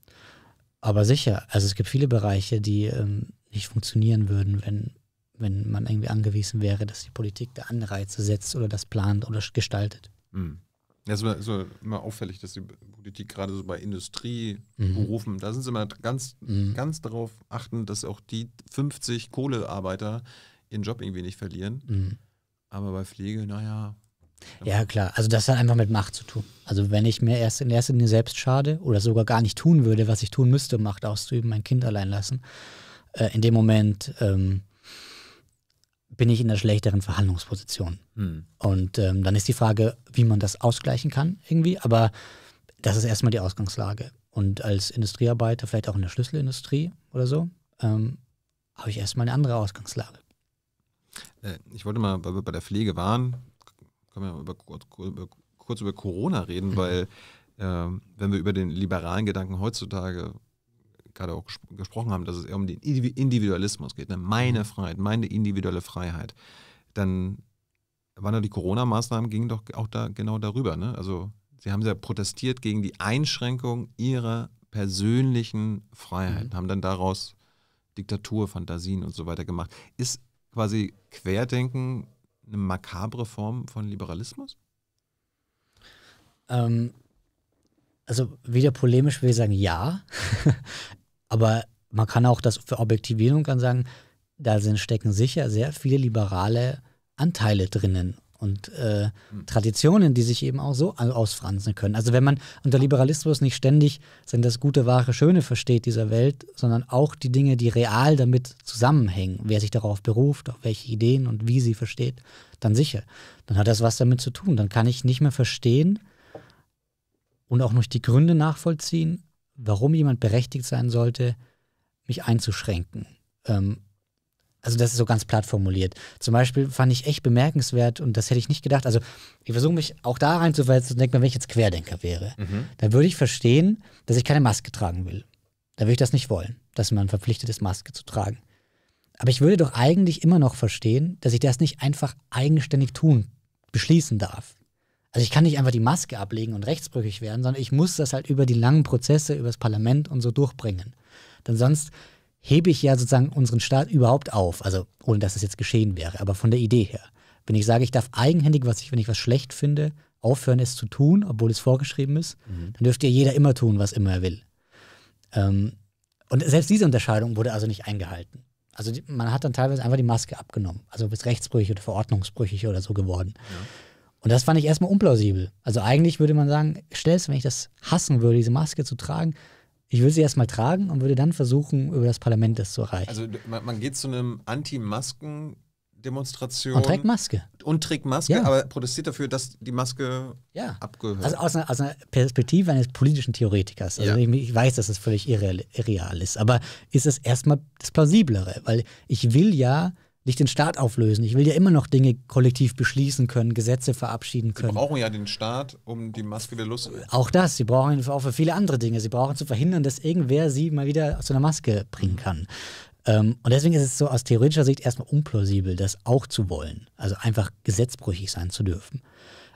aber sicher, also es gibt viele Bereiche, die ähm, nicht funktionieren würden, wenn, wenn man irgendwie angewiesen wäre, dass die Politik da Anreize setzt oder das plant oder gestaltet. Mhm. Ja, es ist immer, auffällig, dass die Politik gerade so bei Industrieberufen, mhm. da sind sie immer ganz, mhm. ganz darauf achten, dass auch die 50 Kohlearbeiter ihren Job irgendwie nicht verlieren. Mhm. Aber bei Pflege, naja. Ja, klar. Also das hat einfach mit Macht zu tun. Also wenn ich mir erst in erster Linie selbst schade oder sogar gar nicht tun würde, was ich tun müsste, um Macht auszuüben, mein Kind allein lassen, äh, in dem Moment ähm, bin ich in einer schlechteren Verhandlungsposition. Mhm. Und ähm, dann ist die Frage, wie man das ausgleichen kann irgendwie. Aber das ist erstmal die Ausgangslage. Und als Industriearbeiter, vielleicht auch in der Schlüsselindustrie oder so, ähm, habe ich erstmal eine andere Ausgangslage. Äh, ich wollte mal, weil wir bei der Pflege waren, können wir über, über, kurz über Corona reden, mhm. weil äh, wenn wir über den liberalen Gedanken heutzutage gerade auch ges gesprochen haben, dass es eher um den Individualismus geht, ne? meine mhm. Freiheit, meine individuelle Freiheit, dann waren ja die Corona-Maßnahmen gingen doch auch da genau darüber. Ne? Also sie haben ja protestiert gegen die Einschränkung ihrer persönlichen Freiheit, mhm. haben dann daraus Diktatur, Fantasien und so weiter gemacht. Ist quasi Querdenken eine makabre Form von Liberalismus? Ähm, also wieder polemisch will ich sagen, ja. Aber man kann auch das für Objektivierung kann sagen, da sind, stecken sicher sehr viele liberale Anteile drinnen und äh, hm. Traditionen, die sich eben auch so ausfransen können. Also wenn man unter Liberalismus nicht ständig sind das gute, wahre, schöne versteht dieser Welt, sondern auch die Dinge, die real damit zusammenhängen, wer sich darauf beruft, auf welche Ideen und wie sie versteht, dann sicher. Dann hat das was damit zu tun. Dann kann ich nicht mehr verstehen und auch nicht die Gründe nachvollziehen, warum jemand berechtigt sein sollte, mich einzuschränken. Ähm, also das ist so ganz platt formuliert. Zum Beispiel fand ich echt bemerkenswert und das hätte ich nicht gedacht. Also ich versuche mich auch da reinzuversetzen und denke mir, wenn ich jetzt Querdenker wäre, mhm. dann würde ich verstehen, dass ich keine Maske tragen will. Dann würde ich das nicht wollen, dass man verpflichtet ist, Maske zu tragen. Aber ich würde doch eigentlich immer noch verstehen, dass ich das nicht einfach eigenständig tun, beschließen darf. Also ich kann nicht einfach die Maske ablegen und rechtsbrüchig werden, sondern ich muss das halt über die langen Prozesse, über das Parlament und so durchbringen. Denn sonst hebe ich ja sozusagen unseren Staat überhaupt auf. Also ohne dass es jetzt geschehen wäre, aber von der Idee her. Wenn ich sage, ich darf eigenhändig, was ich, wenn ich was schlecht finde, aufhören, es zu tun, obwohl es vorgeschrieben ist, mhm. dann dürfte ja jeder immer tun, was immer er will. Ähm, und selbst diese Unterscheidung wurde also nicht eingehalten. Also man hat dann teilweise einfach die Maske abgenommen. Also bis rechtsbrüchig oder verordnungsbrüchig oder so geworden. Ja. Und das fand ich erstmal unplausibel. Also eigentlich würde man sagen, stellst, wenn ich das hassen würde, diese Maske zu tragen, ich würde sie erstmal tragen und würde dann versuchen, über das Parlament das zu erreichen. Also man, man geht zu einem Anti-Masken- Demonstration. Und trägt Maske. Und trägt Maske, ja. aber protestiert dafür, dass die Maske ja. abgehört. Also aus einer, aus einer, Perspektive eines politischen Theoretikers. Also ja. ich, ich, weiß, dass das völlig irreal, irreal ist, aber ist es erstmal das Plausiblere, weil ich will ja nicht den Staat auflösen. Ich will ja immer noch Dinge kollektiv beschließen können, Gesetze verabschieden können. Sie brauchen ja den Staat, um die Maske wieder loszuwerden. Auch das. Sie brauchen ihn auch für viele andere Dinge. Sie brauchen zu verhindern, dass irgendwer sie mal wieder zu einer Maske bringen mhm. kann. Ähm, und deswegen ist es so aus theoretischer Sicht erstmal unplausibel, das auch zu wollen. Also einfach gesetzbrüchig sein zu dürfen.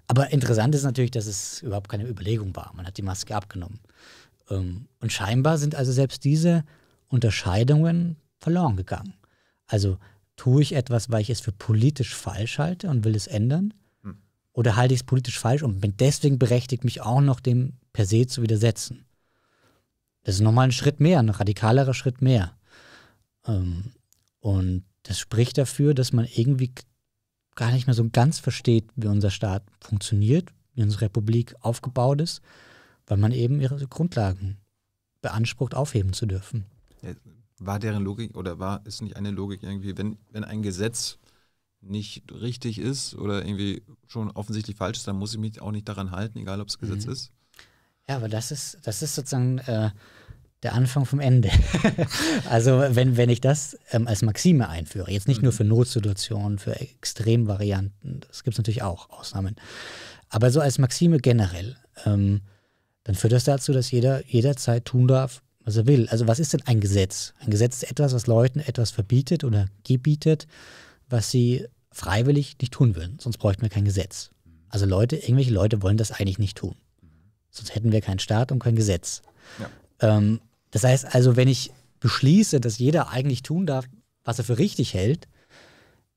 Aber interessant ist natürlich, dass es überhaupt keine Überlegung war. Man hat die Maske abgenommen. Ähm, und scheinbar sind also selbst diese Unterscheidungen verloren gegangen. Also Tue ich etwas, weil ich es für politisch falsch halte und will es ändern? Hm. Oder halte ich es politisch falsch und bin deswegen berechtigt, mich auch noch dem per se zu widersetzen? Das ist nochmal ein Schritt mehr, ein radikalerer Schritt mehr. Ähm, und das spricht dafür, dass man irgendwie gar nicht mehr so ganz versteht, wie unser Staat funktioniert, wie unsere Republik aufgebaut ist, weil man eben ihre Grundlagen beansprucht, aufheben zu dürfen war deren Logik oder war ist nicht eine Logik irgendwie, wenn, wenn ein Gesetz nicht richtig ist oder irgendwie schon offensichtlich falsch ist, dann muss ich mich auch nicht daran halten, egal ob es Gesetz mhm. ist. Ja, aber das ist, das ist sozusagen äh, der Anfang vom Ende. [laughs] also wenn, wenn ich das ähm, als Maxime einführe, jetzt nicht mhm. nur für Notsituationen, für Extremvarianten, das gibt es natürlich auch, Ausnahmen, aber so als Maxime generell, ähm, dann führt das dazu, dass jeder jederzeit tun darf, was er will. Also was ist denn ein Gesetz? Ein Gesetz ist etwas, was Leuten etwas verbietet oder gebietet, was sie freiwillig nicht tun würden. Sonst bräuchten wir kein Gesetz. Also Leute, irgendwelche Leute wollen das eigentlich nicht tun. Sonst hätten wir keinen Staat und kein Gesetz. Ja. Ähm, das heißt also, wenn ich beschließe, dass jeder eigentlich tun darf, was er für richtig hält,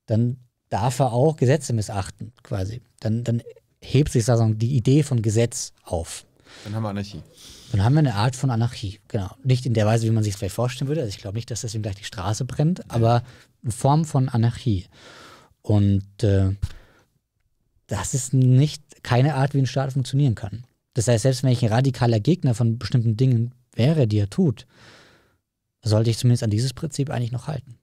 dann darf er auch Gesetze missachten, quasi. Dann, dann hebt sich sozusagen die Idee von Gesetz auf. Dann haben wir Anarchie dann haben wir eine Art von Anarchie. Genau. Nicht in der Weise, wie man sich es vielleicht vorstellen würde. Also ich glaube nicht, dass deswegen gleich die Straße brennt, aber eine Form von Anarchie. Und äh, das ist nicht keine Art, wie ein Staat funktionieren kann. Das heißt, selbst wenn ich ein radikaler Gegner von bestimmten Dingen wäre, die er tut, sollte ich zumindest an dieses Prinzip eigentlich noch halten.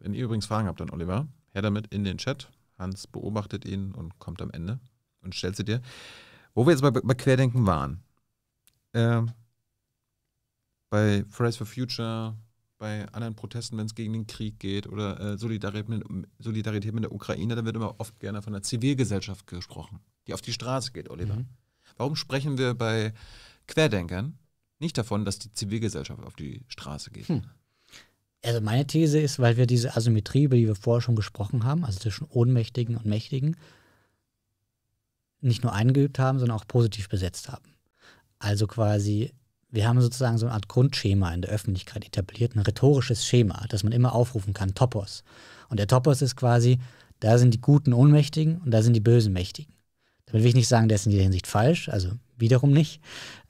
Wenn ihr übrigens Fragen habt dann Oliver, her damit in den Chat. Hans beobachtet ihn und kommt am Ende und stellt sie dir. Wo wir jetzt bei, bei Querdenken waren, äh, bei Fridays for Future, bei anderen Protesten, wenn es gegen den Krieg geht oder äh, Solidarität, mit, Solidarität, mit, der Ukraine, da wird immer oft gerne von der Zivilgesellschaft gesprochen, die auf die Straße geht, Oliver. Mhm. Warum sprechen wir bei Querdenkern nicht davon, dass die Zivilgesellschaft auf die Straße geht? Hm. Also meine These ist, weil wir diese Asymmetrie, über die wir vorher schon gesprochen haben, also zwischen Ohnmächtigen und Mächtigen, nicht nur eingeübt haben, sondern auch positiv besetzt haben. Also quasi, wir haben sozusagen so eine Art Grundschema in der Öffentlichkeit etabliert, ein rhetorisches Schema, das man immer aufrufen kann, Topos. Und der Topos ist quasi, da sind die guten Ohnmächtigen und da sind die bösen Mächtigen. Damit will ich nicht sagen, der ist in jeder Hinsicht falsch, also wiederum nicht.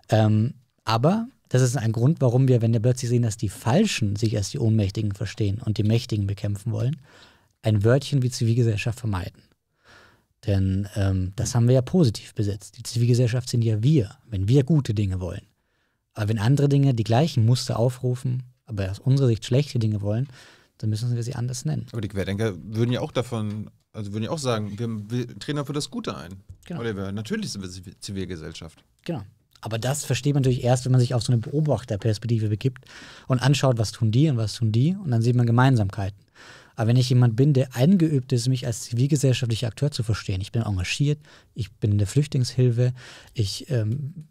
Ähm, aber das ist ein Grund, warum wir, wenn wir plötzlich sehen, dass die Falschen sich als die Ohnmächtigen verstehen und die Mächtigen bekämpfen wollen, ein Wörtchen wie Zivilgesellschaft vermeiden. Denn ähm, das haben wir ja positiv besetzt. Die Zivilgesellschaft sind ja wir, wenn wir gute Dinge wollen. Aber wenn andere Dinge die gleichen Muster aufrufen, aber aus unserer Sicht schlechte Dinge wollen, dann müssen wir sie anders nennen. Aber die Querdenker würden ja auch davon, also würden ja auch sagen, wir, wir treten dafür das Gute ein. Genau. Oliver, natürlich sind wir Zivilgesellschaft. Genau. Aber das versteht man natürlich erst, wenn man sich auf so eine Beobachterperspektive begibt und anschaut, was tun die und was tun die. Und dann sieht man Gemeinsamkeiten. Aber wenn ich jemand bin, der eingeübt ist, mich als zivilgesellschaftlicher Akteur zu verstehen, ich bin engagiert, ich bin in der Flüchtlingshilfe, ich, ähm,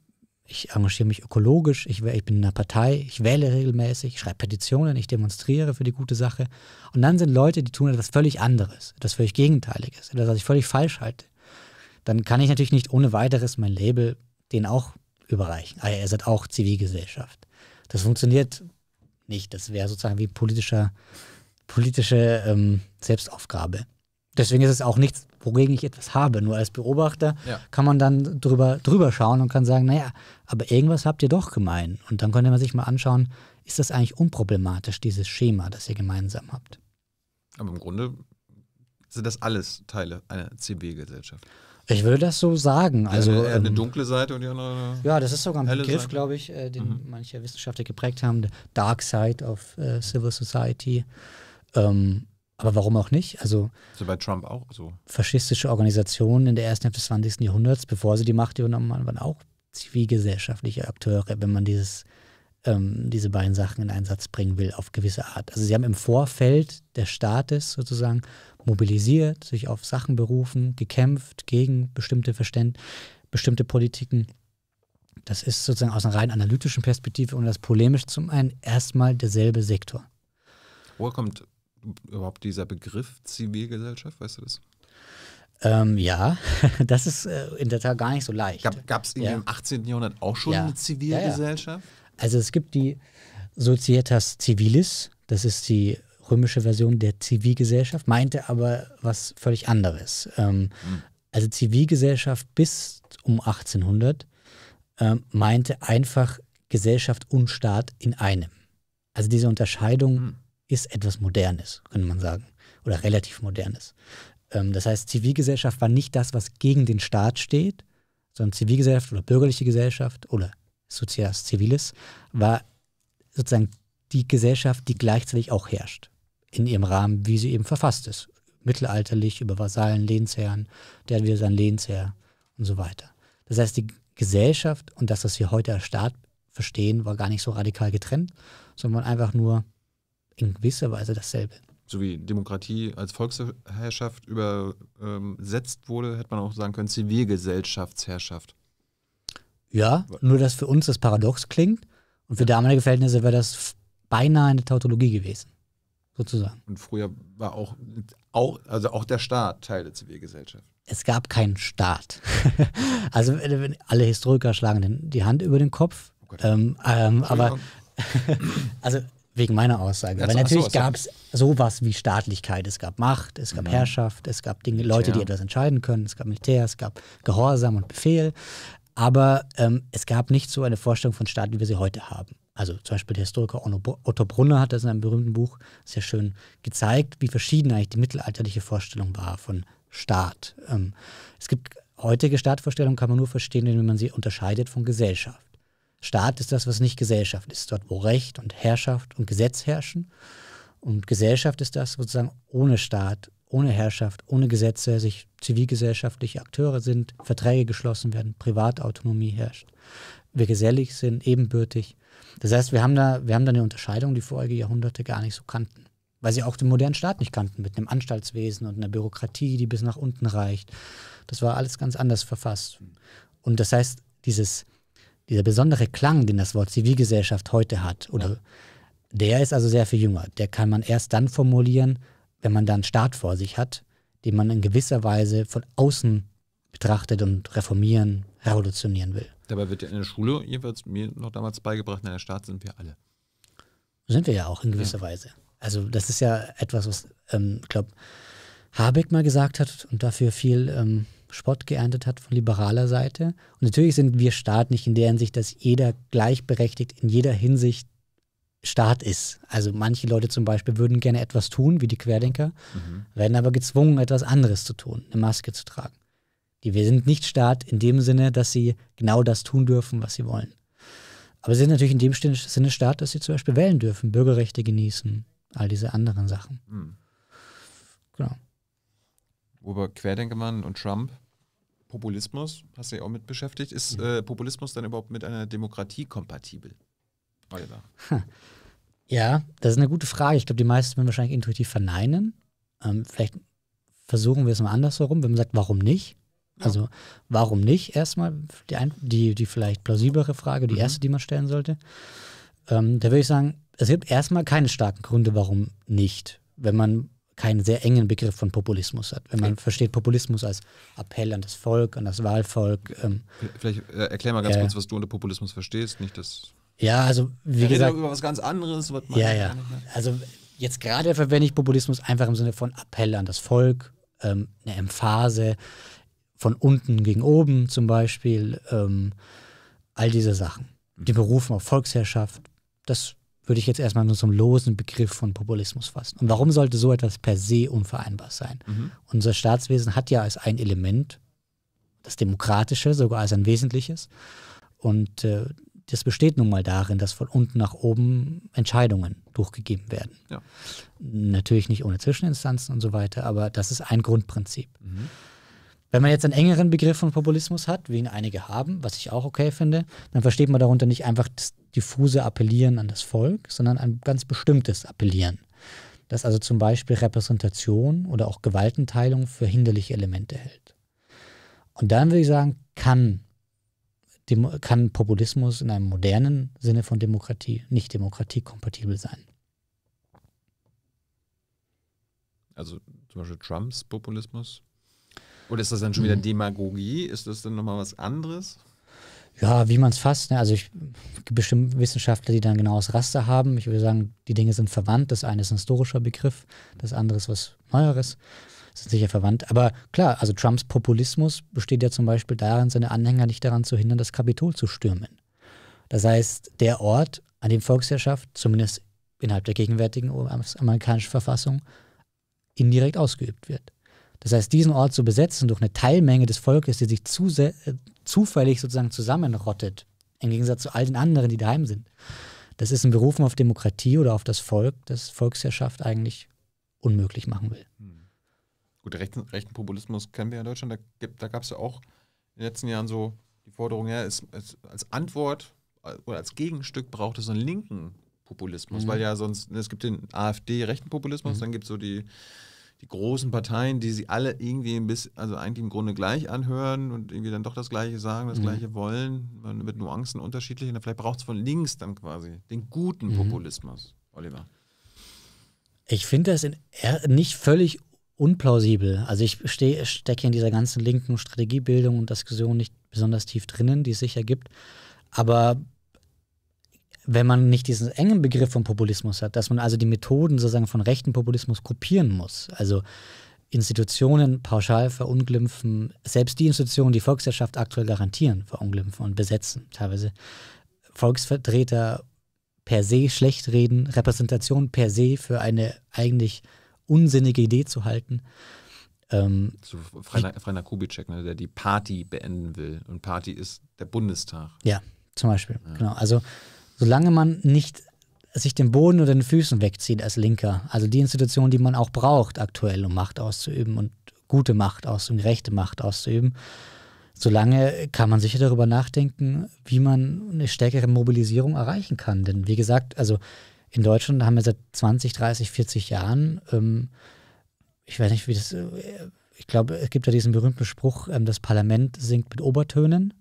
ich engagiere mich ökologisch, ich, ich, bin in einer Partei, ich wähle regelmäßig, ich schreibe Petitionen, ich demonstriere für die gute Sache. Und dann sind Leute, die tun etwas völlig anderes, etwas völlig Gegenteiliges, etwas, was ich völlig falsch halte. Dann kann ich natürlich nicht ohne weiteres mein Label den auch überreichen. Ah ja, ihr seid auch Zivilgesellschaft. Das funktioniert nicht. Das wäre sozusagen wie politischer politische ähm, Selbstaufgabe. Deswegen ist es auch nichts, wogegen ich etwas habe. Nur als Beobachter ja. kann man dann drüber, drüber schauen und kann sagen, naja, aber irgendwas habt ihr doch gemein. Und dann könnte man sich mal anschauen, ist das eigentlich unproblematisch, dieses Schema, das ihr gemeinsam habt? Aber im Grunde sind das alles Teile einer CB-Gesellschaft. Ich würde das so sagen. Also, eine, eine ähm, dunkle Seite und die andere. Ja, das ist sogar ein Begriff, glaube ich, äh, den mhm. manche Wissenschaftler geprägt haben. The Dark Side of äh, Civil Society. Ähm, aber warum auch nicht? Also, so bei Trump auch so. Faschistische Organisationen in der ersten Hälfte des 20. Jahrhunderts, bevor sie die Macht übernommen haben, waren auch zivilgesellschaftliche Akteure, wenn man dieses, ähm, diese beiden Sachen in Einsatz bringen will, auf gewisse Art. Also sie haben im Vorfeld des Staates sozusagen mobilisiert, sich auf Sachen berufen, gekämpft gegen bestimmte Verständ bestimmte Politiken. Das ist sozusagen aus einer rein analytischen Perspektive und das polemisch zum einen erstmal derselbe Sektor. Woher kommt überhaupt dieser Begriff Zivilgesellschaft, weißt du das? Ähm, ja, [laughs] das ist äh, in der Tat gar nicht so leicht. Gab es ja. im 18. Jahrhundert auch schon ja. eine Zivilgesellschaft? Ja, also es gibt die Societas Civilis, das ist die römische Version der Zivilgesellschaft, meinte aber was völlig anderes. Ähm, mhm. Also Zivilgesellschaft bis um 1800 ähm, meinte einfach Gesellschaft und Staat in einem. Also diese Unterscheidung mhm ist etwas Modernes, könnte man sagen, oder relativ Modernes. Ähm, das heißt, Zivilgesellschaft war nicht das, was gegen den Staat steht, sondern Zivilgesellschaft oder bürgerliche Gesellschaft oder Sozias Civilis war sozusagen die Gesellschaft, die gleichzeitig auch herrscht, in ihrem Rahmen, wie sie eben verfasst ist. Mittelalterlich über Vasallen, Lehnsherren, der hat wieder sein Lehnsherr und so weiter. Das heißt, die Gesellschaft und das, was wir heute als Staat verstehen, war gar nicht so radikal getrennt, sondern einfach nur in gewisser Weise dasselbe. So wie Demokratie als Volksherrschaft übersetzt wurde, hätte man auch sagen können, Zivilgesellschaftsherrschaft. Ja, nur dass für uns das paradox klingt und für damalige Verhältnisse wäre das beinahe eine Tautologie gewesen, sozusagen. Und früher war auch, auch, also auch der Staat Teil der Zivilgesellschaft es gab keinen Staat. [laughs] also alle Historiker schlagen die Hand über den Kopf. Oh ähm, ähm, aber [laughs] also Wegen meiner Aussage. Also, Weil natürlich so, gab es sowas wie Staatlichkeit. Es gab Macht, es gab ja. Herrschaft, es gab Dinge, Leute, die etwas entscheiden können, es gab Militär, es gab Gehorsam und Befehl. Aber ähm, es gab nicht so eine Vorstellung von Staat, wie wir sie heute haben. Also zum Beispiel der Historiker Otto Brunner hat das in einem berühmten Buch sehr schön gezeigt, wie verschieden eigentlich die mittelalterliche Vorstellung war von Staat. Ähm, es gibt heutige Staatvorstellungen, kann man nur verstehen, wenn man sie unterscheidet von Gesellschaft. Staat ist das, was nicht Gesellschaft ist, dort wo Recht und Herrschaft und Gesetz herrschen. Und Gesellschaft ist das sozusagen ohne Staat, ohne Herrschaft, ohne Gesetze, sich zivilgesellschaftliche Akteure sind, Verträge geschlossen werden, Privatautonomie herrscht, wir gesellig sind, ebenbürtig. Das heißt, wir haben da, wir haben da eine Unterscheidung, die vorige Jahrhunderte gar nicht so kannten. Weil sie auch den modernen Staat nicht kannten, mit einem Anstaltswesen und einer Bürokratie, die bis nach unten reicht. Das war alles ganz anders verfasst. Und das heißt, dieses dieser besondere Klang, den das Wort Zivilgesellschaft heute hat, oder ja. der ist also sehr viel jünger. Der kann man erst dann formulieren, wenn man dann einen Staat vor sich hat, den man in gewisser Weise von außen betrachtet und reformieren, revolutionieren will. Dabei wird ja in der Schule, jedenfalls mir noch damals beigebracht, in der Staat sind wir alle. Sind wir ja auch in gewisser ja. Weise. Also das ist ja etwas, was, ähm, ich ähm, glaube, Habeck mal gesagt hat und dafür viel ähm, Spott geerntet hat von liberaler Seite. Und natürlich sind wir Staat nicht in der Hinsicht, dass jeder gleichberechtigt in jeder Hinsicht Staat ist. Also manche Leute zum Beispiel würden gerne etwas tun, wie die Querdenker, mhm. werden aber gezwungen, etwas anderes zu tun, eine Maske zu tragen. Die wir sind nicht Staat in dem Sinne, dass sie genau das tun dürfen, was sie wollen. Aber sie sind natürlich in dem Sinne Staat, dass sie zum Beispiel wählen dürfen, Bürgerrechte genießen, all diese anderen Sachen. Mhm. Genau über Querdenkermann und Trump. Populismus, hast du ja auch mit beschäftigt. Ist mhm. äh, Populismus dann überhaupt mit einer Demokratie kompatibel? Oliver. [laughs] Ja, das ist eine gute Frage. Ich glaube, die meisten würden wahrscheinlich intuitiv verneinen. Ähm, vielleicht versuchen wir es mal andersherum, wenn man sagt, warum nicht? Also, warum nicht erstmal? Die, die, die vielleicht plausiblere Frage, die mhm. erste, die man stellen sollte. Ähm, da würde ich sagen, es gibt erstmal keine starken Gründe, warum nicht. Wenn man keinen sehr engen Begriff von Populismus hat. Wenn man okay. versteht Populismus als Appell an das Volk, an das Wahlvolk. Ähm, Vielleicht äh, erklär mal ganz äh, kurz, was du unter Populismus verstehst, nicht das. Ja, also wie wir gesagt. über was ganz anderes. Was ja, ja. Also jetzt gerade verwende ich Populismus einfach im Sinne von Appell an das Volk, ähm, eine Emphase von unten gegen oben zum Beispiel, ähm, all diese Sachen. Die mhm. berufen auf Volksherrschaft. Das würde ich jetzt erstmal nur zum losen Begriff von Populismus fassen. Und warum sollte so etwas per se unvereinbar sein? Mhm. Unser Staatswesen hat ja als ein Element das Demokratische, sogar als ein wesentliches. Und äh, das besteht nun mal darin, dass von unten nach oben Entscheidungen durchgegeben werden. Ja. Natürlich nicht ohne Zwischeninstanzen und so weiter, aber das ist ein Grundprinzip. Mhm. Wenn man jetzt einen engeren Begriff von Populismus hat, wie ihn einige haben, was ich auch okay finde, dann versteht man darunter nicht einfach das diffuse Appellieren an das Volk, sondern ein ganz bestimmtes Appellieren. Das also zum Beispiel Repräsentation oder auch Gewaltenteilung für hinderliche Elemente hält. Und dann würde ich sagen, kann, kann Populismus in einem modernen Sinne von Demokratie nicht demokratiekompatibel sein. Also zum Beispiel Trumps Populismus oder ist das dann schon wieder mhm. Demagogie? Ist das dann nochmal was anderes? Ja, wie man es fasst. Ne? Also ich gibt bestimmt Wissenschaftler, die dann genau das Raster haben. Ich würde sagen, die Dinge sind verwandt. Das eine ist ein historischer Begriff, das andere ist was Neueres. Das sind sicher verwandt. Aber klar, also Trumps Populismus besteht ja zum Beispiel darin, seine Anhänger nicht daran zu hindern, das Kapitol zu stürmen. Das heißt, der Ort, an dem Volksherrschaft, zumindest innerhalb der gegenwärtigen amerikanischen Verfassung, indirekt ausgeübt wird. Das heißt, diesen Ort zu besetzen durch eine Teilmenge des Volkes, die sich zu, äh, zufällig sozusagen zusammenrottet, im Gegensatz zu all den anderen, die daheim sind, das ist ein Berufen auf Demokratie oder auf das Volk, das Volksherrschaft eigentlich unmöglich machen will. Hm. Gut, rechten, rechten Populismus kennen wir in Deutschland. Da, da gab es ja auch in den letzten Jahren so die Forderung, ja, es, es, als Antwort äh, oder als Gegenstück braucht es einen linken Populismus, mhm. weil ja sonst, es gibt den AfD-rechten Populismus, mhm. dann gibt es so die die großen Parteien, die sie alle irgendwie ein bisschen, also eigentlich im Grunde gleich anhören und irgendwie dann doch das Gleiche sagen, das mhm. Gleiche wollen, mit Nuancen unterschiedlich. Und vielleicht braucht es von links dann quasi den guten mhm. Populismus, Oliver. Ich finde das äh, nicht völlig unplausibel. Also ich stecke in dieser ganzen linken Strategiebildung und Diskussion nicht besonders tief drinnen, die es sicher gibt. Aber wenn man nicht diesen engen Begriff von Populismus hat, dass man also die Methoden sozusagen von rechten Populismus kopieren muss. Also Institutionen pauschal verunglimpfen, selbst die Institutionen, die Volkswirtschaft aktuell garantieren, verunglimpfen und besetzen. Teilweise Volksvertreter per se schlecht reden, Repräsentation per se für eine eigentlich unsinnige Idee zu halten. Ähm, so Freiner, Freiner Kubitschek, ne, der die Party beenden will. Und Party ist der Bundestag. Ja, zum Beispiel. Ja. Genau. Also solange man nicht sich den Boden oder den Füßen wegzieht als Linker, also die Institution, die man auch braucht aktuell, um Macht auszuüben und gute Macht auszuüben, rechte Macht auszuüben, solange kann man sicher darüber nachdenken, wie man eine stärkere Mobilisierung erreichen kann. Denn wie gesagt, also in Deutschland haben wir seit 20, 30, 40 Jahren, ähm, ich weiß nicht, wie das, äh, ich glaube, es gibt ja diesen berühmten Spruch, ähm, das Parlament singt mit Obertönen.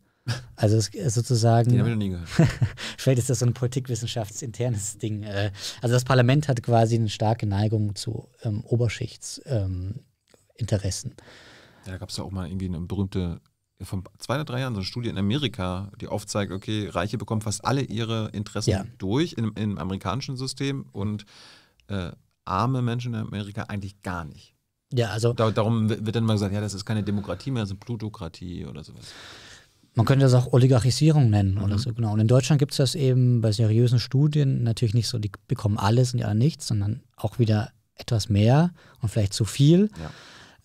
Also sozusagen. Den habe ich noch nie gehört. [laughs] vielleicht ist das so ein politikwissenschaftsinternes Ding. Äh, also das Parlament hat quasi eine starke Neigung zu ähm, Oberschichtsinteressen. Ähm, ja, da gab es ja auch mal irgendwie eine berühmte, von zwei oder drei Jahren, so eine Studie in Amerika, die aufzeigt, okay, Reiche bekommen fast alle ihre Interessen ja. durch im, im, amerikanischen System und äh, arme Menschen in Amerika eigentlich gar nicht. Ja, also. Dar darum wird dann mal gesagt, ja, das ist keine Demokratie mehr, das ist eine Plutokratie oder sowas. Man könnte das auch Oligarchisierung nennen mhm. oder so, genau. Und in Deutschland gibt es das eben bei seriösen Studien natürlich nicht so, die bekommen alles und ja nichts, sondern auch wieder etwas mehr und vielleicht zu viel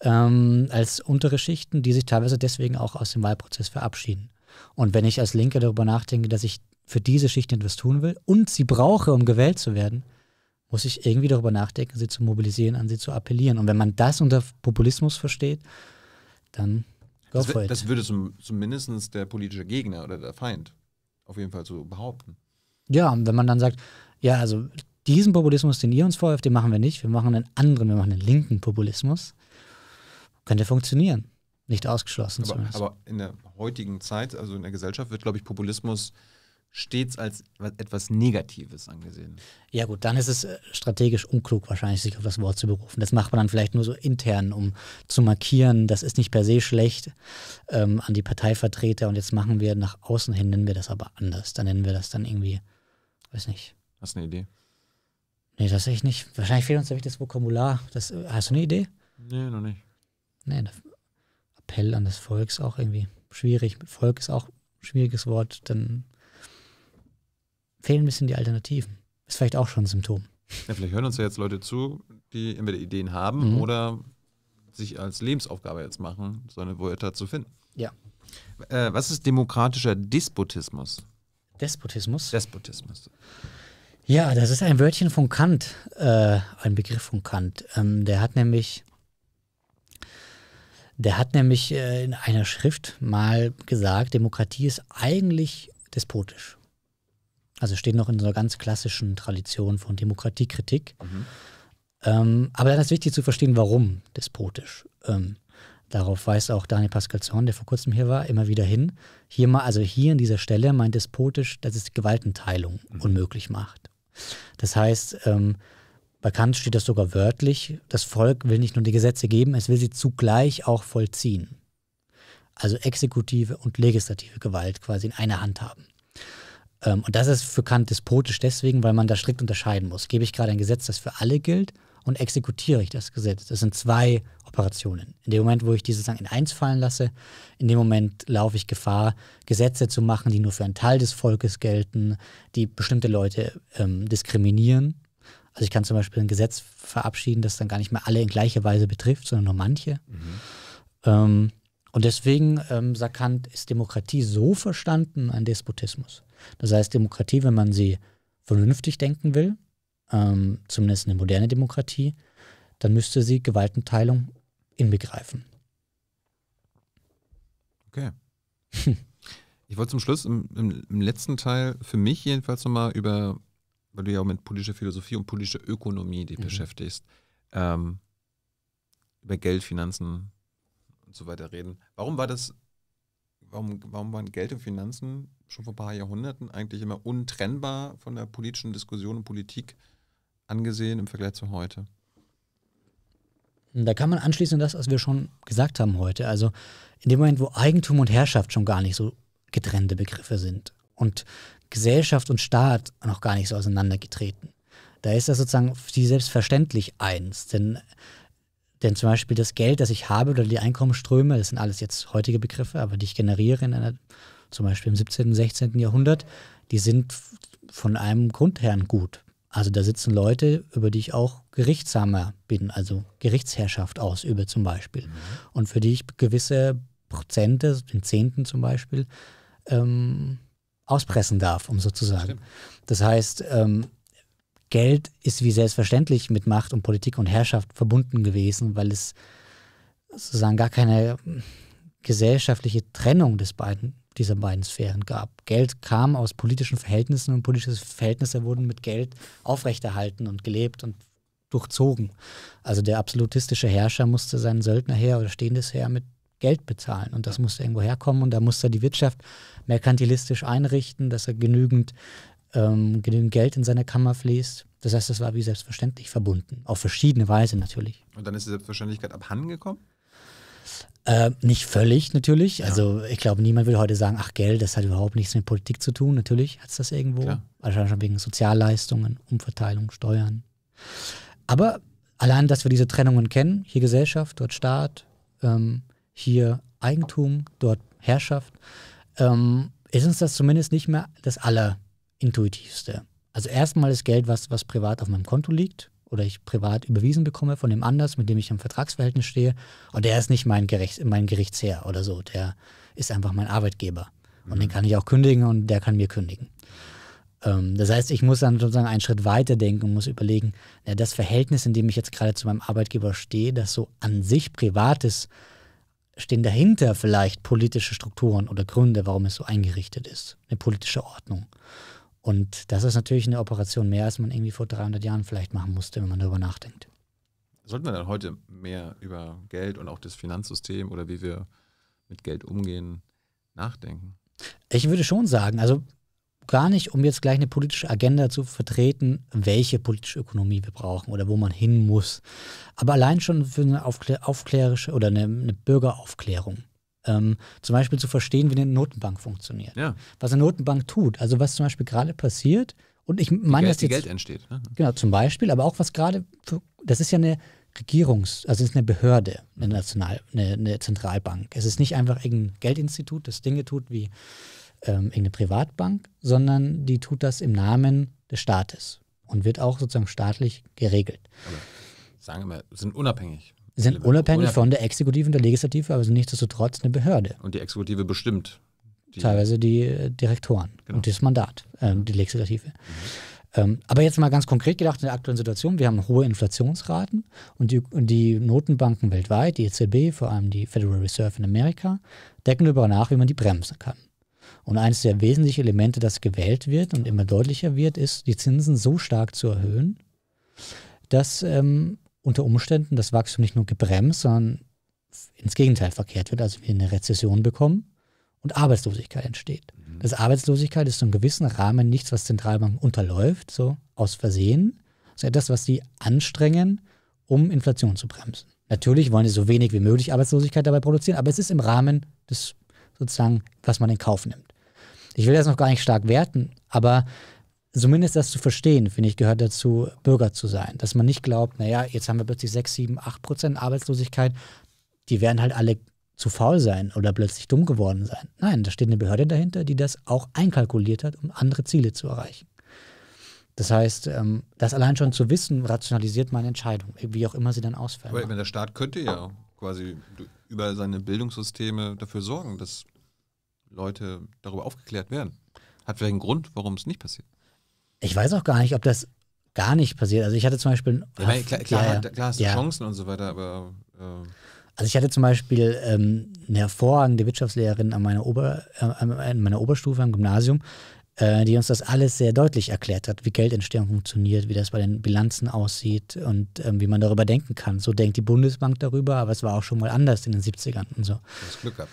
ja. ähm, als untere Schichten, die sich teilweise deswegen auch aus dem Wahlprozess verabschieden. Und wenn ich als Linke darüber nachdenke, dass ich für diese Schichten etwas tun will und sie brauche, um gewählt zu werden, muss ich irgendwie darüber nachdenken, sie zu mobilisieren, an sie zu appellieren. Und wenn man das unter Populismus versteht, dann das, das, würde zum, zumindest der politische Gegner oder der Feind auf jeden Fall so behaupten. Ja, und wenn man dann sagt, ja, also diesen Populismus, den ihr uns vorwirft, den machen wir nicht, wir machen einen anderen, wir machen einen linken Populismus, könnte funktionieren. Nicht ausgeschlossen aber, zumindest. Aber in der heutigen Zeit, also in der Gesellschaft, wird, glaube ich, Populismus stets als etwas Negatives angesehen. Ja gut, dann ist es äh, strategisch unklug wahrscheinlich, sich auf das Wort zu berufen. Das macht man dann vielleicht nur so intern, um zu markieren, das ist nicht per se schlecht ähm, an die Parteivertreter und jetzt machen wir nach außen hin, nennen wir das aber anders. Dann nennen wir das dann irgendwie, weiß nicht. Hast du eine Idee? Nee, tatsächlich nicht. Wahrscheinlich fehlt uns nämlich das Vokabular. Das, äh, hast du eine Idee? Nee, noch nicht. Nee, Appell an das Volk ist auch irgendwie schwierig. Volk ist auch ein schwieriges Wort, dann fehlen ein bisschen die Alternativen. Ist vielleicht auch schon ein Symptom. Ja, vielleicht hören uns ja jetzt Leute zu, die entweder Ideen haben mhm. oder sich als Lebensaufgabe jetzt machen, so eine Wörter zu finden. Ja. Äh, was ist demokratischer Despotismus? Despotismus? Despotismus. Ja, das ist ein Wörtchen von Kant, äh, ein Begriff von Kant. Ähm, der hat nämlich, der hat nämlich äh, in einer Schrift mal gesagt, Demokratie ist eigentlich despotisch. Also stehen noch in so einer ganz klassischen Tradition von Demokratiekritik. Mhm. Ähm, aber dann ist wichtig zu verstehen, warum despotisch. Ähm, darauf weist auch Daniel Pascal Zorn, der vor kurzem hier war, immer wieder hin. Hier mal, also hier an dieser Stelle meint despotisch, dass es Gewaltenteilung mhm. unmöglich macht. Das heißt, ähm, bei Kant steht das sogar wörtlich, das Volk will nicht nur die Gesetze geben, es will sie zugleich auch vollziehen. Also exekutive und legislative Gewalt quasi in einer Hand haben. Ähm, und das ist für Kant despotisch deswegen, weil man da strikt unterscheiden muss. Gebe ich gerade ein Gesetz, das für alle gilt und exekutiere ich das Gesetz? Das sind zwei Operationen. In dem Moment, wo ich dieses sozusagen in eins fallen lasse, in dem Moment laufe ich Gefahr, Gesetze zu machen, die nur für einen Teil des Volkes gelten, die bestimmte Leute ähm, diskriminieren. Also ich kann zum Beispiel ein Gesetz verabschieden, das dann gar nicht mehr alle in gleicher Weise betrifft, sondern nur manche. Mhm. Ähm, und deswegen, ähm, sagt Kant, ist Demokratie so verstanden ein Despotismus. Das heißt, Demokratie, wenn man sie vernünftig denken will, ähm, zumindest eine moderne Demokratie, dann müsste sie Gewaltenteilung inbegreifen. Okay. [laughs] ich wollte zum Schluss im, im, letzten Teil für mich jedenfalls nochmal über, weil du ja auch mit politischer Philosophie und politischer Ökonomie dich mhm. beschäftigst, ähm, über Geld, Finanzen und so weiter reden. Warum war das, warum, warum waren Geld und Finanzen schon vor ein paar Jahrhunderten eigentlich immer untrennbar von der politischen Diskussion und Politik angesehen im Vergleich zu heute. Hm, da kann man anschließen das, was wir schon gesagt haben heute. Also in dem Moment, wo Eigentum und Herrschaft schon gar nicht so getrennte Begriffe sind und Gesellschaft und Staat noch gar nicht so auseinandergetreten, da ist das sozusagen die selbstverständlich eins. Denn, denn zum Beispiel das Geld, das ich habe oder die Einkommensströme, das sind alles jetzt heutige Begriffe, aber die ich generiere in einer zum Beispiel im 17., 16. Jahrhundert, die sind von einem Grundherrn gut. Also da sitzen Leute, über die ich auch Gerichtssamer bin, also Gerichtsherrschaft ausübe zum Beispiel. Mhm. Und für die ich gewisse Prozente, den Zehnten zum Beispiel, ähm, auspressen darf, um sozusagen. Das heißt, ähm, Geld ist wie selbstverständlich mit Macht und Politik und Herrschaft verbunden gewesen, weil es sozusagen gar keine hm, gesellschaftliche Trennung des beiden dieser beiden Sphären gab. Geld kam aus politischen Verhältnissen und politische Verhältnisse wurden mit Geld aufrechterhalten und gelebt und durchzogen. Also der absolutistische Herrscher musste seinen Söldnerheer oder stehendes Heer mit Geld bezahlen und das musste irgendwo herkommen und da musste er die Wirtschaft merkantilistisch einrichten, dass er genügend, ähm, genügend Geld in seine Kammer fließt. Das heißt, das war wie selbstverständlich verbunden, auf verschiedene Weise natürlich. Und dann ist die Selbstverständlichkeit abhandengekommen? Äh, nicht völlig natürlich. Ja. Also ich glaube, niemand will heute sagen, ach Geld, das hat überhaupt nichts mit Politik zu tun. Natürlich hat es das irgendwo. Wahrscheinlich schon wegen Sozialleistungen, Umverteilung, Steuern. Aber allein, dass wir diese Trennungen kennen, hier Gesellschaft, dort Staat, ähm, hier Eigentum, dort Herrschaft, ähm, ist uns das zumindest nicht mehr das Allerintuitivste. Also erstmal ist Geld was, was privat auf meinem Konto liegt oder ich privat überwiesen bekomme von dem anders, mit dem ich im Vertragsverhältnis stehe. Und der ist nicht mein, Gericht, mein Gerichtsherr oder so. Der ist einfach mein Arbeitgeber. Und mhm. den kann ich auch kündigen und der kann mir kündigen. Ähm, das heißt, ich muss dann sozusagen einen Schritt weiter denken und muss überlegen, ja, das Verhältnis, in dem ich jetzt gerade zu meinem Arbeitgeber stehe, das so an sich privat ist, stehen dahinter vielleicht politische Strukturen oder Gründe, warum es so eingerichtet ist. Eine politische Ordnung. Und das ist natürlich eine Operation mehr, als man irgendwie vor 300 Jahren vielleicht machen musste, wenn man darüber nachdenkt. Sollten wir dann heute mehr über Geld und auch das Finanzsystem oder wie wir mit Geld umgehen nachdenken? Ich würde schon sagen, also gar nicht, um jetzt gleich eine politische Agenda zu vertreten, welche politische Ökonomie wir brauchen oder wo man hin muss. Aber allein schon für eine aufklär aufklärische oder eine, eine Bürgeraufklärung ähm, zum Beispiel zu verstehen, wie eine Notenbank funktioniert. Ja. Was eine Notenbank tut, also was zum Beispiel gerade passiert. Und ich meine, dass jetzt, Geld entsteht. Ne? Genau, zum Beispiel, aber auch was gerade, das ist ja eine Regierungs-, also es ist eine Behörde, eine, National-, eine, eine Zentralbank. Es ist nicht einfach irgendein Geldinstitut, das Dinge tut wie ähm, irgendeine Privatbank, sondern die tut das im Namen des Staates und wird auch sozusagen staatlich geregelt. Aber sagen wir, sind unabhängig sind unabhängig, unabhängig von der Exekutive und der Legislative, aber sind nichtsdestotrotz eine Behörde. Und die Exekutive bestimmt. Die Teilweise die äh, Direktoren genau. und das Mandat, äh, die Legislative. Mhm. Ähm, aber jetzt mal ganz konkret gedacht in der aktuellen Situation, wir haben hohe Inflationsraten und die, und die, Notenbanken weltweit, die EZB, vor allem die Federal Reserve in Amerika, decken darüber nach, wie man die bremsen kann. Und eines der wesentlichen Elemente, das gewählt wird und immer deutlicher wird, ist, die Zinsen so stark zu erhöhen, dass ähm, unter Umständen das Wachstum nicht nur gebremst, sondern ins Gegenteil verkehrt wird, also wir eine Rezession bekommen und Arbeitslosigkeit entsteht. Mhm. Das Arbeitslosigkeit ist so einem gewissen Rahmen nichts, was Zentralbanken unterläuft, so aus Versehen, sondern etwas, was sie anstrengen, um Inflation zu bremsen. Natürlich wollen sie so wenig wie möglich Arbeitslosigkeit dabei produzieren, aber es ist im Rahmen des sozusagen, was man in Kauf nimmt. Ich will das noch gar nicht stark werten, aber zumindest das zu verstehen, finde ich, gehört dazu, Bürger zu sein. Dass man nicht glaubt, naja, jetzt haben wir plötzlich 6, 7, 8 Prozent Arbeitslosigkeit, die werden halt alle zu faul sein oder plötzlich dumm geworden sein. Nein, da steht eine Behörde dahinter, die das auch einkalkuliert hat, um andere Ziele zu erreichen. Das heißt, ähm, das allein schon zu wissen, rationalisiert meine Entscheidung, wie auch immer sie dann ausfällt. Aber der Staat könnte ja quasi über seine Bildungssysteme dafür sorgen, dass Leute darüber aufgeklärt werden. Hat vielleicht einen Grund, warum es nicht passiert. Ich weiß auch gar nicht, ob das gar nicht passiert. Also ich hatte zum Beispiel. Ja, meine, klar, klar, ja, klar hast du ja. Chancen und so weiter, aber. Ähm. Also ich hatte zum Beispiel ähm, eine hervorragende Wirtschaftslehrerin an meiner Ober, äh, an meiner Oberstufe am Gymnasium, äh, die uns das alles sehr deutlich erklärt hat, wie Geldentstehung funktioniert, wie das bei den Bilanzen aussieht und ähm, wie man darüber denken kann. So denkt die Bundesbank darüber, aber es war auch schon mal anders in den 70ern und so. Du hast Glück gehabt.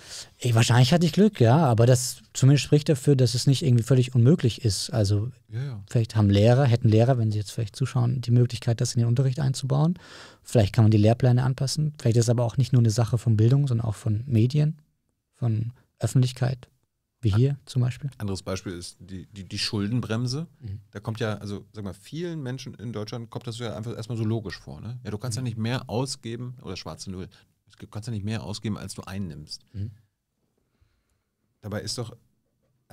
wahrscheinlich hatte ich Glück, ja, aber das zumindest spricht dafür, dass es nicht irgendwie völlig unmöglich ist. Also ja, ja. vielleicht haben Lehrer, hätten Lehrer, wenn sie jetzt vielleicht zuschauen, die Möglichkeit, das in den Unterricht einzubauen. Vielleicht kann man die Lehrpläne anpassen. Vielleicht ist es aber auch nicht nur eine Sache von Bildung, sondern auch von Medien, von Öffentlichkeit, wie hier zum Beispiel? Anderes Beispiel ist die, die, die Schuldenbremse. Mhm. Da kommt ja, also sag mal, vielen Menschen in Deutschland kommt das ja einfach erstmal so logisch vor. Ne? Ja, du kannst mhm. ja nicht mehr ausgeben, oder schwarze Null, du kannst ja nicht mehr ausgeben, als du einnimmst. Mhm. Dabei ist doch,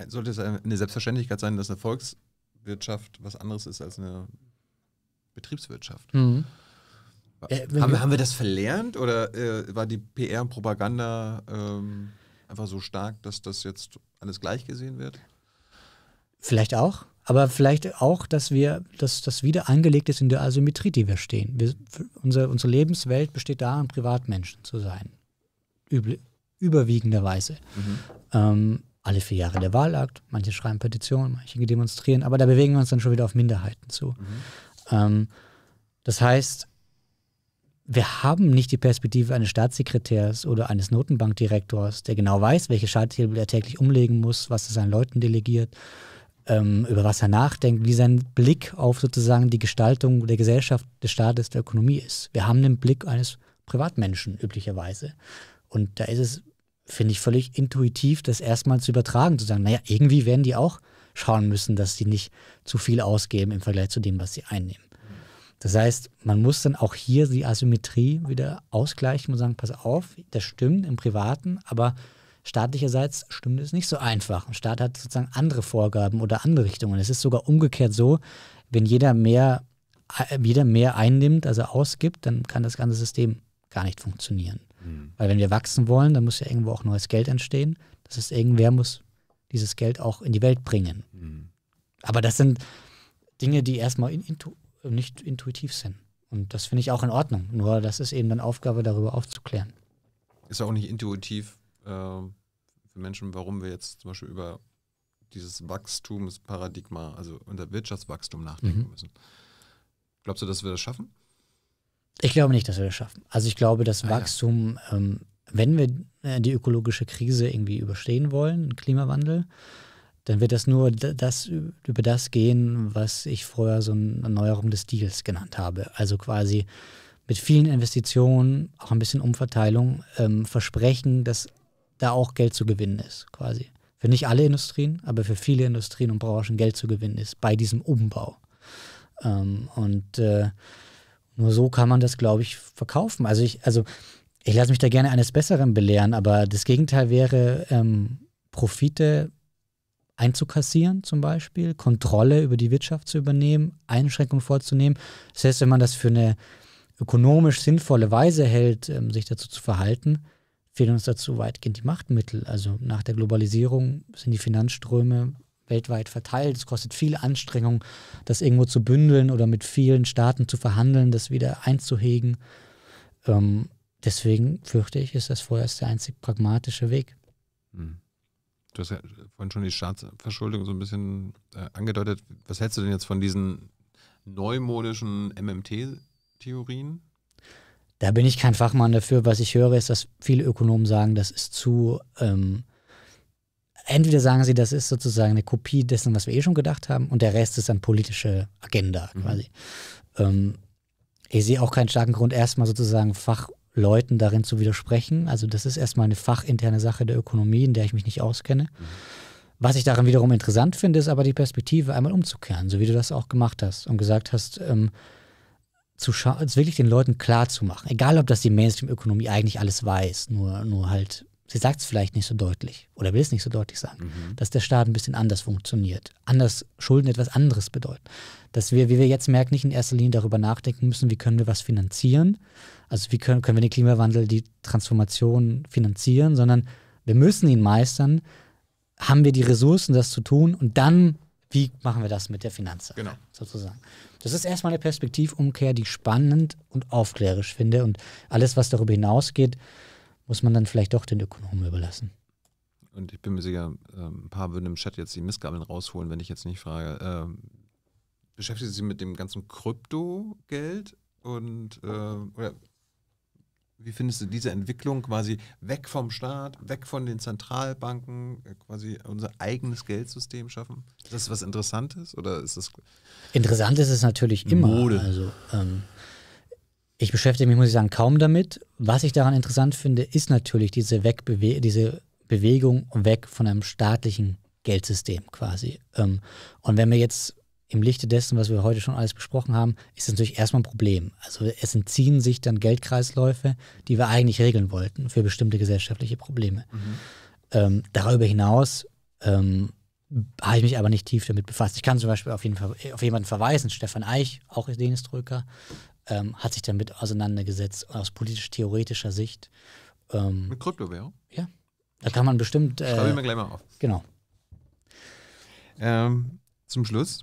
sollte es eine Selbstverständlichkeit sein, dass eine Volkswirtschaft was anderes ist als eine Betriebswirtschaft. Mhm. Äh, haben, haben, wir das verlernt oder äh, war die PR Propaganda ähm, einfach so stark, dass das jetzt alles gleich gesehen wird? Vielleicht auch. Aber vielleicht auch, dass wir, dass das wieder angelegt ist in der Asymmetrie, die wir stehen. Wir, unsere, unsere Lebenswelt besteht darin, Privatmenschen zu sein. Üble, überwiegenderweise. Mhm. Ähm, alle vier Jahre der Wahlakt, manche schreiben Petitionen, manche demonstrieren, aber da bewegen wir uns dann schon wieder auf Minderheiten zu. Mhm. Ähm, das heißt, wir haben nicht die Perspektive eines Staatssekretärs oder eines Notenbankdirektors, der genau weiß, welche Schalthebel er täglich umlegen muss, was er seinen Leuten delegiert, ähm, über was er nachdenkt, wie sein Blick auf sozusagen die Gestaltung der Gesellschaft, des Staates, der Ökonomie ist. Wir haben den Blick eines Privatmenschen üblicherweise. Und da ist es, finde ich, völlig intuitiv, das erstmal zu übertragen, zu sagen, naja, irgendwie werden die auch schauen müssen, dass sie nicht zu viel ausgeben im Vergleich zu dem, was sie einnehmen. Das heißt, man muss dann auch hier die Asymmetrie wieder ausgleichen und sagen, pass auf, das stimmt im Privaten, aber staatlicherseits stimmt es nicht so einfach. Ein Staat hat sozusagen andere Vorgaben oder andere Richtungen. Es ist sogar umgekehrt so, wenn jeder mehr, äh, jeder mehr einnimmt, also ausgibt, dann kann das ganze System gar nicht funktionieren. Mhm. Weil wenn wir wachsen wollen, dann muss ja irgendwo auch neues Geld entstehen. Das ist, irgendwer muss dieses Geld auch in die Welt bringen. Mhm. Aber das sind Dinge, die erstmal in, intu, nicht intuitiv sind. Und das finde ich auch in Ordnung. Nur das ist eben dann Aufgabe, darüber aufzuklären. Ist auch nicht intuitiv äh, für Menschen, warum wir jetzt zum Beispiel über dieses Wachstumsparadigma, also unser Wirtschaftswachstum nachdenken mhm. müssen. Glaubst du, dass wir das schaffen? Ich glaube nicht, dass wir das schaffen. Also ich glaube, dass ah, Wachstum, ja. ähm, wenn wir äh, die ökologische Krise irgendwie überstehen wollen, Klimawandel, dann wird das nur das, über das gehen, was ich vorher so eine Erneuerung des Deals genannt habe. Also quasi mit vielen Investitionen, auch ein bisschen Umverteilung, ähm, versprechen, dass da auch Geld zu gewinnen ist, quasi. Für nicht alle Industrien, aber für viele Industrien und Branchen Geld zu gewinnen ist bei diesem Umbau. Ähm, und äh, nur so kann man das, glaube ich, verkaufen. Also ich, also ich lasse mich da gerne eines Besseren belehren, aber das Gegenteil wäre, ähm, Profite einzukassieren zum Beispiel, Kontrolle über die Wirtschaft zu übernehmen, Einschränkungen vorzunehmen. Das heißt, wenn man das für eine ökonomisch sinnvolle Weise hält, ähm, sich dazu zu verhalten, fehlen uns dazu weitgehend die Machtmittel. Also nach der Globalisierung sind die Finanzströme weltweit verteilt. Es kostet viel Anstrengung, das irgendwo zu bündeln oder mit vielen Staaten zu verhandeln, das wieder einzuhegen. Ähm, deswegen fürchte ich, ist das vorerst der einzig pragmatische Weg. Mhm du hast ja vorhin schon die Staatsverschuldung so ein bisschen äh, angedeutet. Was hältst du denn jetzt von diesen neumodischen MMT-Theorien? Da bin ich kein Fachmann dafür. Was ich höre, ist, dass viele Ökonomen sagen, das ist zu. Ähm, entweder sagen sie, das ist sozusagen eine Kopie dessen, was wir eh schon gedacht haben, und der Rest ist dann politische Agenda mhm. quasi. Mhm. Ähm, ich sehe auch keinen starken Grund, erstmal sozusagen Fach Leuten darin zu widersprechen. Also das ist erstmal eine fachinterne Sache der Ökonomie, in der ich mich nicht auskenne. Mhm. Was ich darin wiederum interessant finde, ist aber die Perspektive einmal umzukehren, so wie du das auch gemacht hast und gesagt hast, ähm, zu wirklich den Leuten klar zu machen, egal ob das die Mainstream-Ökonomie eigentlich alles weiß, nur, nur halt sie sagt es vielleicht nicht so deutlich oder will es nicht so deutlich sagen, mhm. dass der Staat ein bisschen anders funktioniert, anders Schulden etwas anderes bedeuten. Dass wir, wie wir jetzt merken, nicht in erster Linie darüber nachdenken müssen, wie können wir was finanzieren, also wie können, können wir den Klimawandel, die Transformation finanzieren, sondern wir müssen ihn meistern, haben wir die Ressourcen, das zu tun und dann, wie machen wir das mit der Finanzsache genau. sozusagen. Das ist erstmal eine Perspektivumkehr, die ich spannend und aufklärisch finde und alles, was darüber hinausgeht, muss man dann vielleicht doch den Ökonomen überlassen. Und ich bin mir sicher, ähm, ein paar würden im Chat jetzt die Missgabeln rausholen, wenn ich jetzt nicht frage. Ähm, beschäftigt Sie sich mit dem ganzen Kryptogeld und äh, oder wie findest du diese Entwicklung quasi weg vom Staat, weg von den Zentralbanken, äh, quasi unser eigenes Geldsystem schaffen? Ist das was Interessantes oder ist das? Interessant ist es natürlich immer. Mode. Also ähm, ich beschäftige mich, muss ich sagen, kaum damit. Was ich daran interessant finde, ist natürlich diese, Wegbewe diese Bewegung weg von einem staatlichen Geldsystem quasi. Ähm, und wenn wir jetzt im Lichte dessen, was wir heute schon alles besprochen haben, ist das natürlich erstmal ein Problem. Also es entziehen sich dann Geldkreisläufe, die wir eigentlich regeln wollten für bestimmte gesellschaftliche Probleme. Mhm. Ähm, darüber hinaus ähm, habe ich mich aber nicht tief damit befasst. Ich kann zum Beispiel auf, jeden Fall, auf jemanden verweisen, Stefan Eich, auch Historiker, ähm, hat sich damit auseinandergesetzt, aus politisch-theoretischer Sicht. Ähm, Mit Kryptowährung? Ja. Da kann man bestimmt. Äh, Schreibe ich mir gleich mal auf. Genau. Ähm, zum Schluss,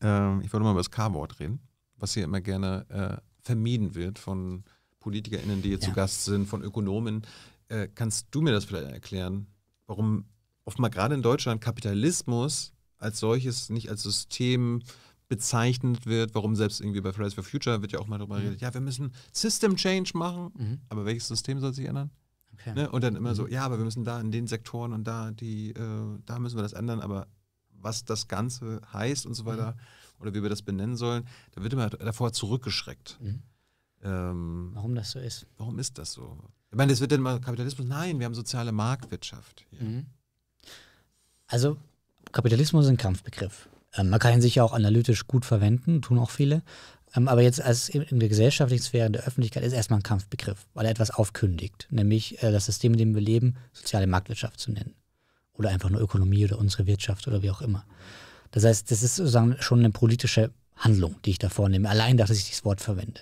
ähm, ich wollte mal über das K-Wort reden, was hier immer gerne äh, vermieden wird von PolitikerInnen, die hier ja. zu Gast sind, von Ökonomen. Äh, kannst du mir das vielleicht erklären, warum oft mal gerade in Deutschland Kapitalismus als solches nicht als System bezeichnet wird, warum selbst irgendwie bei Fridays for Future wird ja auch mal darüber mhm. geredet, ja, wir müssen System Change machen, mhm. aber welches System soll sich ändern? Okay. Ne? Und dann immer mhm. so, ja, aber wir müssen da in den Sektoren und da, die, äh, da müssen wir das ändern, aber was das Ganze heißt und so mhm. weiter mhm. oder wie wir das benennen sollen, da wird immer davor zurückgeschreckt. Mhm. Ähm, warum das so ist? Warum ist das so? Ich meine, das wird dann mal Kapitalismus. Nein, wir haben soziale Marktwirtschaft. Also Kapitalismus ist ein Kampfbegriff. Ähm, man kann ihn sicher auch analytisch gut verwenden, tun auch viele. Ähm, aber jetzt als in der gesellschaftlichen Sphäre, in der Öffentlichkeit ist erstmal ein Kampfbegriff, weil er etwas aufkündigt, nämlich äh, das System, in dem wir leben, soziale Marktwirtschaft zu nennen. Oder einfach nur Ökonomie oder unsere Wirtschaft oder wie auch immer. Das heißt, das ist sozusagen schon eine politische Handlung, die ich da vornehme, allein, dass ich dieses Wort verwende.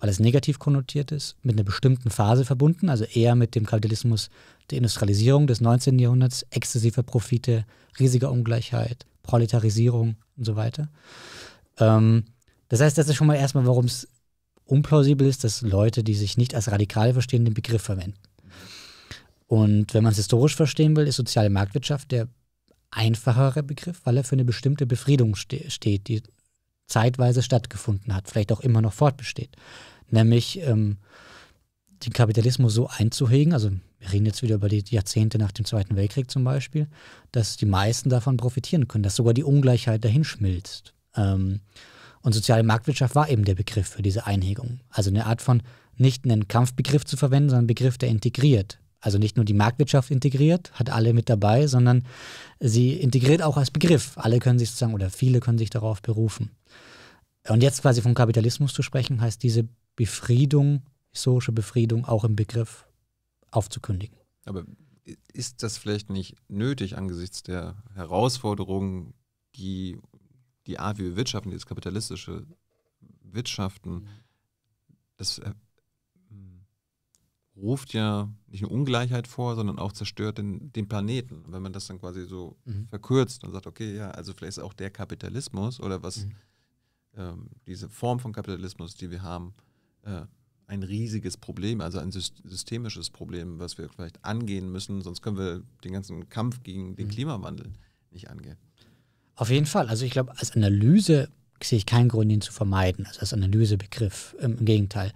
Weil es negativ konnotiert ist, mit einer bestimmten Phase verbunden, also eher mit dem Kapitalismus der Industrialisierung des 19. Jahrhunderts, exzessiver Profite, riesiger Ungleichheit, Proletarisierung und so weiter. Ähm, das heißt, das ist schon mal erstmal, warum es unplausibel ist, dass Leute, die sich nicht als radikal verstehen, den Begriff verwenden. Und wenn man es historisch verstehen will, ist soziale Marktwirtschaft der einfachere Begriff, weil er für eine bestimmte Befriedung ste steht, die zeitweise stattgefunden hat, vielleicht auch immer noch fortbesteht. Nämlich ähm, den Kapitalismus so einzuhegen, also wir reden jetzt wieder über die Jahrzehnte nach dem Zweiten Weltkrieg zum Beispiel, dass die meisten davon profitieren können, dass sogar die Ungleichheit dahin schmilzt. Ähm, und soziale Marktwirtschaft war eben der Begriff für diese Einhegung. Also eine Art von nicht einen Kampfbegriff zu verwenden, sondern einen Begriff, der integriert. Also nicht nur die Marktwirtschaft integriert, hat alle mit dabei, sondern sie integriert auch als Begriff. Alle können sich sozusagen oder viele können sich darauf berufen. Und jetzt quasi vom Kapitalismus zu sprechen, heißt diese Befriedung historische Befriedung auch im Begriff aufzukündigen. Aber ist das vielleicht nicht nötig angesichts der Herausforderungen, die die Art, wie wir wirtschaften, dieses kapitalistische Wirtschaften, mhm. das äh, ruft ja nicht nur Ungleichheit vor, sondern auch zerstört den, den Planeten. Wenn man das dann quasi so mhm. verkürzt und sagt, okay, ja, also vielleicht ist auch der Kapitalismus oder was mhm. ähm, diese Form von Kapitalismus, die wir haben, äh, ein riesiges Problem, also ein systemisches Problem, was wir vielleicht angehen müssen, sonst können wir den ganzen Kampf gegen den mhm. Klimawandel nicht angehen. Auf jeden Fall. Also ich glaube, als Analyse sehe ich keinen Grund, ihn zu vermeiden, also als Analysebegriff. Ähm, Im Gegenteil.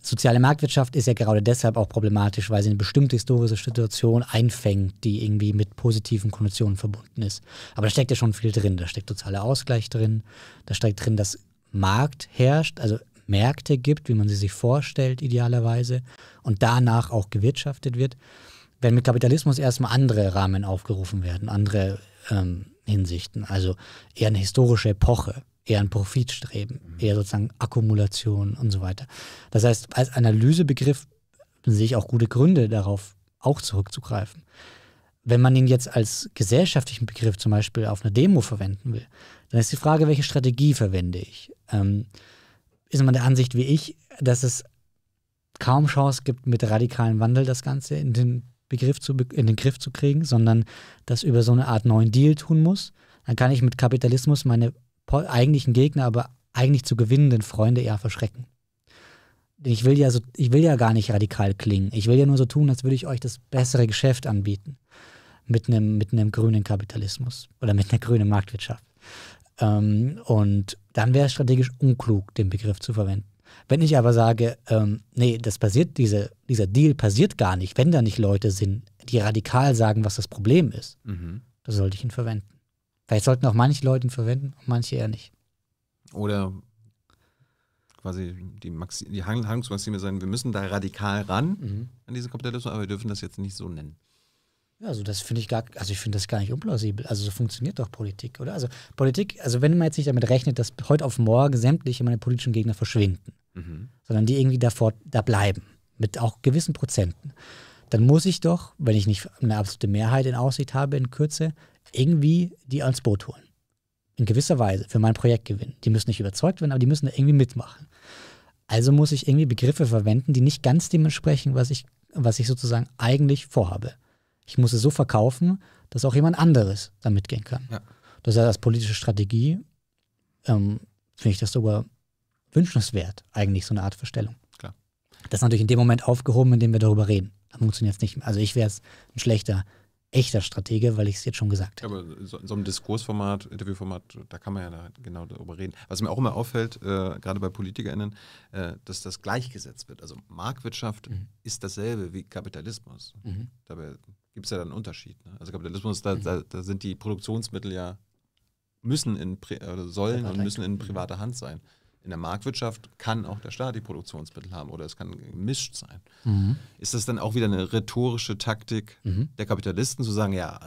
Soziale Marktwirtschaft ist ja gerade deshalb auch problematisch, weil sie eine bestimmte historische Situation einfängt, die irgendwie mit positiven Konditionen verbunden ist. Aber da steckt ja schon viel drin. Da steckt sozialer Ausgleich drin. Da steckt drin, dass Markt herrscht. Also Märkte gibt, wie man sie sich vorstellt idealerweise, und danach auch gewirtschaftet wird, wenn mit Kapitalismus erstmal andere Rahmen aufgerufen werden, andere ähm, Hinsichten, also eher eine historische Epoche, eher ein Profitstreben, mhm. eher sozusagen Akkumulation und so weiter. Das heißt, als Analysebegriff sehe ich auch gute Gründe darauf, auch zurückzugreifen. Wenn man ihn jetzt als gesellschaftlichen Begriff zum Beispiel auf einer Demo verwenden will, dann ist die Frage, welche Strategie verwende ich? Ähm, ist man der Ansicht wie ich, dass es kaum Chance gibt, mit radikalen Wandel das Ganze in den Begriff zu, in den Griff zu kriegen, sondern das über so eine Art neuen Deal tun muss. Dann kann ich mit Kapitalismus meine eigentlichen Gegner, aber eigentlich zu gewinnenden Freunde eher verschrecken. Ich will ja so, ich will ja gar nicht radikal klingen. Ich will ja nur so tun, als würde ich euch das bessere Geschäft anbieten mit einem mit einem grünen Kapitalismus oder mit einer grünen Marktwirtschaft. Ähm, und dann wäre es strategisch unklug, den Begriff zu verwenden. Wenn ich aber sage, ähm, nee, das passiert, diese, dieser Deal passiert gar nicht, wenn da nicht Leute sind, die radikal sagen, was das Problem ist, mhm. da sollte ich ihn verwenden. Vielleicht sollten auch manche Leute ihn verwenden und manche eher nicht. Oder quasi die, Maxi die Handlungsmaxime sein, wir müssen da radikal ran mhm. an diesen Kapitalismus, aber wir dürfen das jetzt nicht so nennen. Ja, also das finde ich gar, also ich finde das gar nicht unplausibel. Also so funktioniert doch Politik, oder? Also Politik, also wenn man jetzt nicht damit rechnet, dass heute auf morgen sämtliche meiner politischen Gegner verschwinden, mhm. sondern die irgendwie davor, da bleiben, mit auch gewissen Prozenten, dann muss ich doch, wenn ich nicht eine absolute Mehrheit in Aussicht habe in Kürze, irgendwie die ans Boot holen. In gewisser Weise für mein Projekt gewinnen. Die müssen nicht überzeugt werden, aber die müssen da irgendwie mitmachen. Also muss ich irgendwie Begriffe verwenden, die nicht ganz dem entsprechen, was ich, was ich sozusagen eigentlich vorhabe ich muss es so verkaufen, dass auch jemand anderes damit gehen kann. Ja. Das ja als politische Strategie ähm, finde ich das sogar wünschenswert, eigentlich so eine Art Verstellung. Klar. Das ist natürlich in dem Moment aufgehoben, in dem wir darüber reden. Da funktioniert es nicht mehr. Also ich wäre jetzt ein schlechter, echter Stratege, weil ich es jetzt schon gesagt habe. Aber in so einem Diskursformat, Interviewformat, da kann man ja da genau darüber reden. Was mir auch immer auffällt, äh, gerade bei PolitikerInnen, äh, dass das gleichgesetzt wird. Also Marktwirtschaft mhm. ist dasselbe wie Kapitalismus. Mhm. Dabei gibt es ja dann einen Unterschied. Ne? Also Kapitalismus, da, mhm. da, da, sind die Produktionsmittel ja, müssen in, sollen und müssen in privater Hand sein. In der Marktwirtschaft kann auch der Staat die Produktionsmittel haben oder es kann gemischt sein. Mhm. Ist das dann auch wieder eine rhetorische Taktik mhm. der Kapitalisten zu sagen, ja,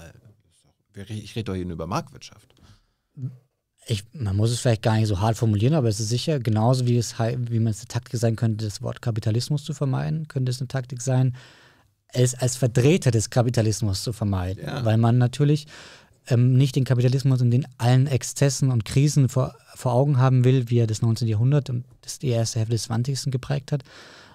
äh, ich rede doch hier nur über Marktwirtschaft? Ich, man muss es vielleicht gar nicht so hart formulieren, aber es ist sicher, genauso wie, es, wie man es eine Taktik sein könnte, das Wort Kapitalismus zu vermeiden, könnte es eine Taktik sein, es als Vertreter des Kapitalismus zu vermeiden, ja. weil man natürlich ähm, nicht den Kapitalismus in den allen Exzessen und Krisen vor, vor Augen haben will, wie er das 19. Jahrhundert und das die erste Hälfte des 20. geprägt hat,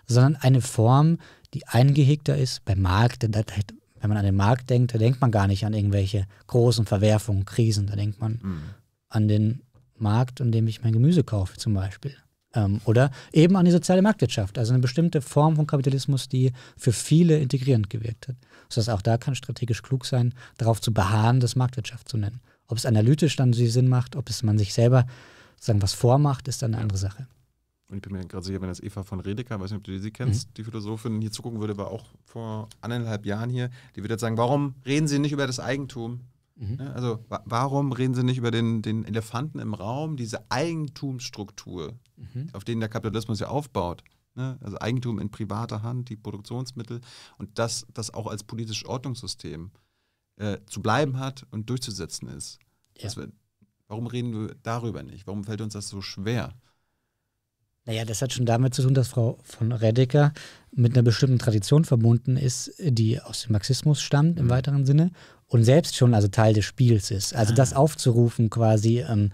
sondern eine Form, die eingehegter ist beim Markt. Wenn man an den Markt denkt, da denkt man gar nicht an irgendwelche großen Verwerfungen, Krisen, da denkt man mhm. an den Markt, in dem ich mein Gemüse kaufe zum Beispiel. Ähm, oder eben an die soziale Marktwirtschaft, also eine bestimmte Form von Kapitalismus, die für viele integrierend gewirkt hat. Das heißt, auch da kann strategisch klug sein, darauf zu beharren, das Marktwirtschaft zu nennen. Ob es analytisch dann so Sinn macht, ob es man sich selber sagen, was vormacht, ist dann eine andere Sache. Und ich bin mir gerade sicher, wenn das Eva von Redeker, weiß nicht, ob du sie kennst, mhm. die Philosophin, hier zugucken würde, war auch vor anderthalb Jahren hier, die würde jetzt sagen, warum reden sie nicht über das Eigentum? Mhm. Ne, also warum reden sie nicht über den, den Elefanten im Raum, diese Eigentumsstruktur, mhm. auf denen der Kapitalismus ja aufbaut. Ne? Also Eigentum in privater Hand, die Produktionsmittel und das, das auch als politisches Ordnungssystem äh, zu bleiben hat und durchzusetzen ist. Ja. Wir, warum reden wir darüber nicht? Warum fällt uns das so schwer? Naja, das hat schon damit zu tun, dass Frau von Redeker mit einer bestimmten Tradition verbunden ist, die aus dem Marxismus stammt im mhm. weiteren Sinne und selbst schon also Teil des Spiels ist. Also ah. das aufzurufen quasi, ähm,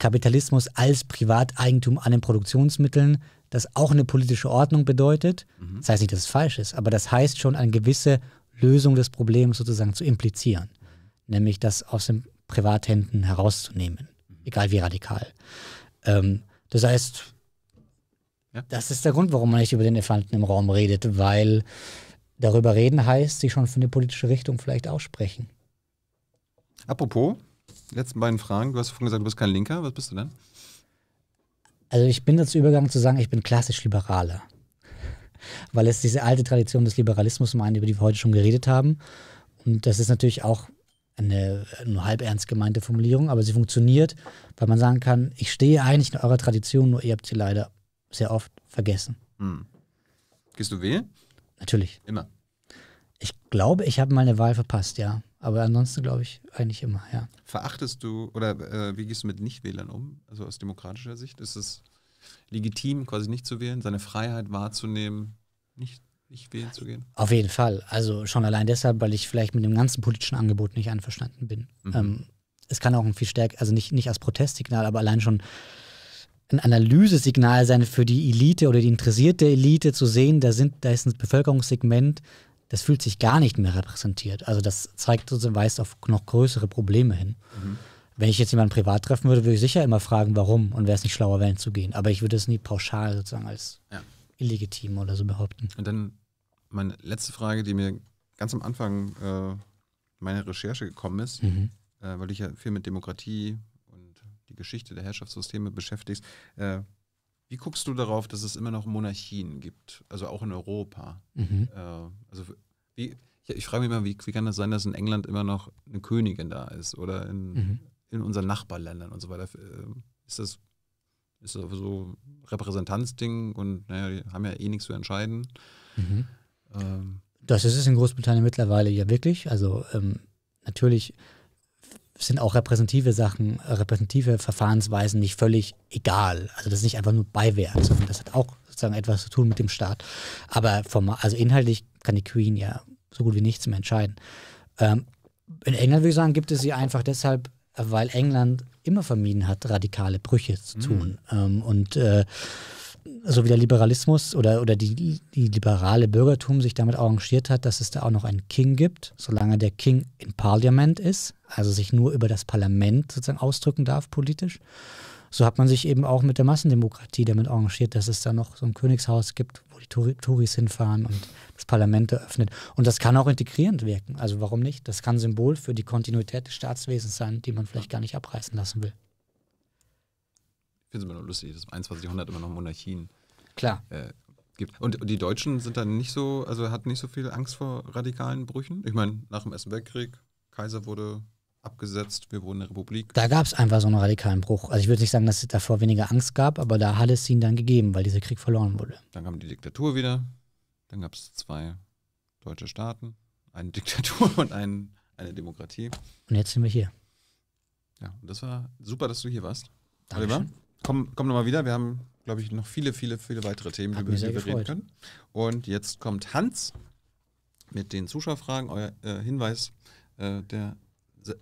Kapitalismus als Privateigentum an den Produktionsmitteln, das auch eine politische Ordnung bedeutet. Mhm. Das heißt nicht, dass es falsch ist, aber das heißt schon, eine gewisse Lösung des Problems sozusagen zu implizieren. Nämlich das aus den Privathänden herauszunehmen, mhm. egal wie radikal. Ähm, das heißt, ja. das ist der Grund, warum man nicht über den Elefanten im Raum redet, weil darüber reden heißt, sich schon für eine politische Richtung vielleicht aussprechen. Apropos, letzten beiden Fragen. Du hast vorhin gesagt, du bist kein Linker. Was bist du denn? Also ich bin dazu übergegangen zu sagen, ich bin klassisch Liberaler. Weil es diese alte Tradition des Liberalismus meint, über die wir heute schon geredet haben. Und das ist natürlich auch eine nur halb ernst gemeinte Formulierung, aber sie funktioniert, weil man sagen kann, ich stehe eigentlich in eurer Tradition, nur ihr habt sie leider sehr oft vergessen. Hm. Gehst du wählen? Natürlich. Immer. Ich glaube, ich habe meine Wahl verpasst, ja. Aber ansonsten glaube ich eigentlich immer, ja. Verachtest du oder äh, wie gehst du mit Nichtwählern um? Also aus demokratischer Sicht ist es legitim, quasi nicht zu wählen, seine Freiheit wahrzunehmen, nicht, nicht wählen zu gehen? Auf jeden Fall. Also schon allein deshalb, weil ich vielleicht mit dem ganzen politischen Angebot nicht einverstanden bin. Mhm. Ähm, es kann auch ein viel stärker, also nicht, nicht als Protestsignal, aber allein schon ein Analysesignal sein für die Elite oder die interessierte Elite zu sehen, da sind, da ist ein Bevölkerungssegment, das fühlt sich gar nicht mehr repräsentiert. Also das zeigt sozusagen, weist auf noch größere Probleme hin. Mhm. Wenn ich jetzt jemanden privat treffen würde, würde ich sicher immer fragen, warum und wäre es nicht schlauer, wählen zu gehen. Aber ich würde es nie pauschal sozusagen als ja. illegitim oder so behaupten. Und dann meine letzte Frage, die mir ganz am Anfang äh, meiner Recherche gekommen ist, mhm. äh, weil du dich ja viel mit Demokratie und die Geschichte der Herrschaftssysteme beschäftigst. Äh, wie guckst du darauf, dass es immer noch Monarchien gibt, also auch in Europa? Mhm. Äh, also wie, ich, ich frage mich immer, wie, wie, kann das sein, dass in England immer noch eine Königin da ist oder in, mhm. in unseren Nachbarländern und so weiter? Äh, ist das, ist das so Repräsentanzding und naja, die haben ja eh nichts zu entscheiden? Mhm. Ähm, das ist es in Großbritannien mittlerweile ja wirklich. Also ähm, natürlich sind auch repräsentative Sachen, äh, repräsentative Verfahrensweisen nicht völlig egal. Also das ist nicht einfach nur Beiwerk, sondern das hat auch sozusagen etwas zu tun mit dem Staat. Aber vom, also inhaltlich kann die Queen ja so gut wie nichts mehr entscheiden. Ähm, in England würde ich sagen, gibt es sie einfach deshalb, weil England immer vermieden hat, radikale Brüche zu mhm. tun. Mhm. Ähm, und äh, so also wie der Liberalismus oder, oder die, die liberale Bürgertum sich damit arrangiert hat, dass es da auch noch einen King gibt, solange der King im Parlament ist, also sich nur über das Parlament sozusagen ausdrücken darf politisch. So hat man sich eben auch mit der Massendemokratie damit arrangiert, dass es da noch so ein Königshaus gibt, wo die Tour Touris hinfahren und das Parlament eröffnet. Und das kann auch integrierend wirken. Also warum nicht? Das kann Symbol für die Kontinuität des Staatswesens sein, die man vielleicht gar nicht abreißen lassen will finde es immer nur lustig, dass im 21. Jahrhundert immer noch Monarchien Klar. Äh, gibt. Und die Deutschen sind dann nicht so, also hatten nicht so viel Angst vor radikalen Brüchen. Ich meine, nach dem Ersten Weltkrieg, Kaiser wurde abgesetzt, wir wurden eine Republik. Da gab es einfach so einen radikalen Bruch. Also ich würde nicht sagen, dass es davor weniger Angst gab, aber da hat es ihn dann gegeben, weil dieser Krieg verloren wurde. Dann kam die Diktatur wieder, dann gab es zwei deutsche Staaten, eine Diktatur [laughs] und ein, eine Demokratie. Und jetzt sind wir hier. Ja, und das war super, dass du hier warst. Dankeschön. Oliver, komm, komm nochmal wieder. Wir haben, glaube ich, noch viele, viele, viele weitere Themen, über die wir gefreut. reden können. Und jetzt kommt Hans mit den Zuschauerfragen. Euer äh, Hinweis, äh, der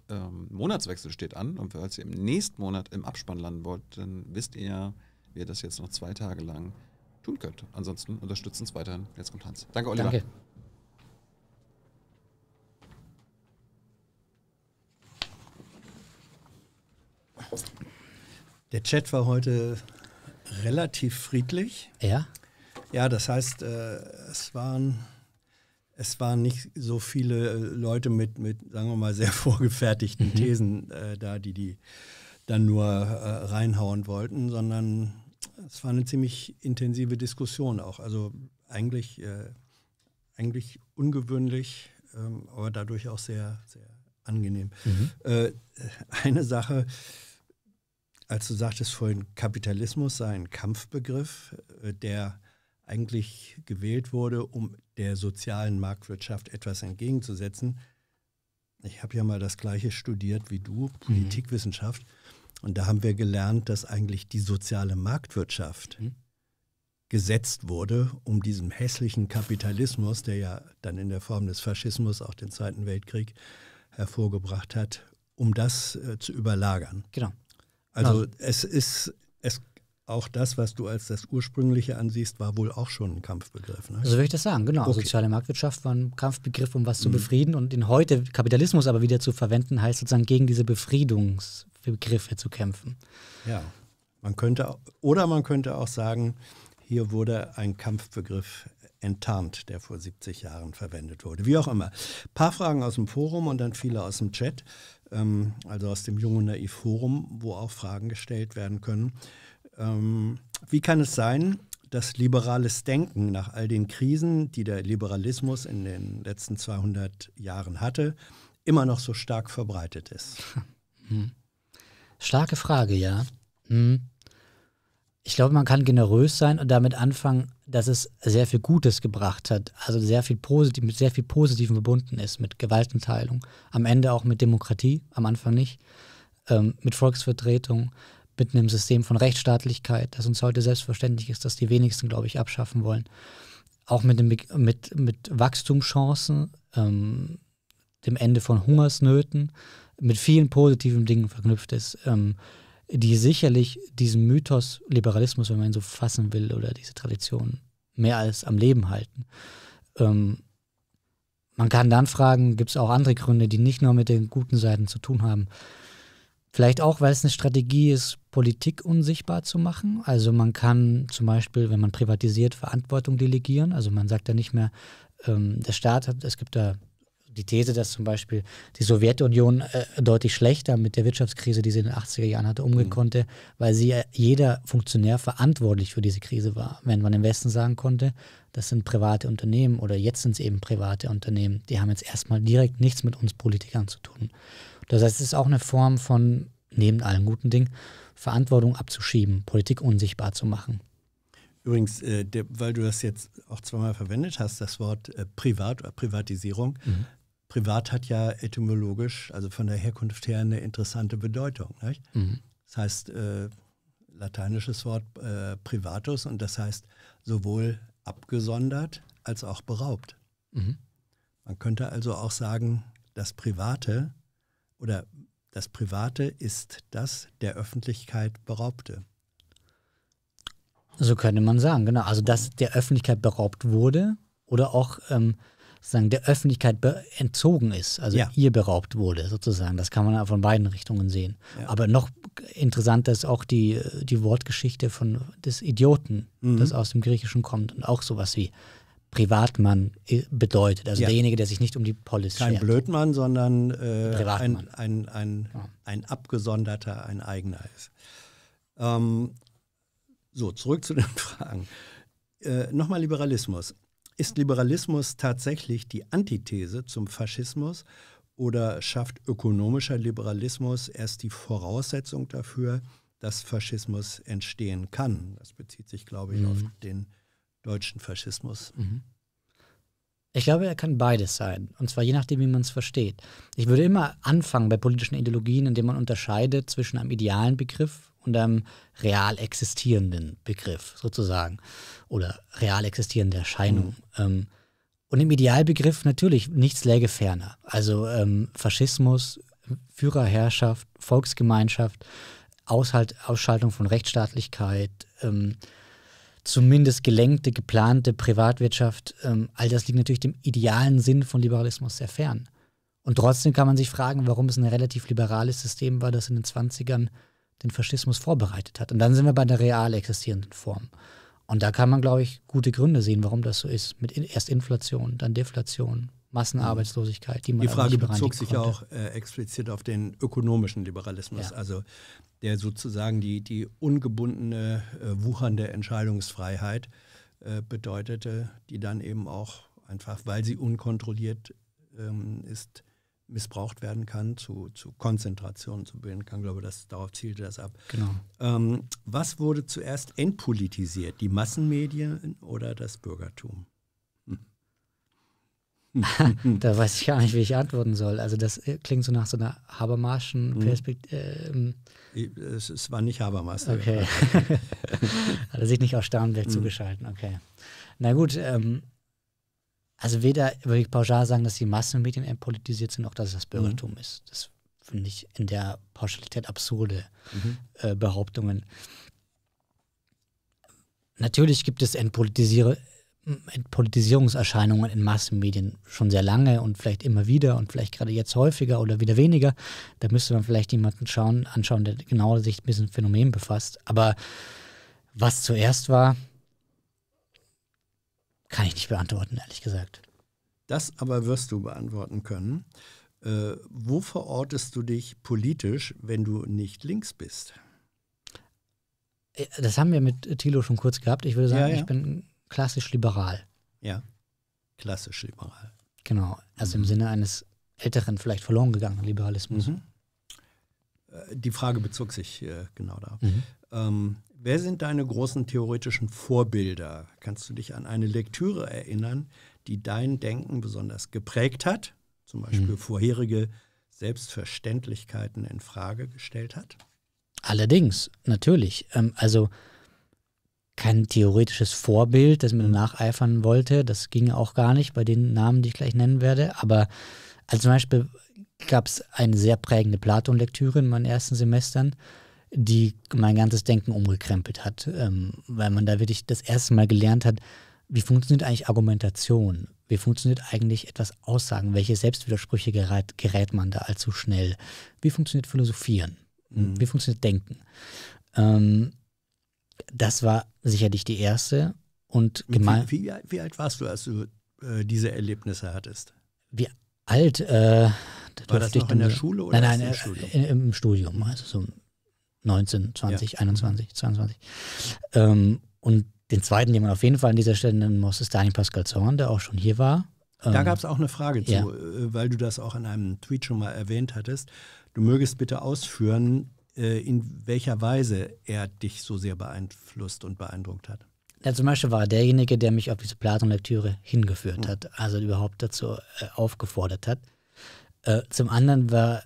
ähm, Monatswechsel steht an. Und falls ihr im nächsten Monat im Abspann landen wollt, dann wisst ihr ja, wie ihr das jetzt noch zwei Tage lang tun könnt. Ansonsten unterstützt uns weiterhin. Jetzt kommt Hans. Danke, Oliver. Danke. Der Chat war heute relativ friedlich. Ja. Ja, das heißt, äh, es waren es waren nicht so viele äh, Leute mit, mit sagen wir mal, sehr [laughs] vorgefertigten mhm. Thesen äh, da, die die dann nur äh, reinhauen wollten, sondern es war eine ziemlich intensive Diskussion auch. Also eigentlich, äh, eigentlich ungewöhnlich, ähm, aber dadurch auch sehr, sehr angenehm. Mhm. Äh, eine Sache, als du sagtest vorhin, Kapitalismus sei ein Kampfbegriff, äh, der eigentlich gewählt wurde, um der sozialen Marktwirtschaft etwas entgegenzusetzen. Ich habe ja mal das gleiche studiert wie du, mhm. Politikwissenschaft, und da haben wir gelernt, dass eigentlich die soziale Marktwirtschaft mhm. gesetzt wurde, um diesem hässlichen Kapitalismus, der ja dann in der Form des Faschismus auch den Zweiten Weltkrieg hervorgebracht hat, um das äh, zu überlagern. Genau. Also Nein. es ist es auch das, was du als das ursprüngliche ansiehst, war wohl auch schon ein Kampfbegriff. Ne? So würde ich das sagen, genau. Also okay. Soziale Marktwirtschaft war ein Kampfbegriff, um was zu mhm. befrieden und den heute Kapitalismus aber wieder zu verwenden, heißt sozusagen gegen diese Befriedungsbegriffe zu kämpfen. Ja, man könnte oder man könnte auch sagen, hier wurde ein Kampfbegriff enttarnt, der vor 70 Jahren verwendet wurde. Wie auch immer. Ein paar Fragen aus dem Forum und dann viele aus dem Chat ähm, also aus dem Jungen Naiv Forum, wo auch Fragen gestellt werden können. Ähm, wie kann es sein, dass liberales Denken nach all den Krisen, die der Liberalismus in den letzten 200 Jahren hatte, immer noch so stark verbreitet ist? Hm. Starke Frage, ja. Hm ich glaube, man kann generös sein und damit anfangen, dass es sehr viel Gutes gebracht hat, also sehr viel positiv, mit sehr viel Positivem verbunden ist, mit Gewaltenteilung, am Ende auch mit Demokratie, am Anfang nicht, ähm, mit Volksvertretung, mit einem System von Rechtsstaatlichkeit, das uns heute selbstverständlich ist, das die wenigsten, glaube ich, abschaffen wollen. Auch mit, dem, mit, mit Wachstumschancen, ähm, dem Ende von Hungersnöten, mit vielen positiven Dingen verknüpft ist. Ähm, die sicherlich diesen Mythos Liberalismus, wenn man ihn so fassen will, oder diese Tradition mehr als am Leben halten. Ähm, man kann dann fragen, gibt es auch andere Gründe, die nicht nur mit den guten Seiten zu tun haben? Vielleicht auch, weil es eine Strategie ist, Politik unsichtbar zu machen. Also man kann zum Beispiel, wenn man privatisiert, Verantwortung delegieren. Also man sagt ja nicht mehr, ähm, der Staat hat, es gibt da die These, dass zum Beispiel die Sowjetunion äh, deutlich schlechter mit der Wirtschaftskrise, die sie in den 80er Jahren hatte, umgehen mhm. konnte, weil sie äh, jeder Funktionär verantwortlich für diese Krise war. Wenn man im Westen sagen konnte, das sind private Unternehmen oder jetzt sind es eben private Unternehmen, die haben jetzt erstmal direkt nichts mit uns Politikern zu tun. Das heißt, es ist auch eine Form von, neben allen guten Dingen, Verantwortung abzuschieben, Politik unsichtbar zu machen. Übrigens, äh, der, weil du das jetzt auch zweimal verwendet hast, das Wort äh, Privat oder Privatisierung, mhm privat hat ja etymologisch, also von der Herkunft her, eine interessante Bedeutung. Mhm. Das heißt, äh, lateinisches Wort äh, privatus und das heißt sowohl abgesondert als auch beraubt. Mhm. Man könnte also auch sagen, das Private oder das Private ist das der Öffentlichkeit beraubte. So könnte man sagen, genau. Also dass der Öffentlichkeit beraubt wurde oder auch ähm, sozusagen der Öffentlichkeit entzogen ist, also ja. ihr beraubt wurde, sozusagen. Das kann man von beiden Richtungen sehen. Ja. Aber noch interessanter ist auch die, die Wortgeschichte von, des Idioten, mhm. das aus dem Griechischen kommt und auch sowas wie Privatmann äh, bedeutet. Also ja. derjenige, der sich nicht um die Polis Kein schert. Kein Blödmann, sondern äh, ein, ein, ein, ja. ein abgesonderter, ein eigener ist. Ähm, so, zurück zu den [laughs] Fragen. Äh, Nochmal Liberalismus. Ist Liberalismus tatsächlich die Antithese zum Faschismus oder schafft ökonomischer Liberalismus erst die Voraussetzung dafür, dass Faschismus entstehen kann? Das bezieht sich, glaube ich, mhm. auf den deutschen Faschismus. Mhm. Ich glaube, er kann beides sein. Und zwar je nachdem, wie man es versteht. Ich würde immer anfangen bei politischen Ideologien, indem man unterscheidet zwischen einem idealen Begriff unter einem real existierenden Begriff sozusagen oder real existierende Erscheinung. Mhm. Ähm, und im Idealbegriff natürlich nichts läge ferner. Also ähm, Faschismus, Führerherrschaft, Volksgemeinschaft, Aushalt, Ausschaltung von Rechtsstaatlichkeit, ähm, zumindest gelenkte, geplante Privatwirtschaft, ähm, all das liegt natürlich dem idealen Sinn von Liberalismus sehr fern. Und trotzdem kann man sich fragen, warum es ein relativ liberales System war, das in den 20ern den Faschismus vorbereitet hat. Und dann sind wir bei der real existierenden Form. Und da kann man, glaube ich, gute Gründe sehen, warum das so ist. Mit erst Inflation, dann Deflation, Massenarbeitslosigkeit, die man Die Frage bezog sich ja auch äh, explizit auf den ökonomischen Liberalismus, ja. also der sozusagen die, die ungebundene, äh, wuchernde Entscheidungsfreiheit äh, bedeutete, die dann eben auch einfach, weil sie unkontrolliert ähm, ist, missbraucht werden kann, zu, zu Konzentration zu bilden kann. Ich glaube, das, darauf zielte das ab. Genau. Ähm, was wurde zuerst entpolitisiert, die Massenmedien oder das Bürgertum? [laughs] da weiß ich gar nicht, wie ich antworten soll. Also das äh, klingt so nach so einer Habermaschen hm. Perspektive. Mhm. Äh, ähm. Es, es, war nicht Habermas. Okay. [laughs] Hat er sich nicht aus Starnberg mhm. zugeschalten. Okay. Na gut, ähm, also weder würde ich pauschal sagen, dass die Massenmedien entpolitisiert sind, noch dass es das Bürgertum mhm. ist. Das finde ich in der Pauschalität absurde mhm. äh, Behauptungen. Natürlich gibt es Entpolitisierungserscheinungen in Massenmedien schon sehr lange und vielleicht immer wieder und vielleicht gerade jetzt häufiger oder wieder weniger. Da müsste man vielleicht jemanden schauen, anschauen, der genau sich mit diesem Phänomen befasst. Aber was zuerst war, kann ich nicht beantworten, ehrlich gesagt. Das aber wirst du beantworten können. Äh, wo verortest du dich politisch, wenn du nicht links bist? Äh, das haben wir mit Thilo schon kurz gehabt. Ich würde sagen, ja, ja. ich bin klassisch liberal. Ja, klassisch liberal. Genau, also mhm. im Sinne eines älteren, vielleicht verloren gegangenen Liberalismus. Mhm. Äh, die Frage bezog sich äh, genau darauf. Mhm. Ähm, Wer sind deine großen theoretischen Vorbilder? Kannst du dich an eine Lektüre erinnern, die dein Denken besonders geprägt hat? Zum Beispiel mhm. vorherige Selbstverständlichkeiten in Frage gestellt hat? Allerdings, natürlich. Ähm, also kein theoretisches Vorbild, das mir mhm. nacheifern wollte. Das ging auch gar nicht bei den Namen, die ich gleich nennen werde. Aber also zum Beispiel gab es eine sehr prägende Platon-Lektüre in meinen ersten Semestern die mein ganzes Denken umgekrempelt hat, ähm, weil man da wirklich das erste Mal gelernt hat, wie funktioniert eigentlich Argumentation? Wie funktioniert eigentlich etwas Aussagen? Welche Selbstwidersprüche gerät, gerät man da allzu schnell? Wie funktioniert Philosophieren? Hm, mhm. Wie funktioniert Denken? Ähm, das war sicherlich die erste und gemein. Wie, wie, wie, alt warst du, als du äh, diese Erlebnisse hattest? Wie alt? Äh, war das noch in der Schule oder nein, nein, im äh, Studium? Im Studium, also so 19, 20, ja. 21, 22. Ähm, und den zweiten, den man auf jeden Fall an dieser Stelle nennen muss, ist Daniel Pascal Zorn, der auch schon hier war. Da ähm, gab es auch eine Frage zu, ja. Äh, weil du das auch in einem Tweet schon mal erwähnt hattest. Du mögest bitte ausführen, äh, in welcher Weise er dich so sehr beeinflusst und beeindruckt hat. Ja, zum Beispiel war er derjenige, der mich auf diese Platon-Lektüre hingeführt mhm. hat, also überhaupt dazu äh, aufgefordert hat. Äh, zum anderen war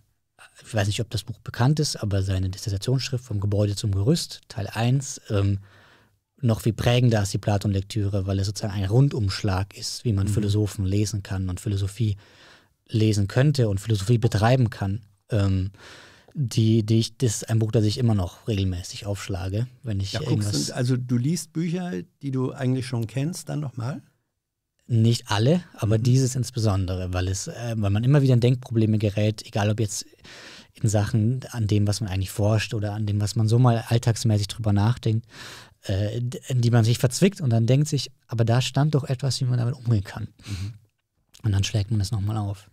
ich weiß nicht, ob das Buch bekannt ist, aber seine Dissertationsschrift vom Gebäude zum Gerüst, Teil 1, ähm, noch viel prägender als die Platon-Lektüre, weil es sozusagen ein Rundumschlag ist, wie man mhm. Philosophen lesen kann und Philosophie lesen könnte und Philosophie betreiben kann. Ähm, die, die ich, das ist ein Buch, das ich immer noch regelmäßig aufschlage, wenn ich ja, irgendwas. Du, also du liest Bücher, die du eigentlich schon kennst, dann nochmal? Nicht alle, aber mhm. dieses insbesondere, weil es, äh, weil man immer wieder in Denkprobleme gerät, egal ob jetzt in Sachen an dem, was man eigentlich forscht oder an dem, was man so mal alltagsmäßig drüber nachdenkt, äh, in die man sich verzwickt und dann denkt sich, aber da stand doch etwas, wie man damit umgehen kann. Mhm. Und dann schlägt man das nochmal auf.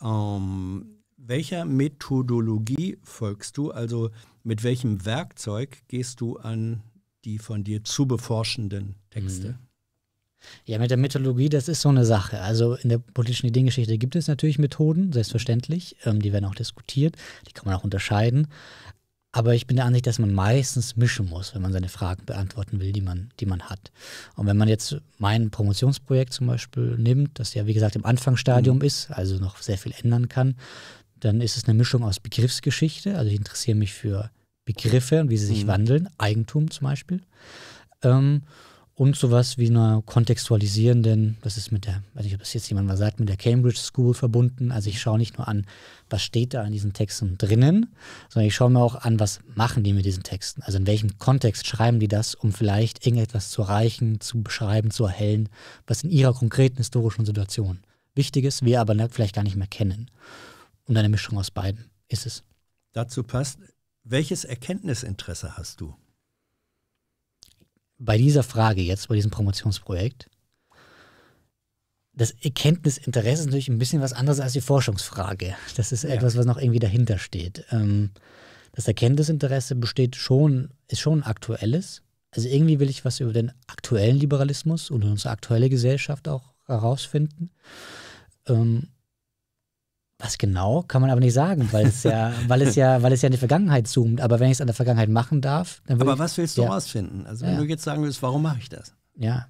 Um, ähm, welcher Methodologie folgst du? Also mit welchem Werkzeug gehst du an die von dir zu beforschenden Texte? Mhm. Ja, mit der Mythologie, das ist so eine Sache. Also in der politischen Ideengeschichte gibt es natürlich Methoden, selbstverständlich. Ähm, die werden auch diskutiert, die kann man auch unterscheiden. Aber ich bin der Ansicht, dass man meistens mischen muss, wenn man seine Fragen beantworten will, die man, die man hat. Und wenn man jetzt mein Promotionsprojekt zum Beispiel nimmt, das ja wie gesagt im Anfangsstadium mhm. ist, also noch sehr viel ändern kann, dann ist es eine Mischung aus Begriffsgeschichte. Also ich interessiere mich für Begriffe und wie sie sich mhm. wandeln, Eigentum zum Beispiel. Ähm, und sowas wie einer kontextualisierenden, das ist mit der, weiß nicht, ob das jetzt jemand mal sagt, mit der Cambridge School verbunden. Also ich schaue nicht nur an, was steht da in diesen Texten drinnen, sondern ich schaue mir auch an, was machen die mit diesen Texten. Also in welchem Kontext schreiben die das, um vielleicht irgendetwas zu erreichen, zu beschreiben, zu erhellen, was in ihrer konkreten historischen Situation wichtig ist, wir aber ne-, vielleicht gar nicht mehr kennen. Und eine Mischung aus beiden ist es. Dazu passt, welches Erkenntnisinteresse hast du? bei dieser Frage jetzt, bei diesem Promotionsprojekt, das Erkenntnisinteresse ist natürlich ein bisschen was anderes als die Forschungsfrage. Das ist ja. etwas, was noch irgendwie dahinter steht. Ähm, das Erkenntnisinteresse besteht schon, ist schon ein aktuelles. Also irgendwie will ich was über den aktuellen Liberalismus und unsere aktuelle Gesellschaft auch herausfinden. Ähm, was genau, kann man aber nicht sagen, weil es ja, [laughs] weil es ja, weil es ja in die Vergangenheit zoomt. Aber wenn ich es an der Vergangenheit machen darf, dann Aber ich, was willst du ja. rausfinden? Also wenn ja. du jetzt sagen willst, warum mache ich das? Ja.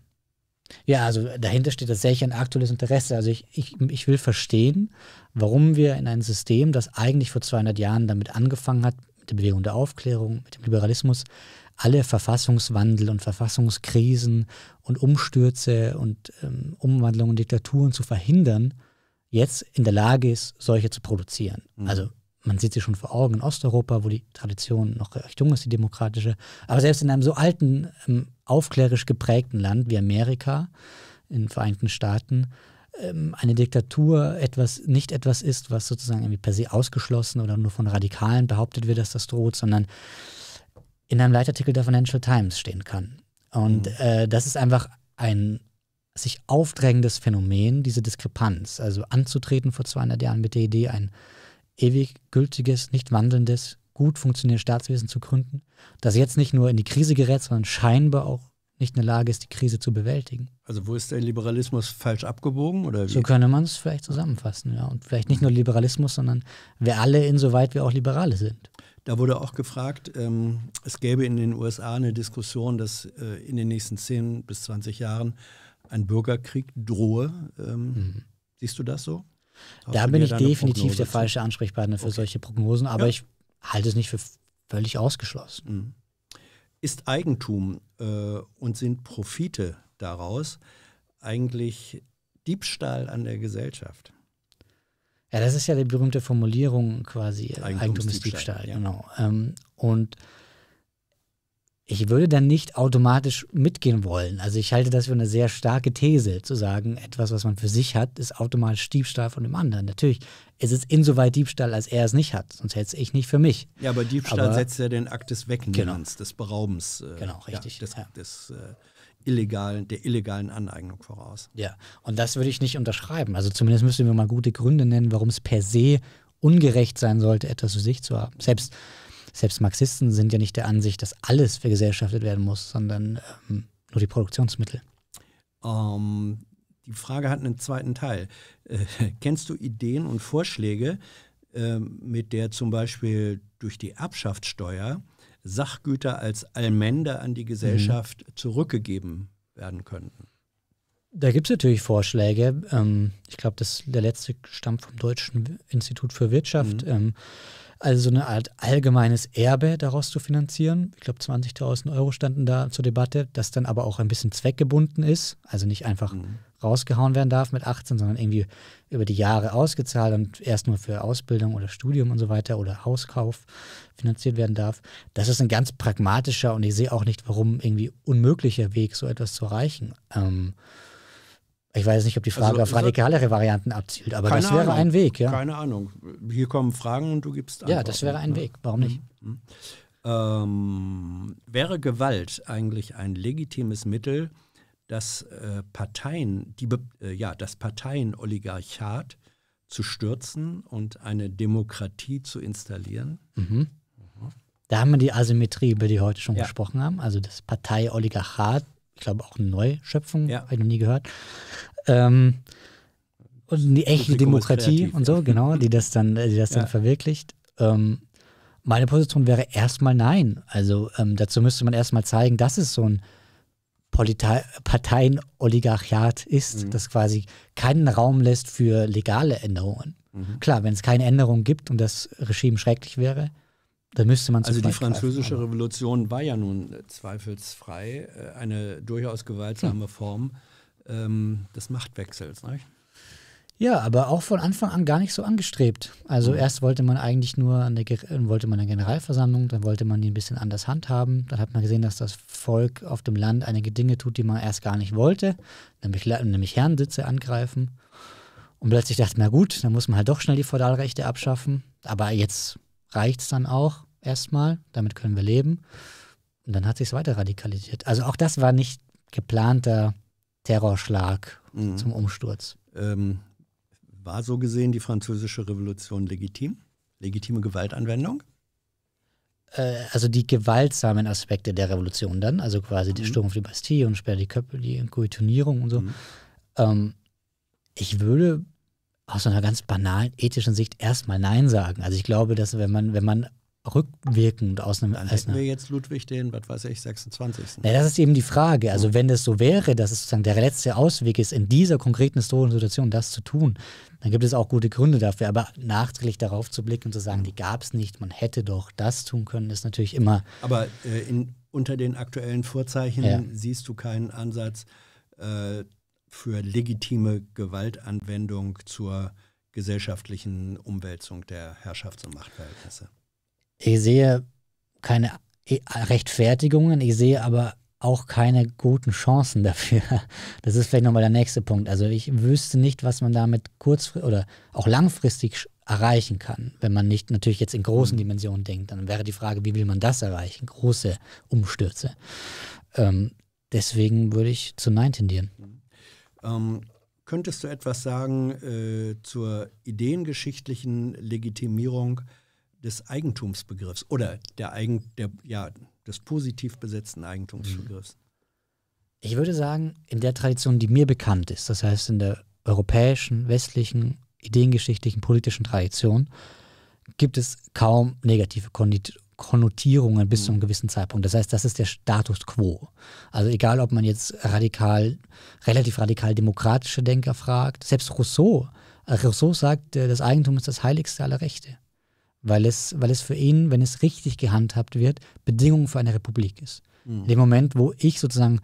Ja, also dahinter steht tatsächlich ein aktuelles Interesse. Also ich, ich, ich will verstehen, warum wir in einem System, das eigentlich vor 200 Jahren damit angefangen hat, mit der Bewegung der Aufklärung, mit dem Liberalismus, alle Verfassungswandel und Verfassungskrisen und Umstürze und ähm, Umwandlungen und Diktaturen zu verhindern, jetzt in der Lage ist, solche zu produzieren. Mhm. Also man sieht sie schon vor Augen in Osteuropa, wo die Tradition noch recht jung ist, die demokratische. Aber selbst in einem so alten, ähm, aufklärisch geprägten Land wie Amerika, in den Vereinigten Staaten, ähm, eine Diktatur etwas, nicht etwas ist, was sozusagen irgendwie per se ausgeschlossen oder nur von Radikalen behauptet wird, dass das droht, sondern in einem Leitartikel der Financial Times stehen kann. Und mhm. äh, das ist einfach ein sich aufdrängendes Phänomen, diese Diskrepanz, also anzutreten vor 200 Jahren mit der Idee, ein ewig gültiges, nicht wandelndes, gut funktionierendes Staatswesen zu gründen, das jetzt nicht nur in die Krise gerät, sondern scheinbar auch nicht in der Lage ist, die Krise zu bewältigen. Also wo ist der Liberalismus falsch abgebogen? Oder wie? So könnte man es vielleicht zusammenfassen, ja. Und vielleicht nicht nur Liberalismus, sondern wir alle, insoweit wir auch Liberale sind. Da wurde auch gefragt, ähm, es gäbe in den USA eine Diskussion, dass äh, in den nächsten 10 bis 20 Jahren ein Bürgerkrieg drohe. Ähm, mhm. Siehst du das so? Hast da bin ich definitiv Prognose der falsche Ansprechpartner für okay. solche Prognosen, aber ja. ich halte es nicht für völlig ausgeschlossen. Mhm. Ist Eigentum äh, und sind Profite daraus eigentlich Diebstahl an der Gesellschaft? Ja, das ist ja die berühmte Formulierung quasi, Eigentum ist Diebstahl, ja. genau. Ähm, und ich würde dann nicht automatisch mitgehen wollen. Also ich halte das für eine sehr starke These, zu sagen, etwas, was man für sich hat, ist automatisch Diebstahl von dem anderen. Natürlich ist es insoweit Diebstahl, als er es nicht hat, sonst hätte ich nicht für mich. Ja, aber Diebstahl aber, setzt ja den Akt des Wegnimmens, genau. des Beraubens. Äh, genau, richtig. Ja, des, ja. des äh, illegalen, der illegalen Aneignung voraus. Ja, und das würde ich nicht unterschreiben. Also zumindest müssen wir mal gute Gründe nennen, warum es per se ungerecht sein sollte, etwas für sich zu haben. Selbst selbst Marxisten sind ja nicht der Ansicht, dass alles vergesellschaftet werden muss, sondern ähm, nur die Produktionsmittel. Ähm, die Frage hat einen zweiten Teil. Äh, [laughs] kennst du Ideen und Vorschläge, äh, mit der zum Beispiel durch die Erbschaftssteuer Sachgüter als Allmende an die Gesellschaft mhm. zurückgegeben werden könnten? Da gibt es natürlich Vorschläge. Ähm, ich glaube, der letzte stammt vom Deutschen Institut für Wirtschaft. Mhm. Ähm, also so eine Art allgemeines Erbe daraus zu finanzieren. Ich glaube, 20.000 Euro standen da zur Debatte, das dann aber auch ein bisschen zweckgebunden ist, also nicht einfach mhm. rausgehauen werden darf mit 18, sondern irgendwie über die Jahre ausgezahlt und erst nur für Ausbildung oder Studium und so weiter oder Hauskauf finanziert werden darf. Das ist ein ganz pragmatischer und ich sehe auch nicht, warum irgendwie unmöglicher Weg, so etwas zu erreichen. Ähm, ich weiß nicht, ob die Frage also, auf radikalere Varianten abzielt, aber das wäre Ahnung. ein Weg. Ja? Keine Ahnung. Hier kommen Fragen und du gibst Antworten. Ja, das wäre ein ne? Weg. Warum nicht? Mhm. mhm. Ähm, wäre Gewalt eigentlich ein legitimes Mittel, das äh, Parteien, die, äh, ja, das Parteienoligarchat zu stürzen und eine Demokratie zu installieren? Mhm. Da haben wir die Asymmetrie, über die wir heute schon ja. gesprochen haben. Also das Parteioligarchat ich glaube auch eine Neuschöpfung, ja. habe ich noch nie gehört. Ähm, und eine echte Demokratie und so, genau, die das dann, die das ja. dann verwirklicht. Ähm, meine Position wäre erstmal nein. Also ähm, dazu müsste man erstmal zeigen, dass es so ein Parteienoligarchat ist, mhm. das quasi keinen Raum lässt für legale Änderungen. Mhm. Klar, wenn es keine Änderungen gibt und das Regime schrecklich wäre, da müsste man Also die französische greifen, Revolution war ja nun äh, zweifelsfrei äh, eine durchaus gewaltsame hm. Form ähm, des Machtwechsels, nicht? Ja, aber auch von Anfang an gar nicht so angestrebt. Also mhm. erst wollte man eigentlich nur an äh, wollte man eine Generalversammlung, dann wollte man die ein bisschen anders handhaben. Dann hat man gesehen, dass das Volk auf dem Land einige Dinge tut, die man erst gar nicht wollte, nämlich, nämlich Herrensitze angreifen. Und plötzlich dachte man, na gut, dann muss man halt doch schnell die Feudalrechte abschaffen. Aber jetzt reicht es dann auch erstmal, damit können wir leben. Und dann hat sich es weiter radikalisiert. Also auch das war nicht geplanter Terrorschlag mhm. zum Umsturz. Ähm, war so gesehen die französische Revolution legitim? Legitime Gewaltanwendung? Äh, also die gewaltsamen Aspekte der Revolution dann, also quasi mhm. die Sturm auf die Bastille und später die Köpfe, die Guillotинierung und so. Mhm. Ähm, ich würde aus einer ganz banalen ethischen Sicht erstmal Nein sagen. Also ich glaube, dass wenn man, wenn man rückwirkend aus einem. Dann hätten wir jetzt Ludwig den, was weiß ich, 26. Ja, das ist eben die Frage. Also, wenn das so wäre, dass es sozusagen der letzte Ausweg ist, in dieser konkreten historischen Situation das zu tun, dann gibt es auch gute Gründe dafür. Aber nachträglich darauf zu blicken und zu sagen, die gab es nicht, man hätte doch das tun können, ist natürlich immer. Aber äh, in, unter den aktuellen Vorzeichen ja. siehst du keinen Ansatz, äh, für legitime Gewaltanwendung zur gesellschaftlichen Umwälzung der Herrschafts- und Machtverhältnisse. Ich sehe keine eh, Rechtfertigungen, ich sehe aber auch keine guten Chancen dafür. [laughs] Das ist vielleicht nochmal der nächste Punkt. Also ich wüsste nicht, was man damit kurzfristig oder auch langfristig erreichen kann, wenn man nicht natürlich jetzt in großen mhm. Dimensionen denkt. Dann wäre die Frage, wie will man das erreichen? Große Umstürze. Ähm, deswegen würde ich zu Nein tendieren. Mhm. Ähm, könntest du etwas sagen äh, zur ideengeschichtlichen Legitimierung des Eigentumsbegriffs oder der, Eigen, der, ja, des positiv besetzten Eigentumsbegriffs? Mhm. Ich würde sagen, in der Tradition, die mir bekannt ist, das heißt in der europäischen, westlichen, ideengeschichtlichen, politischen Tradition, gibt es kaum negative Konditionen Konnotierungen bis mhm. zu einem gewissen Zeitpunkt. Das heißt, das ist der Status quo. Also egal, ob man jetzt radikal, relativ radikal demokratische Denker fragt, selbst Rousseau, äh, Rousseau sagt, äh, das Eigentum ist das heiligste aller Rechte, weil es, weil es für ihn, wenn es richtig gehandhabt wird, Bedingung für eine Republik ist. Mhm. In dem Moment, wo ich sozusagen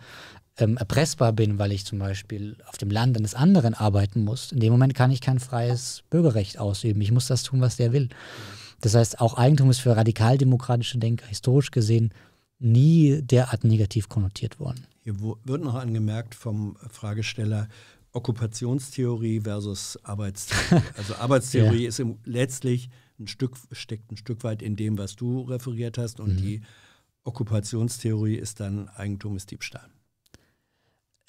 ähm, erpressbar bin, weil ich zum Beispiel auf dem Land eines anderen arbeiten muss, in dem Moment kann ich kein freies Bürgerrecht ausüben. Ich muss das tun, was der will. Mhm. Das heißt, auch Eigentum ist für radikaldemokratische Denker historisch gesehen nie derart negativ konnotiert worden. Hier wird noch angemerkt vom Fragesteller, Okkupationstheorie versus Arbeitstheorie. [laughs] Also Arbeitstheorie ja. ist im, letztlich ein Stück, steckt ein Stück weit in dem, was du referiert hast, und mhm. die Okkupationstheorie ist dann Eigentum ist Diebstahl.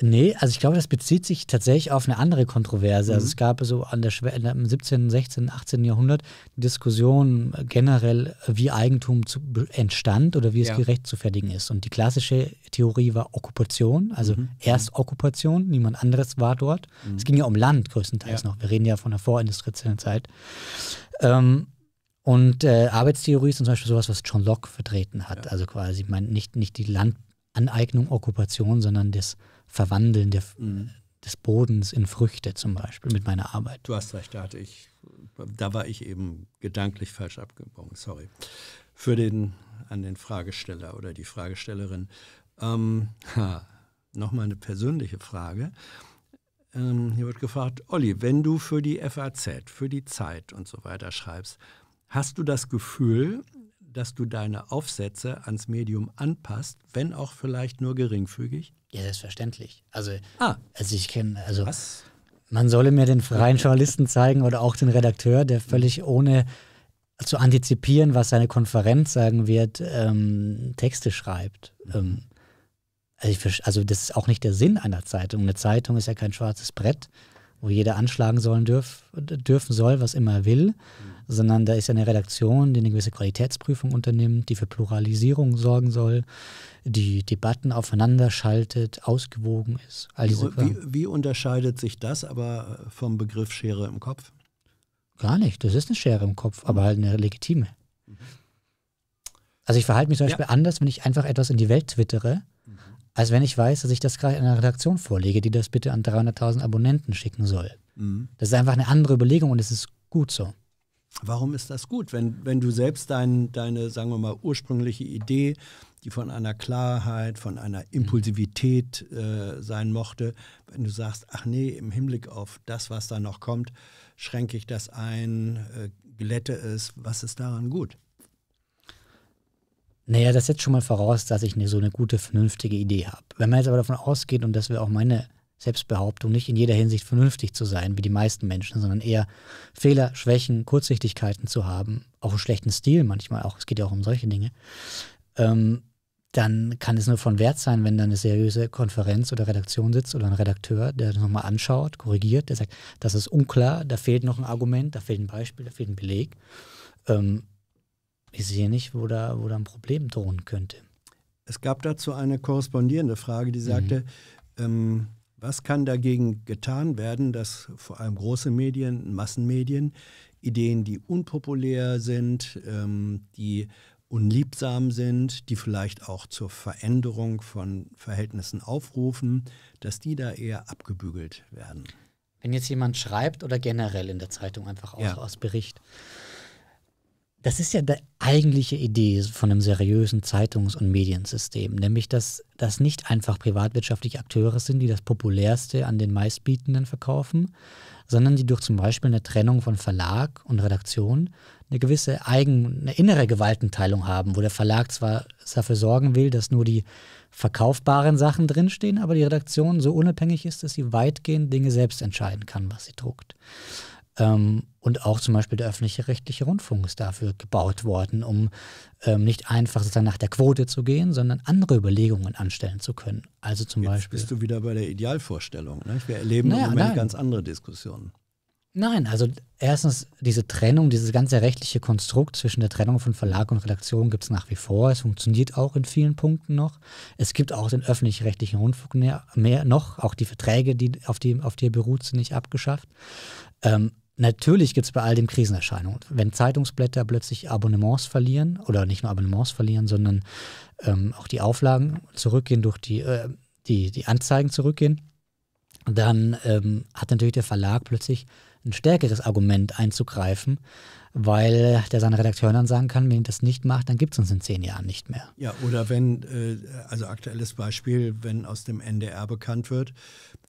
Nee, also ich glaube, das bezieht sich tatsächlich auf eine andere Kontroverse. Also mhm. Also es gab so an der Schwe im 17., 16., 18. Jahrhundert Diskussionen äh, generell, äh, wie Eigentum zu, entstand oder wie es ja. gerecht zu fertigen ist. Und die klassische Theorie war Okkupation, also mhm. erst mhm. Okkupation, niemand anderes war dort. Mhm. Es ging ja um Land größtenteils ja. noch. Wir reden ja von der vorindustriellen Zeit. Ähm, und äh, Arbeitstheorie ist zum Beispiel sowas, was John Locke vertreten hat. Ja. Also quasi, ich meine, nicht, nicht die Landaneignung, Okkupation, sondern das Verwandeln der, mhm. des Bodens in Früchte zum Beispiel mit meiner Arbeit. Du hast recht, da, hatte ich, da war ich eben gedanklich falsch abgebogen, sorry. Für den, an den Fragesteller oder die Fragestellerin. Ähm, ha, Nochmal eine persönliche Frage. Ähm, hier wird gefragt, Olli, wenn du für die FAZ, für die Zeit und so weiter schreibst, hast du das Gefühl, dass du deine Aufsätze ans Medium anpasst, wenn auch vielleicht nur geringfügig? Ja, selbstverständlich. Also, ah. also ich kenne, also Was? man solle mir den freien Journalisten zeigen oder auch den Redakteur, der mhm. völlig ohne zu antizipieren, was seine Konferenz sagen wird, ähm, Texte schreibt. Mhm. Ähm, also, ich, also, das ist auch nicht der Sinn einer Zeitung. Eine Zeitung ist ja kein schwarzes Brett, wo jeder anschlagen sollen dürf, dürfen soll, was immer will. Mhm sondern da ist ja eine Redaktion, die eine gewisse Qualitätsprüfung unternimmt, die für Pluralisierung sorgen soll, die Debatten aufeinander schaltet, ausgewogen ist. All diese wie, wie unterscheidet sich das aber äh, vom Begriff Schere im Kopf? Gar nicht. Das ist eine Schere im Kopf, aber halt eine legitime. Mhm. Also ich verhalte mich zum Beispiel ja. anders, wenn ich einfach etwas in die Welt twittere, mhm. als wenn ich weiß, dass ich das gerade einer Redaktion vorlege, die das bitte an 300.000 Abonnenten schicken soll. Mhm. Das ist einfach eine andere Überlegung und es ist gut so. Warum ist das gut, wenn, wenn du selbst dein, deine, sagen wir mal, ursprüngliche Idee, die von einer Klarheit, von einer mhm. Impulsivität äh, sein mochte, wenn du sagst, ach nee, im Hinblick auf das, was da noch kommt, schränke ich das ein, äh, glätte es, was ist daran gut? Naja, das setzt schon mal voraus, dass ich eine, so eine gute, vernünftige Idee habe. Wenn man jetzt aber davon ausgeht, und das wäre auch meine Selbstbehauptung, nicht in jeder Hinsicht vernünftig zu sein, wie die meisten Menschen, sondern eher Fehler, Schwächen, Kurzsichtigkeiten zu haben, auch einen schlechten Stil manchmal auch, es geht ja auch um solche Dinge, ähm, dann kann es nur von Wert sein, wenn da eine seriöse Konferenz oder Redaktion sitzt oder ein Redakteur, der das nochmal anschaut, korrigiert, der sagt, das ist unklar, da fehlt noch ein Argument, da fehlt ein Beispiel, da fehlt ein Beleg. Ähm, ich sehe nicht, wo da, wo da ein Problem drohen könnte. Es gab dazu eine korrespondierende Frage, die sagte, mhm. ähm, was kann dagegen getan werden, dass vor allem große Medien, Massenmedien, Ideen, die unpopulär sind, ähm, die unliebsam sind, die vielleicht auch zur Veränderung von Verhältnissen aufrufen, dass die da eher abgebügelt werden? Wenn jetzt jemand schreibt oder generell in der Zeitung einfach aus, ja. aus Bericht, das ist ja die eigentliche Idee von einem seriösen Zeitungs- und Mediensystem, nämlich dass das nicht einfach privatwirtschaftliche Akteure sind, die das Populärste an den meistbietenden verkaufen, sondern die durch zum Beispiel eine Trennung von Verlag und Redaktion eine gewisse eigen, eine innere Gewaltenteilung haben, wo der Verlag zwar dafür sorgen will, dass nur die verkaufbaren Sachen drinstehen, aber die Redaktion so unabhängig ist, dass sie weitgehend Dinge selbst entscheiden kann, was sie druckt. Ähm, und auch zum Beispiel der öffentlich-rechtliche Rundfunk ist dafür gebaut worden, um ähm, nicht einfach sozusagen nach der Quote zu gehen, sondern andere Überlegungen anstellen zu können. Also zum Jetzt Beispiel. Bist du wieder bei der Idealvorstellung? Ne? Wir erleben naja, im Moment nein. ganz andere Diskussionen. Nein, also erstens diese Trennung, dieses ganze rechtliche Konstrukt zwischen der Trennung von Verlag und Redaktion gibt es nach wie vor. Es funktioniert auch in vielen Punkten noch. Es gibt auch den öffentlich-rechtlichen Rundfunk mehr, mehr, noch, auch die Verträge, die auf, die auf die beruht, sind nicht abgeschafft. Ähm, Natürlich gibt es bei all dem Krisenerscheinungen. Wenn Zeitungsblätter plötzlich Abonnements verlieren oder nicht nur Abonnements verlieren, sondern ähm, auch die Auflagen zurückgehen, durch die, äh, die, die Anzeigen zurückgehen, dann ähm, hat natürlich der Verlag plötzlich ein stärkeres Argument einzugreifen, weil der seinen Redakteuren dann sagen kann, wenn ihr das nicht macht, dann gibt es uns in zehn Jahren nicht mehr. Ja, oder wenn, äh, also aktuelles Beispiel, wenn aus dem NDR bekannt wird,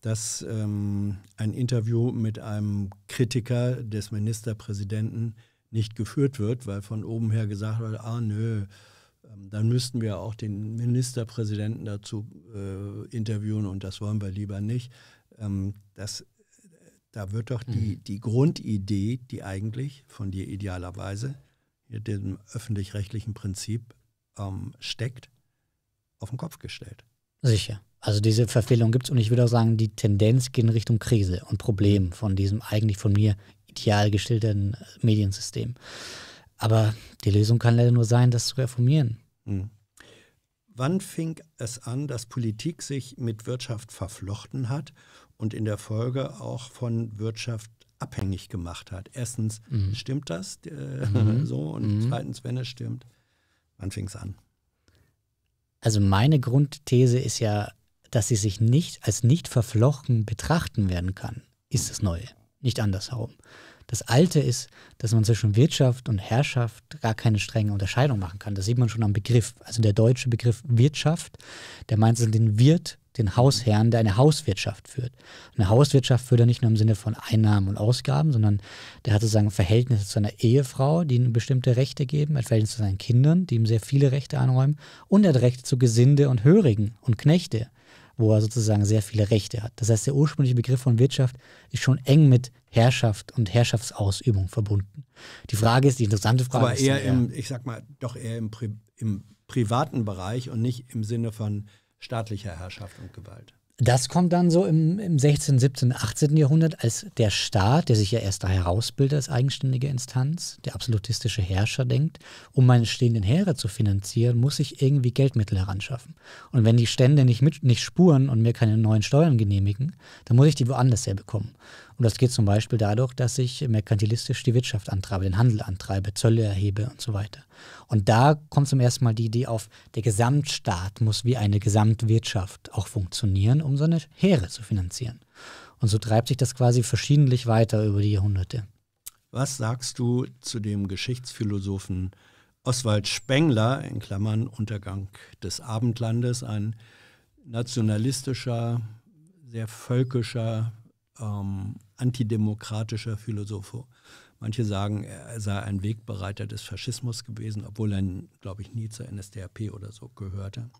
dass ähm, ein Interview mit einem Kritiker des Ministerpräsidenten nicht geführt wird, weil von oben her gesagt wird, ah nö, ähm, dann müssten wir auch den Ministerpräsidenten dazu äh, interviewen und das wollen wir lieber nicht. Ähm, das, da wird doch die, mhm. die Grundidee, die eigentlich von dir idealerweise mit dem öffentlich-rechtlichen Prinzip ähm, steckt, auf den Kopf gestellt. Sicher. Also diese Verfehlung gibt es und ich würde auch sagen, die Tendenz geht in Richtung Krise und Problem mhm. von diesem eigentlich von mir ideal geschilderten äh, Mediensystem. Aber die Lösung kann leider nur sein, das zu reformieren. Mhm. Wann fing es an, dass Politik sich mit Wirtschaft verflochten hat und in der Folge auch von Wirtschaft abhängig gemacht hat? Erstens, mhm. stimmt das mhm. [laughs] so? Und mhm. zweitens, wenn es stimmt, wann fing es an? Also meine Grundthese ist ja, dass sie sich nicht als nicht verflochten betrachten werden kann, ist das Neue, nicht andersherum. Das Alte ist, dass man zwischen Wirtschaft und Herrschaft gar keine strenge Unterscheidung machen kann. Das sieht man schon am Begriff. Also der deutsche Begriff Wirtschaft, der meint so den Wirt, den Hausherrn, der eine Hauswirtschaft führt. Eine Hauswirtschaft führt er nicht nur im Sinne von Einnahmen und Ausgaben, sondern der hat sozusagen Verhältnisse zu einer Ehefrau, die ihm bestimmte Rechte geben, er Verhältnis zu seinen Kindern, die ihm sehr viele Rechte anräumen, und er hat Rechte zu Gesinde und Hörigen und Knechte wo er sozusagen sehr viele Rechte hat. Das heißt, der ursprüngliche Begriff von Wirtschaft ist schon eng mit Herrschaft und Herrschaftsausübung verbunden. Die Frage ist, die interessante Frage Aber ist. Aber eher, im, ich sag mal, doch eher im, Pri im privaten Bereich und nicht im Sinne von staatlicher Herrschaft und Gewalt. Das kommt dann so im, im 16., 17., 18. Jahrhundert, als der Staat, der sich ja erst da herausbildet als eigenständige Instanz, der absolutistische Herrscher denkt, um meine stehenden Heere zu finanzieren, muss ich irgendwie Geldmittel heranschaffen. Und wenn die Stände nicht, mit, nicht spuren und mir keine neuen Steuern genehmigen, dann muss ich die woanders herbekommen. Und das geht zum Beispiel dadurch, dass ich merkantilistisch die Wirtschaft antreibe, den Handel antreibe, Zölle erhebe und so weiter. Und da kommt zum ersten Mal die Idee auf, der Gesamtstaat muss wie eine Gesamtwirtschaft auch funktionieren, um so eine Heere zu finanzieren. Und so treibt sich das quasi verschiedentlich weiter über die Jahrhunderte. Was sagst du zu dem Geschichtsphilosophen Oswald Spengler, in Klammern Untergang des Abendlandes, ein nationalistischer, sehr völkischer, ähm, antidemokratischer Philosoph, Manche sagen, er sei ein Wegbereiter des Faschismus gewesen, obwohl er, glaube ich, nie zur NSDAP oder so gehörte.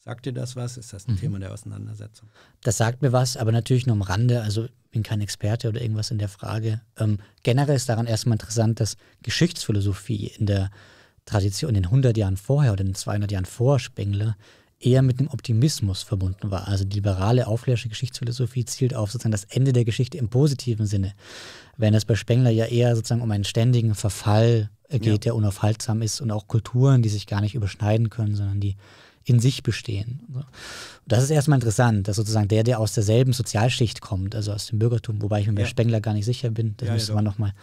Sagt dir das was? Ist das ein mhm. Thema der Auseinandersetzung? Das sagt mir was, aber natürlich nur am Rande. Also bin kein Experte oder irgendwas in der Frage. Ähm, generell ist daran erstmal interessant, dass Geschichtsphilosophie in der Tradition in den 100 Jahren vorher oder in den 200 Jahren vor Spengler eher mit einem Optimismus verbunden war. Also die liberale, aufklärische Geschichtsphilosophie zielt auf sozusagen das Ende der Geschichte im positiven Sinne. Wenn es bei Spengler ja eher sozusagen um einen ständigen Verfall äh, geht, ja. der unaufhaltsam ist und auch Kulturen, die sich gar nicht überschneiden können, sondern die in sich bestehen. Das ist erstmal interessant, dass sozusagen der, der aus derselben Sozialschicht kommt, also aus dem Bürgertum, wobei ich mir bei Spengler gar nicht sicher bin, das ja, müsste ja, man nochmal,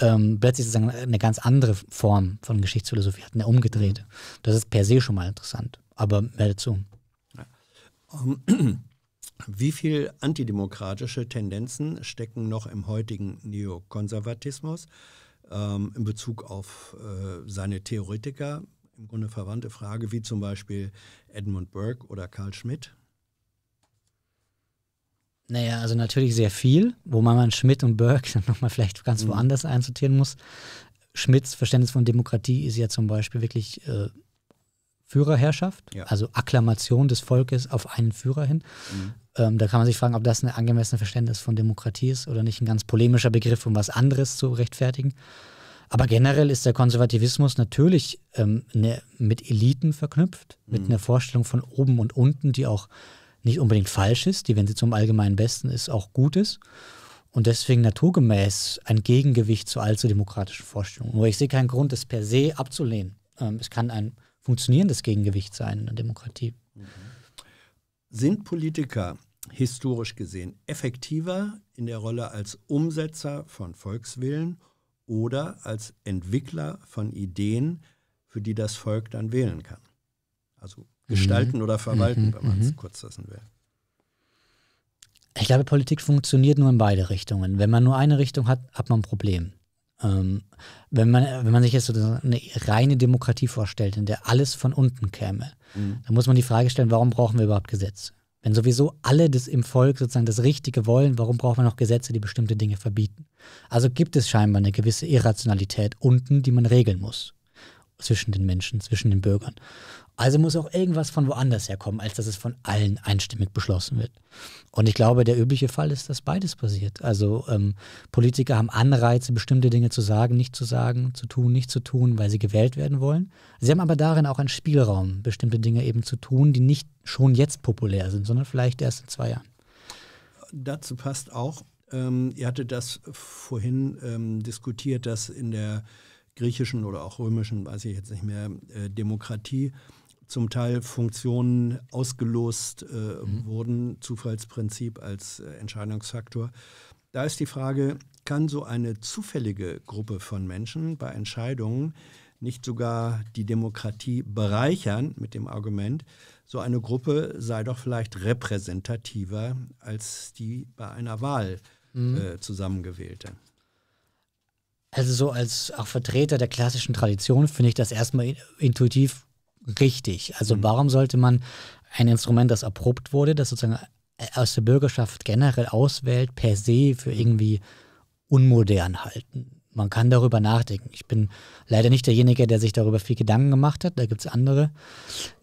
ja. ähm, plötzlich sozusagen eine ganz andere Form von Geschichtsphilosophie hat, eine umgedrehte. Mhm. Das ist per se schon mal interessant, aber mehr dazu. Ja. Um. Ähm, [clears throat] Wie viel antidemokratische Tendenzen stecken noch im heutigen Neokonservatismus ähm, in Bezug auf äh, seine Theoretiker? Im Grunde verwandte Frage, wie zum Beispiel Edmund Burke oder Karl Schmidt. Naja, also natürlich sehr viel, wo man Schmidt und Burke [laughs] dann nochmal vielleicht ganz mhm. woanders einsortieren muss. Schmidts Verständnis von Demokratie ist ja zum Beispiel wirklich äh, Führerherrschaft, ja. also Akklamation des Volkes auf einen Führer hin. Mhm. Ähm, da kann man sich fragen, ob das ein angemessenes Verständnis von Demokratie ist oder nicht ein ganz polemischer Begriff, um was anderes zu rechtfertigen. Aber generell ist der Konservativismus natürlich ähm, ne, mit Eliten verknüpft, mhm. mit einer Vorstellung von oben und unten, die auch nicht unbedingt falsch ist, die, wenn sie zum allgemeinen Besten ist, auch gut ist. Und deswegen naturgemäß ein Gegengewicht zu allzu demokratischen Vorstellungen. Nur ich sehe keinen Grund, das per se abzulehnen. Ähm, es kann ein funktionierendes Gegengewicht sein in der Demokratie. Mhm. Sind Politiker historisch gesehen effektiver in der Rolle als Umsetzer von Volkswillen oder als Entwickler von Ideen, für die das Volk dann wählen kann? Also gestalten mhm. oder verwalten, mhm. wenn man es mhm. kurz lassen will. Ich glaube, Politik funktioniert nur in beide Richtungen. Wenn man nur eine Richtung hat, hat man ein Problem. Ähm, wenn, man, wenn man sich jetzt so eine reine Demokratie vorstellt, in der alles von unten käme, mhm. dann muss man die Frage stellen, warum brauchen wir überhaupt Gesetze? Wenn sowieso alle das im Volk sozusagen das Richtige wollen, warum braucht man noch Gesetze, die bestimmte Dinge verbieten? Also gibt es scheinbar eine gewisse Irrationalität unten, die man regeln muss zwischen den Menschen, zwischen den Bürgern. Also muss auch irgendwas von woanders herkommen, als dass es von allen einstimmig beschlossen wird. Und ich glaube, der übliche Fall ist, dass beides passiert. Also ähm, Politiker haben Anreize, bestimmte Dinge zu sagen, nicht zu sagen, zu tun, nicht zu tun, weil sie gewählt werden wollen. Sie haben aber darin auch einen Spielraum, bestimmte Dinge eben zu tun, die nicht schon jetzt populär sind, sondern vielleicht erst in zwei Jahren. Dazu passt auch, ähm, ihr hattet das vorhin ähm, diskutiert, dass in der griechischen oder auch römischen, weiß ich jetzt nicht mehr, äh, Demokratie zum Teil Funktionen ausgelost äh, mhm. wurden, Zufallsprinzip als äh, Entscheidungsfaktor. Da ist die Frage, kann so eine zufällige Gruppe von Menschen bei Entscheidungen nicht sogar die Demokratie bereichern mit dem Argument, so eine Gruppe sei doch vielleicht repräsentativer als die bei einer Wahl mhm. äh, zusammengewählte? Also so als auch Vertreter der klassischen Tradition finde ich das erstmal intuitiv richtig. Also mhm. warum sollte man ein Instrument, das erprobt wurde, das sozusagen äh, aus der Bürgerschaft generell auswählt, per se für irgendwie unmodern halten? man kann darüber nachdenken. Ich bin leider nicht derjenige, der sich darüber viel Gedanken gemacht hat. Da gibt es andere.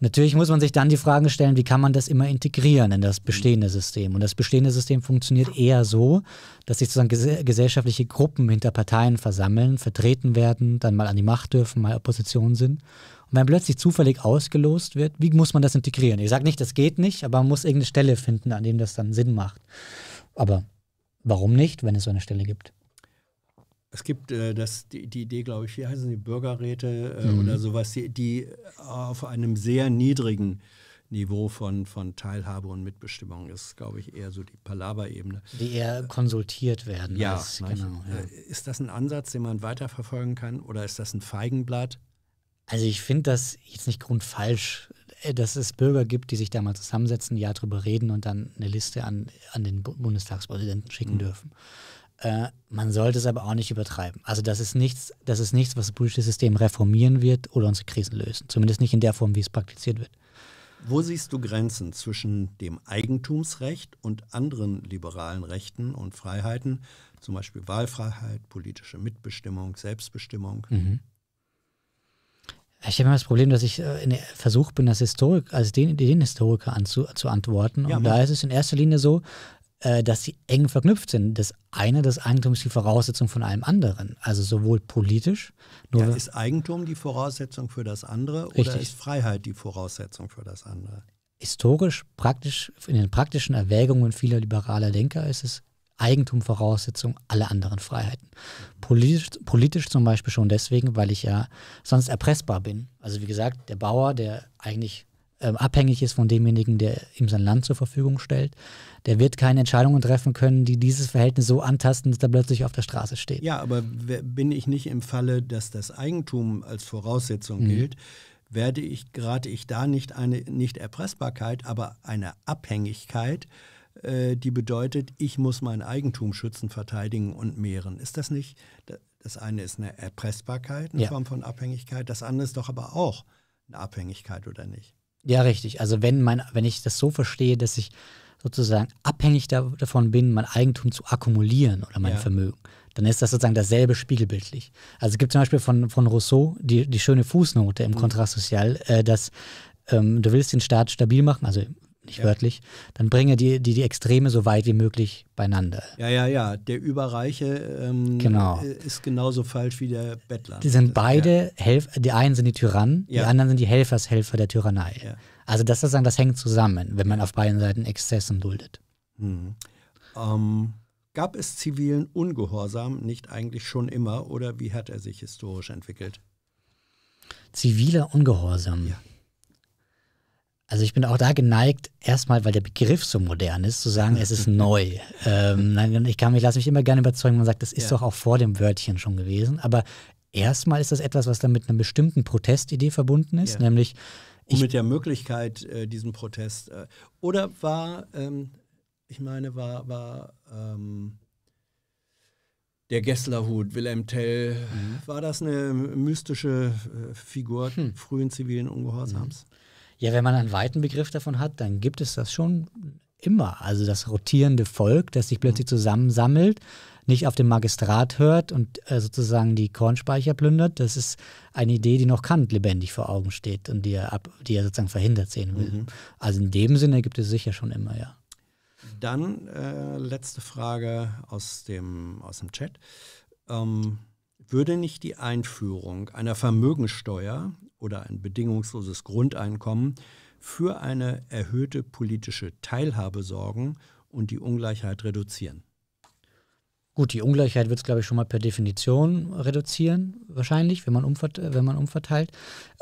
Natürlich muss man sich dann die Frage stellen, wie kann man das immer integrieren in das mhm. bestehende System? Und das bestehende System funktioniert eher so, dass sich sozusagen ges gesellschaftliche Gruppen hinter Parteien versammeln, vertreten werden, dann mal an die Macht dürfen, mal Opposition sind. Und wenn plötzlich zufällig ausgelost wird, wie muss man das integrieren? Ich sage nicht, das geht nicht, aber man muss irgendeine Stelle finden, an dem das dann Sinn macht. Aber warum nicht, wenn es so eine Stelle gibt? es gibt äh, das, die, die Idee, glaube ich, wie heißen die Bürgerräte äh, mhm. oder sowas, die, die, auf einem sehr niedrigen Niveau von, von Teilhabe und Mitbestimmung ist, glaube ich, eher so die Palaverebene. Die eher konsultiert werden. Ja, als, ne, genau, ja. Äh, ist das ein Ansatz, den man weiterverfolgen kann oder ist das ein Feigenblatt? Also ich finde das jetzt nicht grundfalsch, äh, dass es Bürger gibt, die sich da mal zusammensetzen, ja drüber reden und dann eine Liste an, an den Bundestagspräsidenten schicken mhm. dürfen. Äh, man sollte es aber auch nicht übertreiben. Also das ist nichts, das ist nichts, was das politische System reformieren wird oder unsere Krisen lösen. Zumindest nicht in der Form, wie es praktiziert wird. Wo siehst du Grenzen zwischen dem Eigentumsrecht und anderen liberalen Rechten und Freiheiten, zum Beispiel Wahlfreiheit, politische Mitbestimmung, Selbstbestimmung? Mhm. Ich habe immer das Problem, dass ich äh, versucht bin, das Historik, also den, den Historiker anzu, zu antworten. Und ja, da ist es in erster Linie so, äh, dass sie eng verknüpft sind. Das eine, das Eigentum ist die Voraussetzung von allem anderen. Also sowohl politisch. Nur ja, ist Eigentum die Voraussetzung für das andere richtig. oder ist Freiheit die Voraussetzung für das andere? Historisch, praktisch, in den praktischen Erwägungen vieler liberaler Denker ist es Eigentum Voraussetzung aller anderen Freiheiten. Politisch, politisch, zum Beispiel schon deswegen, weil ich ja sonst erpressbar bin. Also wie gesagt, der Bauer, der eigentlich ähm, abhängig ist von demjenigen, der ihm sein Land zur Verfügung stellt. Der wird keine Entscheidungen treffen können, die dieses Verhältnis so antasten, dass er plötzlich auf der Straße steht. Ja, aber bin ich nicht im Falle, dass das Eigentum als Voraussetzung mhm. gilt, werde ich, gerate ich da nicht eine Nicht-Erpressbarkeit, aber eine Abhängigkeit, äh, die bedeutet, ich muss mein Eigentum schützen, verteidigen und mehren. Ist das nicht, das eine ist eine Erpressbarkeit, eine ja. Form von Abhängigkeit, das andere ist doch aber auch eine Abhängigkeit, oder nicht? Ja, richtig. Also wenn mein, wenn ich das so verstehe, dass ich sozusagen abhängig da, davon bin, mein Eigentum zu akkumulieren oder mein ja. Vermögen, dann ist das sozusagen dasselbe spiegelbildlich. Also es gibt zum Beispiel von, von Rousseau die, die schöne Fußnote im mhm. Contrat Social, äh, dass ähm, du willst den Staat stabil machen, also nicht ja. wörtlich, dann bringe die, die, die Extreme so weit wie möglich beieinander. Ja, ja, ja. Der Überreiche ähm, genau. Äh, ist genauso falsch wie der Bettler. Die sind beide ja. Helf die einen sind die Tyrannen, ja. die anderen sind die Helfershelfer der Tyrannei. Also das ist das hängt zusammen, wenn man auf beiden Seiten Exzessen duldet. Mhm. Ähm, gab es zivilen Ungehorsam nicht eigentlich schon immer oder wie hat er sich historisch entwickelt? Ziviler Ungehorsam. Ja. Also ich bin auch da geneigt, erstmal, weil der Begriff so modern ist, zu sagen, es ist [laughs] neu. Ähm, ich kann mich, lasse mich immer gerne überzeugen, wenn man sagt, das ist ja. doch auch vor dem Wörtchen schon gewesen. Aber erstmal ist das etwas, was dann mit einer bestimmten Protestidee verbunden ist, ja. nämlich und mit der Möglichkeit, äh, diesen Protest. Äh, oder war, ähm, ich meine, war, war ähm, der Gesslerhut, Wilhelm Tell, mhm. war das eine mystische äh, Figur hm. frühen zivilen Ungehorsams? Ja, wenn man einen weiten Begriff davon hat, dann gibt es das schon immer. Also das rotierende Volk, das sich plötzlich mhm. zusammensammelt, nicht auf den Magistrat hört und äh, sozusagen die Kornspeicher plündert, das ist eine Idee, die noch Kant lebendig vor Augen steht und die er, ab, die er sozusagen verhindert sehen will. Mhm. Also in dem Sinne gibt es sicher schon immer, ja. Dann äh, letzte Frage aus dem, aus dem Chat. Ähm, würde nicht die Einführung einer Vermögensteuer oder ein bedingungsloses Grundeinkommen für eine erhöhte politische Teilhabe sorgen und die Ungleichheit reduzieren? Gut, die Ungleichheit wird es, glaube ich, schon mal per Definition reduzieren, wahrscheinlich, wenn man, umverte äh, wenn man umverteilt.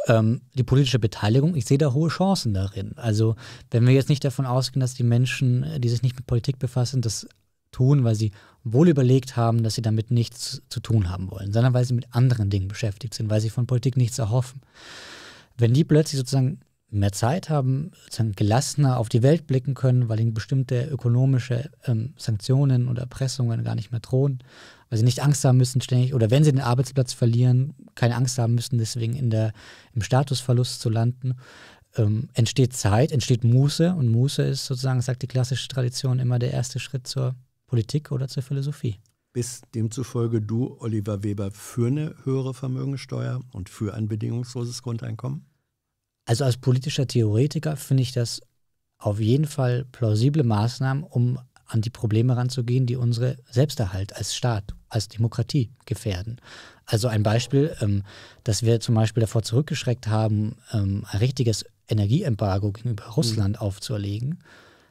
Ähm, die politische Beteiligung, ich sehe da hohe Chancen darin. Also, wenn wir jetzt nicht davon ausgehen, dass die Menschen, äh, die sich nicht mit Politik befassen, das tun, weil sie wohl überlegt haben, dass sie damit nichts zu tun haben wollen, sondern weil sie mit anderen Dingen beschäftigt sind, weil sie von Politik nichts erhoffen. Wenn die plötzlich sozusagen mehr Zeit haben, sozusagen gelassener auf die Welt blicken können, weil ihnen bestimmte ökonomische ähm, Sanktionen und Erpressungen gar nicht mehr drohen, weil sie nicht Angst haben müssen ständig oder wenn sie den Arbeitsplatz verlieren, keine Angst haben müssen, deswegen in der, im Statusverlust zu landen, ähm, entsteht Zeit, entsteht Muße und Muße ist sozusagen, sagt die klassische Tradition, immer der erste Schritt zur Politik oder zur Philosophie. Bist demzufolge du, Oliver Weber, für eine höhere Vermögensteuer und für ein bedingungsloses Grundeinkommen? Also als politischer Theoretiker finde ich das auf jeden Fall plausible Maßnahmen, um an die Probleme ranzugehen, die unsere Selbsterhalt als Staat, als Demokratie gefährden. Also ein Beispiel, ähm, dass wir zum Beispiel davor zurückgeschreckt haben, ähm, ein richtiges Energieembargo gegenüber mhm. Russland mhm. aufzuerlegen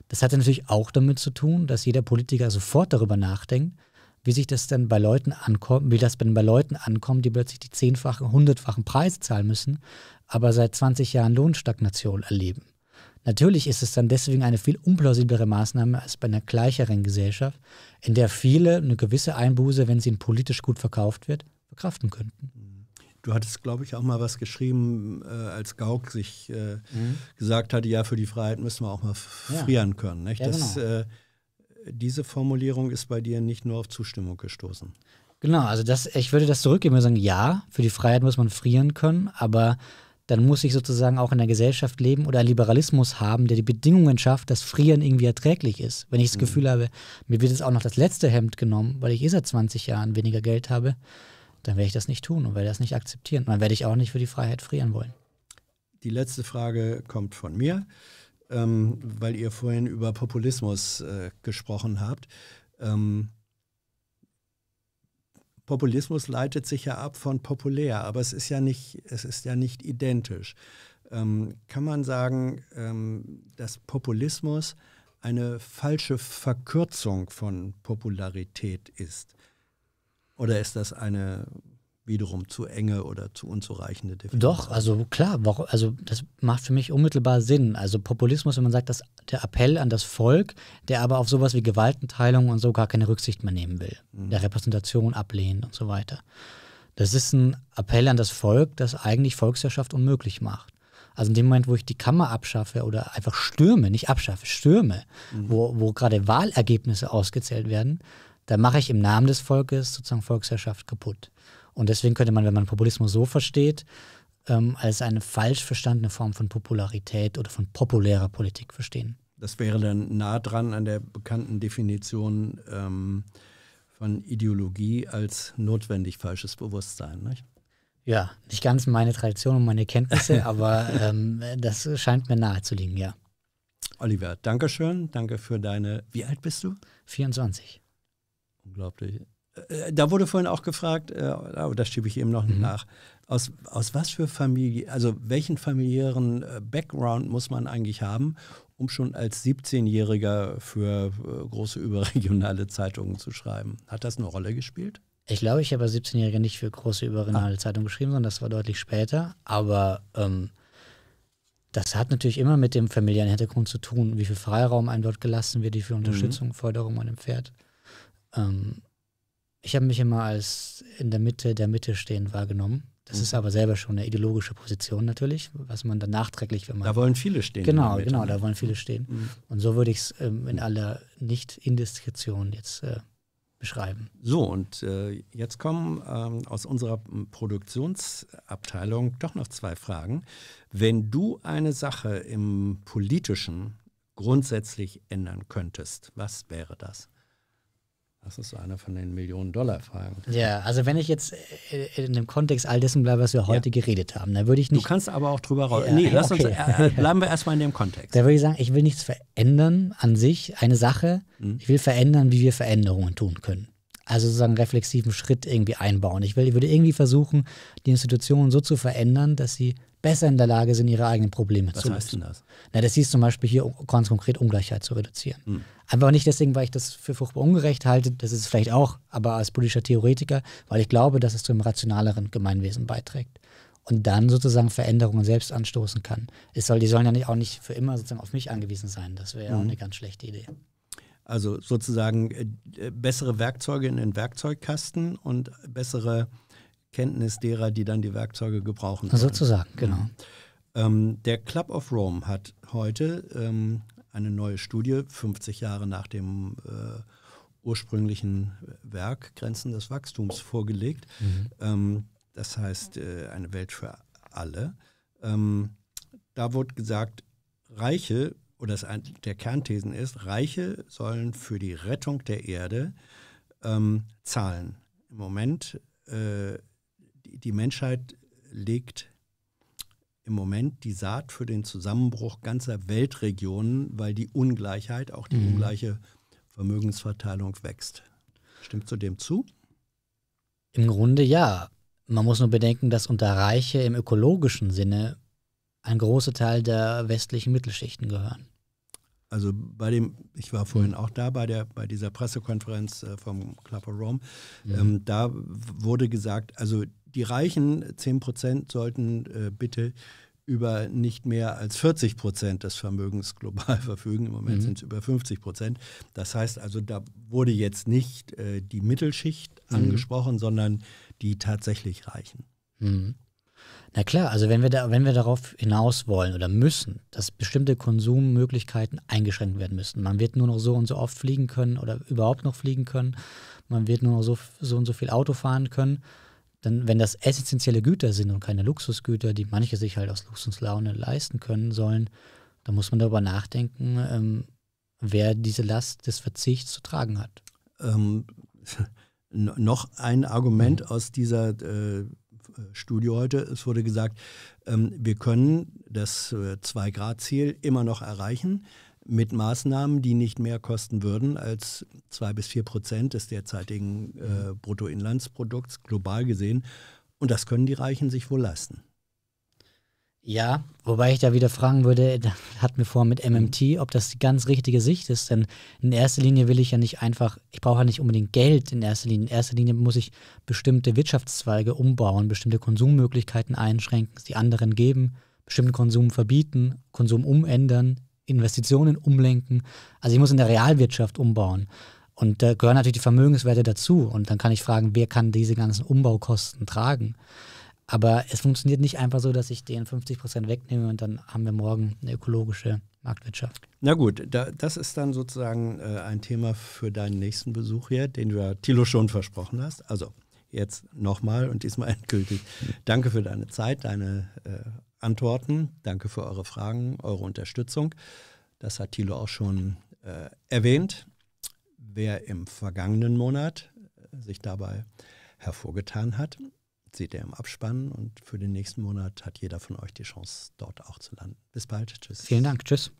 das hatte natürlich auch damit zu tun, dass jeder Politiker sofort darüber nachdenkt, wie sich das denn bei Leuten ankommt, wie das denn bei Leuten ankommt, die plötzlich die zehnfachen, hundertfachen Preise zahlen müssen, aber seit 20 Jahren Lohnstagnation erleben. Natürlich ist es dann deswegen eine viel unplausiblere Maßnahme als bei einer gleicheren Gesellschaft, in der viele eine gewisse Einbuße, wenn sie politisch gut verkauft wird, verkraften könnten. Du hattest, glaube ich, auch mal was geschrieben, äh, als Gauck sich äh, mhm. gesagt hatte, ja, für die Freiheit müssen wir auch mal ja. frieren können. Nicht? Ja, das, genau. äh, diese Formulierung ist bei dir nicht nur auf Zustimmung gestoßen. Genau, also das, ich würde das zurückgeben und sagen, ja, für die Freiheit muss man frieren können, aber dann muss ich sozusagen auch in einer Gesellschaft leben oder einen Liberalismus haben, der die Bedingungen schafft, dass Frieren irgendwie erträglich ist. Wenn ich das mhm. Gefühl habe, mir wird jetzt auch noch das letzte Hemd genommen, weil ich eh seit 20 Jahren weniger Geld habe, dann werde ich das nicht tun und werde das nicht akzeptieren. dann werde ich auch nicht für die Freiheit frieren wollen. Die letzte Frage kommt von mir, ähm, weil ihr vorhin über Populismus äh, gesprochen habt. Ähm, Populismus leitet sich ja ab von populär, aber es ist ja nicht, es ist ja nicht identisch. Ähm, kann man sagen, ähm, dass Populismus eine falsche Verkürzung von Popularität ist? Oder ist das eine wiederum zu enge oder zu unzureichende Definition? Doch, also klar, also das macht für mich unmittelbar Sinn. Also Populismus, wenn man sagt, dass der Appell an das Volk, der aber auf sowas wie Gewaltenteilung und so gar keine Rücksicht mehr nehmen will, mhm. der Repräsentation ablehnt und so weiter. Das ist ein Appell an das Volk, das eigentlich Volksherrschaft unmöglich macht. Also in dem Moment, wo ich die Kammer abschaffe oder einfach stürme, nicht abschaffe, stürme, mhm. wo, wo gerade Wahlergebnisse ausgezählt werden, da mache ich im Namen des Volkes sozusagen Volksherrschaft kaputt. Und deswegen könnte man, wenn man Populismus so versteht, ähm, als eine falsch verstandene Form von Popularität oder von populärer Politik verstehen. Das wäre dann nah dran an der bekannten Definition ähm, von Ideologie als notwendig falsches Bewusstsein. Nicht? Ja, nicht ganz meine Tradition und meine Kenntnisse, [laughs] aber ähm, das scheint mir nahe zu liegen, ja. Oliver, danke schön. Danke für deine. Wie alt bist du? 24. Unglaublich. Äh, da wurde vorhin auch gefragt, aber äh, oh, das schiebe ich eben noch mhm. nach, aus, aus was für Familie, also welchen familiären äh, Background muss man eigentlich haben, um schon als 17-Jähriger für große [laughs] überregionale Zeitungen zu schreiben? Hat das eine Rolle gespielt? Ich glaube, ich habe als 17-Jähriger nicht für große überregionale ah. Zeitungen geschrieben, sondern das war deutlich später. Aber ähm, das hat natürlich immer mit dem familiären Hintergrund zu tun, wie viel Freiraum einem dort gelassen wird, wie viel mhm. Unterstützung, mhm. Förderung man empfährt. Ähm, ich habe mich immer als in der Mitte der Mitte stehend wahrgenommen. Das mhm. ist aber selber schon eine ideologische Position natürlich, was man dann nachträglich, wenn man. Da wollen viele stehen. Genau, genau, ne? da wollen viele mhm. stehen. Mhm. Und so würde ich es ähm, in mhm. aller Nicht-Indiskretion jetzt äh, beschreiben. So, und äh, jetzt kommen ähm, aus unserer hm, Produktionsabteilung doch noch zwei Fragen. Wenn du eine Sache im politischen grundsätzlich ändern könntest, was wäre das? Das ist eine von den Millionen-Dollar-Fragen. Ja, also wenn ich jetzt äh, in dem Kontext all dessen bleibe, was wir heute ja. geredet haben, dann würde ich nicht. Du kannst aber auch drüber raus. Ja, nee, lass okay. uns, äh, äh, bleiben wir erstmal in dem Kontext. Da würde ich sagen, ich will nichts verändern an sich, eine Sache. Mhm. Ich will verändern, wie wir Veränderungen tun können. Also sozusagen einen reflexiven Schritt irgendwie einbauen. Ich, will, ich würde irgendwie versuchen, die Institutionen so zu verändern, dass sie besser in der Lage sind, ihre eigenen Probleme Was zu lösen. Was heißt denn das? Na, das hieß zum Beispiel hier ganz konkret Ungleichheit zu reduzieren. Hm. Einfach nicht deswegen, weil ich das für furchtbar ungerecht halte, das ist es vielleicht auch, aber als politischer Theoretiker, weil ich glaube, dass es zu einem rationaleren Gemeinwesen beiträgt und dann sozusagen Veränderungen selbst anstoßen kann. Es soll, die sollen ja nicht, auch nicht für immer sozusagen auf mich angewiesen sein. Das wäre ja mhm. auch hm. eine ganz schlechte Idee. Also sozusagen äh, äh, bessere Werkzeuge in den Werkzeugkasten und bessere Kenntnis derer, die dann die Werkzeuge gebrauchen. Sollen. Also sozusagen, genau. Mhm. Ähm, der Club of Rome hat heute ähm, eine neue Studie, 50 Jahre nach dem äh, ursprünglichen Werk Grenzen des Wachstums vorgelegt. Mhm. Ähm, das heißt, äh, eine Welt für alle. Ähm, da wurde gesagt, Reiche, oder das ein, der Kernthesen ist, Reiche sollen für die Rettung der Erde ähm, zahlen. Im Moment äh, die Menschheit legt im Moment die Saat für den Zusammenbruch ganzer Weltregionen, weil die Ungleichheit, auch die mhm. ungleiche Vermögensverteilung wächst. Stimmt zu dem zu? Im Grunde ja. Man muss nur bedenken, dass unter Reiche im ökologischen Sinne ein großer Teil der westlichen Mittelschichten gehören. Also bei dem, ich war vorhin mhm. auch da bei der bei dieser Pressekonferenz äh, vom Club of Rome, mhm. ähm, da wurde gesagt, also die reichen 10 Prozent sollten äh, bitte über nicht mehr als 40 Prozent des Vermögens global [laughs] verfügen. Im Moment mhm. sind es über 50 Prozent. Das heißt also, da wurde jetzt nicht äh, die Mittelschicht mhm. angesprochen, sondern die tatsächlich Reichen. Mhm. Na klar, also wenn wir, da, wenn wir darauf hinaus wollen oder müssen, dass bestimmte Konsummöglichkeiten eingeschränkt werden müssen. Man wird nur noch so und so oft fliegen können oder überhaupt noch fliegen können. Man wird nur noch so, so und so viel Auto fahren können dann, wenn das essentielle Güter sind und keine Luxusgüter, die manche sich halt aus Luxuslaune leisten können sollen, dann muss man darüber nachdenken, ähm, wer diese Last des Verzichts zu tragen hat. Ähm, [laughs] noch ein Argument mhm. aus dieser äh, Studie heute. Es wurde gesagt, ähm, wir können das 2 äh, grad ziel immer noch erreichen mit Maßnahmen, die nicht mehr kosten würden als zwei bis vier Prozent des derzeitigen äh, Bruttoinlandsprodukts global gesehen. Und das können die Reichen sich wohl leisten. Ja, wobei ich da wieder fragen würde, hat mir vor mit MMT, ob das die ganz richtige Sicht ist. Denn in erster Linie will ich ja nicht einfach, ich brauche ja nicht unbedingt Geld in erster Linie. In erster Linie muss ich bestimmte Wirtschaftszweige umbauen, bestimmte Konsummöglichkeiten einschränken, die anderen geben, bestimmten Konsum verbieten, Konsum umändern, Investitionen umlenken. Also ich muss in der Realwirtschaft umbauen. Und da gehören natürlich die Vermögenswerte dazu. Und dann kann ich fragen, wer kann diese ganzen Umbaukosten tragen? Aber es funktioniert nicht einfach so, dass ich den 50 Prozent wegnehme und dann haben wir morgen eine ökologische Marktwirtschaft. Na gut, da, das ist dann sozusagen äh, ein Thema für deinen nächsten Besuch hier, den du ja Thilo schon versprochen hast. Also jetzt nochmal und diesmal [laughs] endgültig. Danke für deine Zeit, deine äh, Antworten. Danke für eure Fragen, eure Unterstützung. Das hat Thilo auch schon äh, erwähnt. Wer im vergangenen Monat äh, sich dabei hervorgetan hat, seht ihr im Abspann. Und für den nächsten Monat hat jeder von euch die Chance, dort auch zu landen. Bis bald. Tschüss. Vielen Dank. Tschüss.